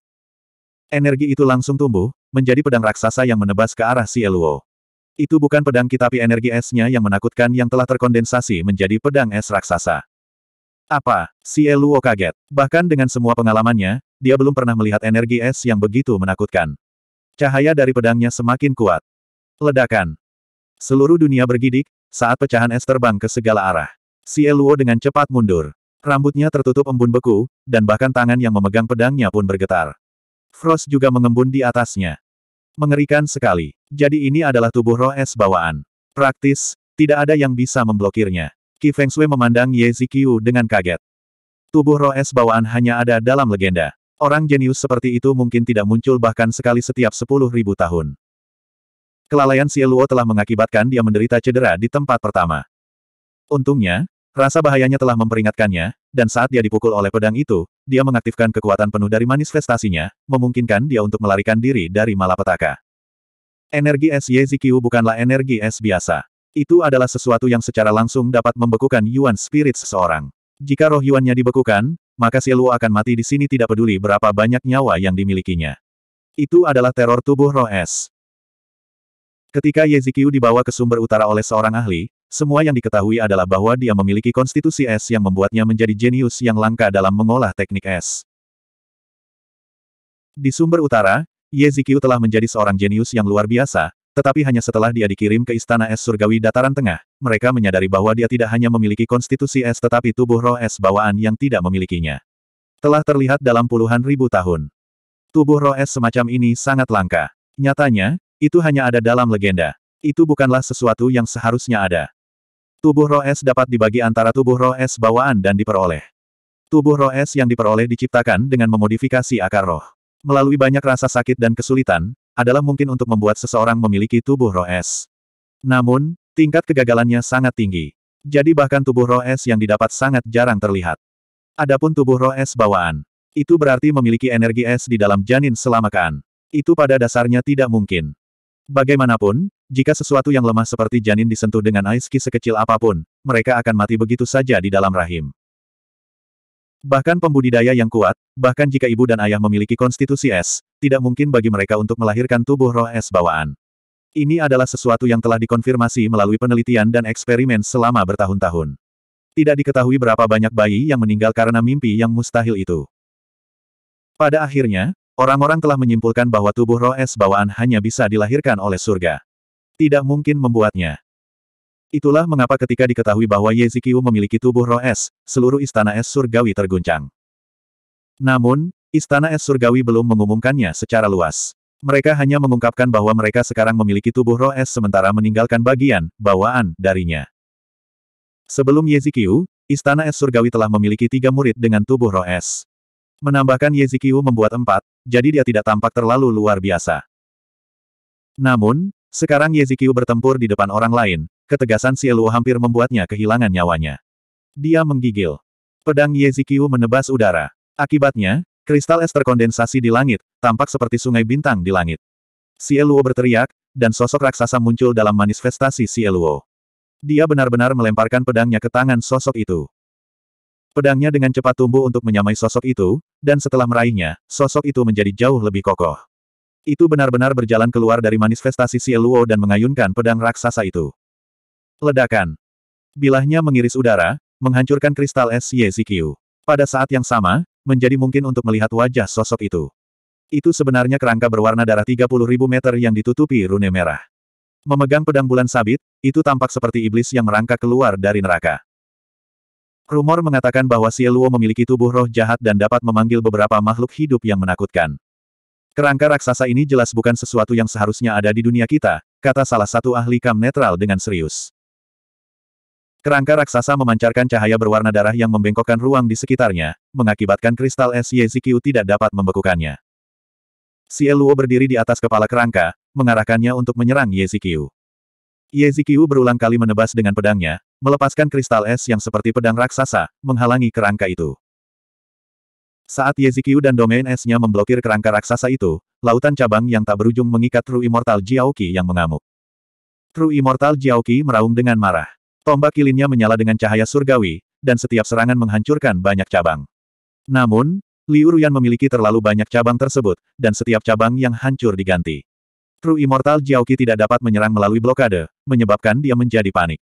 Energi itu langsung tumbuh, menjadi pedang raksasa yang menebas ke arah si Eluo. Itu bukan pedang kitapi energi esnya yang menakutkan yang telah terkondensasi menjadi pedang es raksasa. Apa? Si Eluo oh kaget. Bahkan dengan semua pengalamannya, dia belum pernah melihat energi es yang begitu menakutkan. Cahaya dari pedangnya semakin kuat. Ledakan. Seluruh dunia bergidik, saat pecahan es terbang ke segala arah. Si Eluo oh dengan cepat mundur. Rambutnya tertutup embun beku, dan bahkan tangan yang memegang pedangnya pun bergetar. Frost juga mengembun di atasnya. Mengerikan sekali. Jadi ini adalah tubuh roh es bawaan. Praktis, tidak ada yang bisa memblokirnya. Qi Feng Shui memandang Ye Zikiu dengan kaget. Tubuh roh es bawaan hanya ada dalam legenda. Orang jenius seperti itu mungkin tidak muncul bahkan sekali setiap sepuluh ribu tahun. Kelalaian Sieluo telah mengakibatkan dia menderita cedera di tempat pertama. Untungnya, rasa bahayanya telah memperingatkannya, dan saat dia dipukul oleh pedang itu, dia mengaktifkan kekuatan penuh dari manifestasinya, memungkinkan dia untuk melarikan diri dari malapetaka. Energi es Yezikyu bukanlah energi es biasa. Itu adalah sesuatu yang secara langsung dapat membekukan Yuan Spirit seseorang. Jika roh Yuannya dibekukan, maka Sielu akan mati di sini tidak peduli berapa banyak nyawa yang dimilikinya. Itu adalah teror tubuh roh es. Ketika Ye Yezikyu dibawa ke sumber utara oleh seorang ahli, semua yang diketahui adalah bahwa dia memiliki konstitusi es yang membuatnya menjadi jenius yang langka dalam mengolah teknik es. Di sumber utara, Ye Yezikyu telah menjadi seorang jenius yang luar biasa, tetapi hanya setelah dia dikirim ke Istana Es Surgawi Dataran Tengah, mereka menyadari bahwa dia tidak hanya memiliki konstitusi es tetapi tubuh roh es bawaan yang tidak memilikinya. Telah terlihat dalam puluhan ribu tahun. Tubuh roh es semacam ini sangat langka. Nyatanya, itu hanya ada dalam legenda. Itu bukanlah sesuatu yang seharusnya ada. Tubuh roh es dapat dibagi antara tubuh roh es bawaan dan diperoleh. Tubuh roh es yang diperoleh diciptakan dengan memodifikasi akar roh. Melalui banyak rasa sakit dan kesulitan, adalah mungkin untuk membuat seseorang memiliki tubuh roh es. Namun, tingkat kegagalannya sangat tinggi. Jadi bahkan tubuh roh es yang didapat sangat jarang terlihat. Adapun tubuh roh es bawaan, itu berarti memiliki energi es di dalam janin selama kan. Itu pada dasarnya tidak mungkin. Bagaimanapun, jika sesuatu yang lemah seperti janin disentuh dengan aiski sekecil apapun, mereka akan mati begitu saja di dalam rahim. Bahkan pembudidaya yang kuat, bahkan jika ibu dan ayah memiliki konstitusi es, tidak mungkin bagi mereka untuk melahirkan tubuh roh es bawaan. Ini adalah sesuatu yang telah dikonfirmasi melalui penelitian dan eksperimen selama bertahun-tahun. Tidak diketahui berapa banyak bayi yang meninggal karena mimpi yang mustahil itu. Pada akhirnya, orang-orang telah menyimpulkan bahwa tubuh roh es bawaan hanya bisa dilahirkan oleh surga. Tidak mungkin membuatnya. Itulah mengapa ketika diketahui bahwa Yezikiu memiliki tubuh roh es, seluruh istana es surgawi terguncang. Namun, istana es surgawi belum mengumumkannya secara luas. Mereka hanya mengungkapkan bahwa mereka sekarang memiliki tubuh roh es sementara meninggalkan bagian, bawaan, darinya. Sebelum Yezikiu, istana es surgawi telah memiliki tiga murid dengan tubuh roh es. Menambahkan Yezikiu membuat empat, jadi dia tidak tampak terlalu luar biasa. Namun, sekarang Yezikiu bertempur di depan orang lain, Ketegasan Sieluo hampir membuatnya kehilangan nyawanya. Dia menggigil. Pedang Zikiu menebas udara. Akibatnya, kristal es terkondensasi di langit, tampak seperti sungai bintang di langit. Sieluo berteriak, dan sosok raksasa muncul dalam manifestasi Sieluo. Dia benar-benar melemparkan pedangnya ke tangan sosok itu. Pedangnya dengan cepat tumbuh untuk menyamai sosok itu, dan setelah meraihnya, sosok itu menjadi jauh lebih kokoh. Itu benar-benar berjalan keluar dari manifestasi Sieluo dan mengayunkan pedang raksasa itu. Ledakan. Bilahnya mengiris udara, menghancurkan kristal es Yezikyu. Pada saat yang sama, menjadi mungkin untuk melihat wajah sosok itu. Itu sebenarnya kerangka berwarna darah 30.000 meter yang ditutupi rune merah. Memegang pedang bulan sabit, itu tampak seperti iblis yang merangkak keluar dari neraka. Rumor mengatakan bahwa Sieluo memiliki tubuh roh jahat dan dapat memanggil beberapa makhluk hidup yang menakutkan. Kerangka raksasa ini jelas bukan sesuatu yang seharusnya ada di dunia kita, kata salah satu ahli kam netral dengan serius. Kerangka raksasa memancarkan cahaya berwarna darah yang membengkokkan ruang di sekitarnya, mengakibatkan kristal es Yezikiu tidak dapat membekukannya. Si Eluo berdiri di atas kepala kerangka, mengarahkannya untuk menyerang Yezikiu. Yezikiu berulang kali menebas dengan pedangnya, melepaskan kristal es yang seperti pedang raksasa, menghalangi kerangka itu. Saat Yezikiu dan domain esnya memblokir kerangka raksasa itu, lautan cabang yang tak berujung mengikat True Immortal Jiaoqi yang mengamuk. True Immortal Jiaoqi meraung dengan marah. Tombak kilinnya menyala dengan cahaya surgawi, dan setiap serangan menghancurkan banyak cabang. Namun, Liu Ruyan memiliki terlalu banyak cabang tersebut, dan setiap cabang yang hancur diganti. True Immortal Jiaoqi tidak dapat menyerang melalui blokade, menyebabkan dia menjadi panik.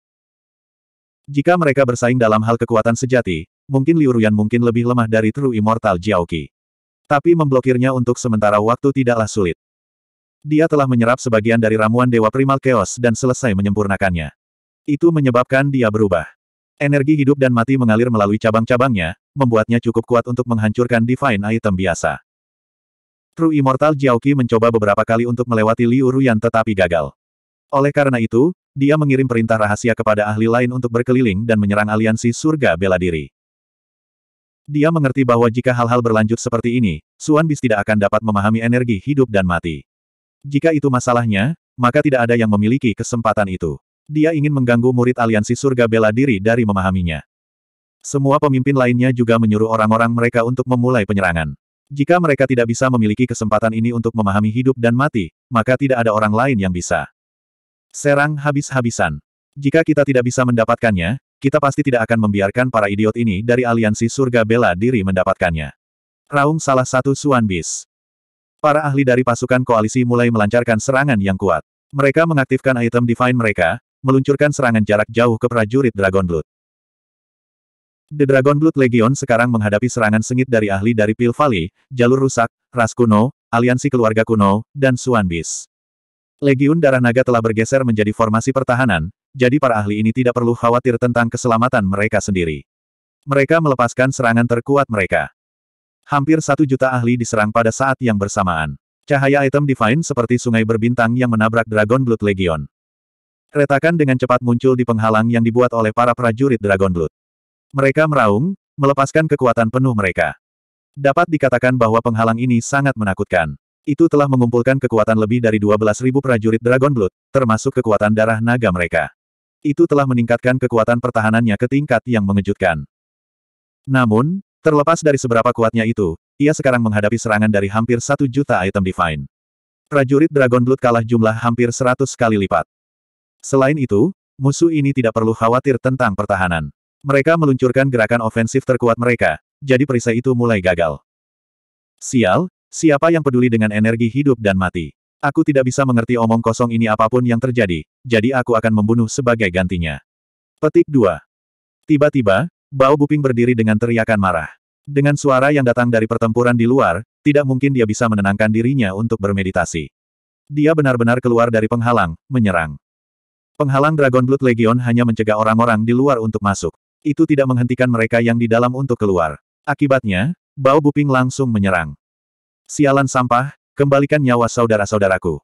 Jika mereka bersaing dalam hal kekuatan sejati, mungkin Liu Ruyan mungkin lebih lemah dari True Immortal Jiaoqi. Tapi memblokirnya untuk sementara waktu tidaklah sulit. Dia telah menyerap sebagian dari ramuan Dewa Primal Chaos dan selesai menyempurnakannya. Itu menyebabkan dia berubah. Energi hidup dan mati mengalir melalui cabang-cabangnya, membuatnya cukup kuat untuk menghancurkan Divine Item biasa. True Immortal Jiaoqi mencoba beberapa kali untuk melewati Liu Ruyan tetapi gagal. Oleh karena itu, dia mengirim perintah rahasia kepada ahli lain untuk berkeliling dan menyerang aliansi surga bela diri. Dia mengerti bahwa jika hal-hal berlanjut seperti ini, Suan Bis tidak akan dapat memahami energi hidup dan mati. Jika itu masalahnya, maka tidak ada yang memiliki kesempatan itu dia ingin mengganggu murid aliansi surga bela diri dari memahaminya. Semua pemimpin lainnya juga menyuruh orang-orang mereka untuk memulai penyerangan. Jika mereka tidak bisa memiliki kesempatan ini untuk memahami hidup dan mati, maka tidak ada orang lain yang bisa. Serang habis-habisan. Jika kita tidak bisa mendapatkannya, kita pasti tidak akan membiarkan para idiot ini dari aliansi surga bela diri mendapatkannya. Raung salah satu Suan Bis. Para ahli dari pasukan koalisi mulai melancarkan serangan yang kuat. Mereka mengaktifkan item divine mereka, meluncurkan serangan jarak jauh ke prajurit Dragon Blood. The Dragon Blood Legion sekarang menghadapi serangan sengit dari ahli dari Pil Valley, Jalur Rusak, Ras Kuno, Aliansi Keluarga Kuno, dan Suan Bis. Legiun Darah Naga telah bergeser menjadi formasi pertahanan, jadi para ahli ini tidak perlu khawatir tentang keselamatan mereka sendiri. Mereka melepaskan serangan terkuat mereka. Hampir satu juta ahli diserang pada saat yang bersamaan. Cahaya item divine seperti sungai berbintang yang menabrak Dragon Blood Legion. Retakan dengan cepat muncul di penghalang yang dibuat oleh para prajurit Dragon Blood. Mereka meraung, melepaskan kekuatan penuh mereka. Dapat dikatakan bahwa penghalang ini sangat menakutkan. Itu telah mengumpulkan kekuatan lebih dari 12.000 prajurit Dragon Blood, termasuk kekuatan darah naga mereka. Itu telah meningkatkan kekuatan pertahanannya ke tingkat yang mengejutkan. Namun, terlepas dari seberapa kuatnya itu, ia sekarang menghadapi serangan dari hampir satu juta item divine. Prajurit Dragon Blood kalah jumlah hampir 100 kali lipat. Selain itu, musuh ini tidak perlu khawatir tentang pertahanan. Mereka meluncurkan gerakan ofensif terkuat mereka, jadi perisai itu mulai gagal. Sial, siapa yang peduli dengan energi hidup dan mati? Aku tidak bisa mengerti omong kosong ini apapun yang terjadi, jadi aku akan membunuh sebagai gantinya. Petik 2. Tiba-tiba, Bao Buping berdiri dengan teriakan marah. Dengan suara yang datang dari pertempuran di luar, tidak mungkin dia bisa menenangkan dirinya untuk bermeditasi. Dia benar-benar keluar dari penghalang, menyerang. Penghalang Dragon Blood Legion hanya mencegah orang-orang di luar untuk masuk. Itu tidak menghentikan mereka yang di dalam untuk keluar. Akibatnya, Bao Buping langsung menyerang. Sialan sampah, kembalikan nyawa saudara-saudaraku.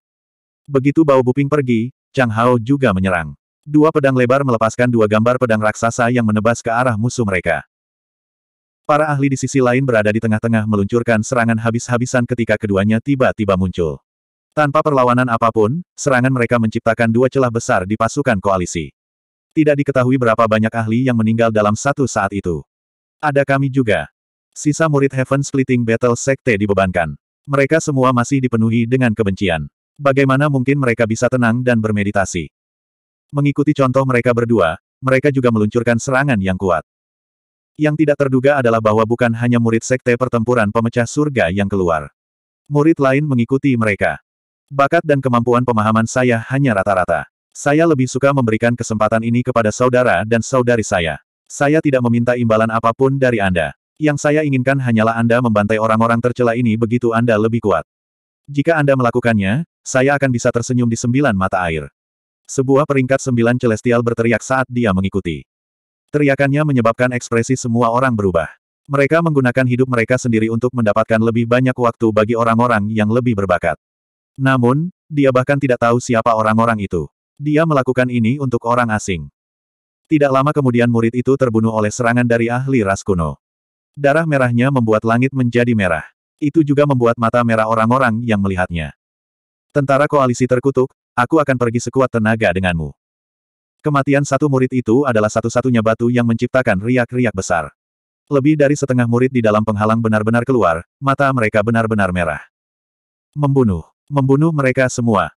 Begitu Bao Buping pergi, Chang Hao juga menyerang. Dua pedang lebar melepaskan dua gambar pedang raksasa yang menebas ke arah musuh mereka. Para ahli di sisi lain berada di tengah-tengah meluncurkan serangan habis-habisan ketika keduanya tiba-tiba muncul. Tanpa perlawanan apapun, serangan mereka menciptakan dua celah besar di pasukan koalisi. Tidak diketahui berapa banyak ahli yang meninggal dalam satu saat itu. Ada kami juga. Sisa murid Heaven Splitting Battle Sekte dibebankan. Mereka semua masih dipenuhi dengan kebencian. Bagaimana mungkin mereka bisa tenang dan bermeditasi? Mengikuti contoh mereka berdua, mereka juga meluncurkan serangan yang kuat. Yang tidak terduga adalah bahwa bukan hanya murid sekte pertempuran pemecah surga yang keluar. Murid lain mengikuti mereka. Bakat dan kemampuan pemahaman saya hanya rata-rata. Saya lebih suka memberikan kesempatan ini kepada saudara dan saudari saya. Saya tidak meminta imbalan apapun dari Anda. Yang saya inginkan hanyalah Anda membantai orang-orang tercela ini begitu Anda lebih kuat. Jika Anda melakukannya, saya akan bisa tersenyum di sembilan mata air. Sebuah peringkat sembilan celestial berteriak saat dia mengikuti. Teriakannya menyebabkan ekspresi semua orang berubah. Mereka menggunakan hidup mereka sendiri untuk mendapatkan lebih banyak waktu bagi orang-orang yang lebih berbakat. Namun, dia bahkan tidak tahu siapa orang-orang itu. Dia melakukan ini untuk orang asing. Tidak lama kemudian murid itu terbunuh oleh serangan dari ahli ras kuno. Darah merahnya membuat langit menjadi merah. Itu juga membuat mata merah orang-orang yang melihatnya. Tentara koalisi terkutuk, aku akan pergi sekuat tenaga denganmu. Kematian satu murid itu adalah satu-satunya batu yang menciptakan riak-riak besar. Lebih dari setengah murid di dalam penghalang benar-benar keluar, mata mereka benar-benar merah. Membunuh. Membunuh mereka semua.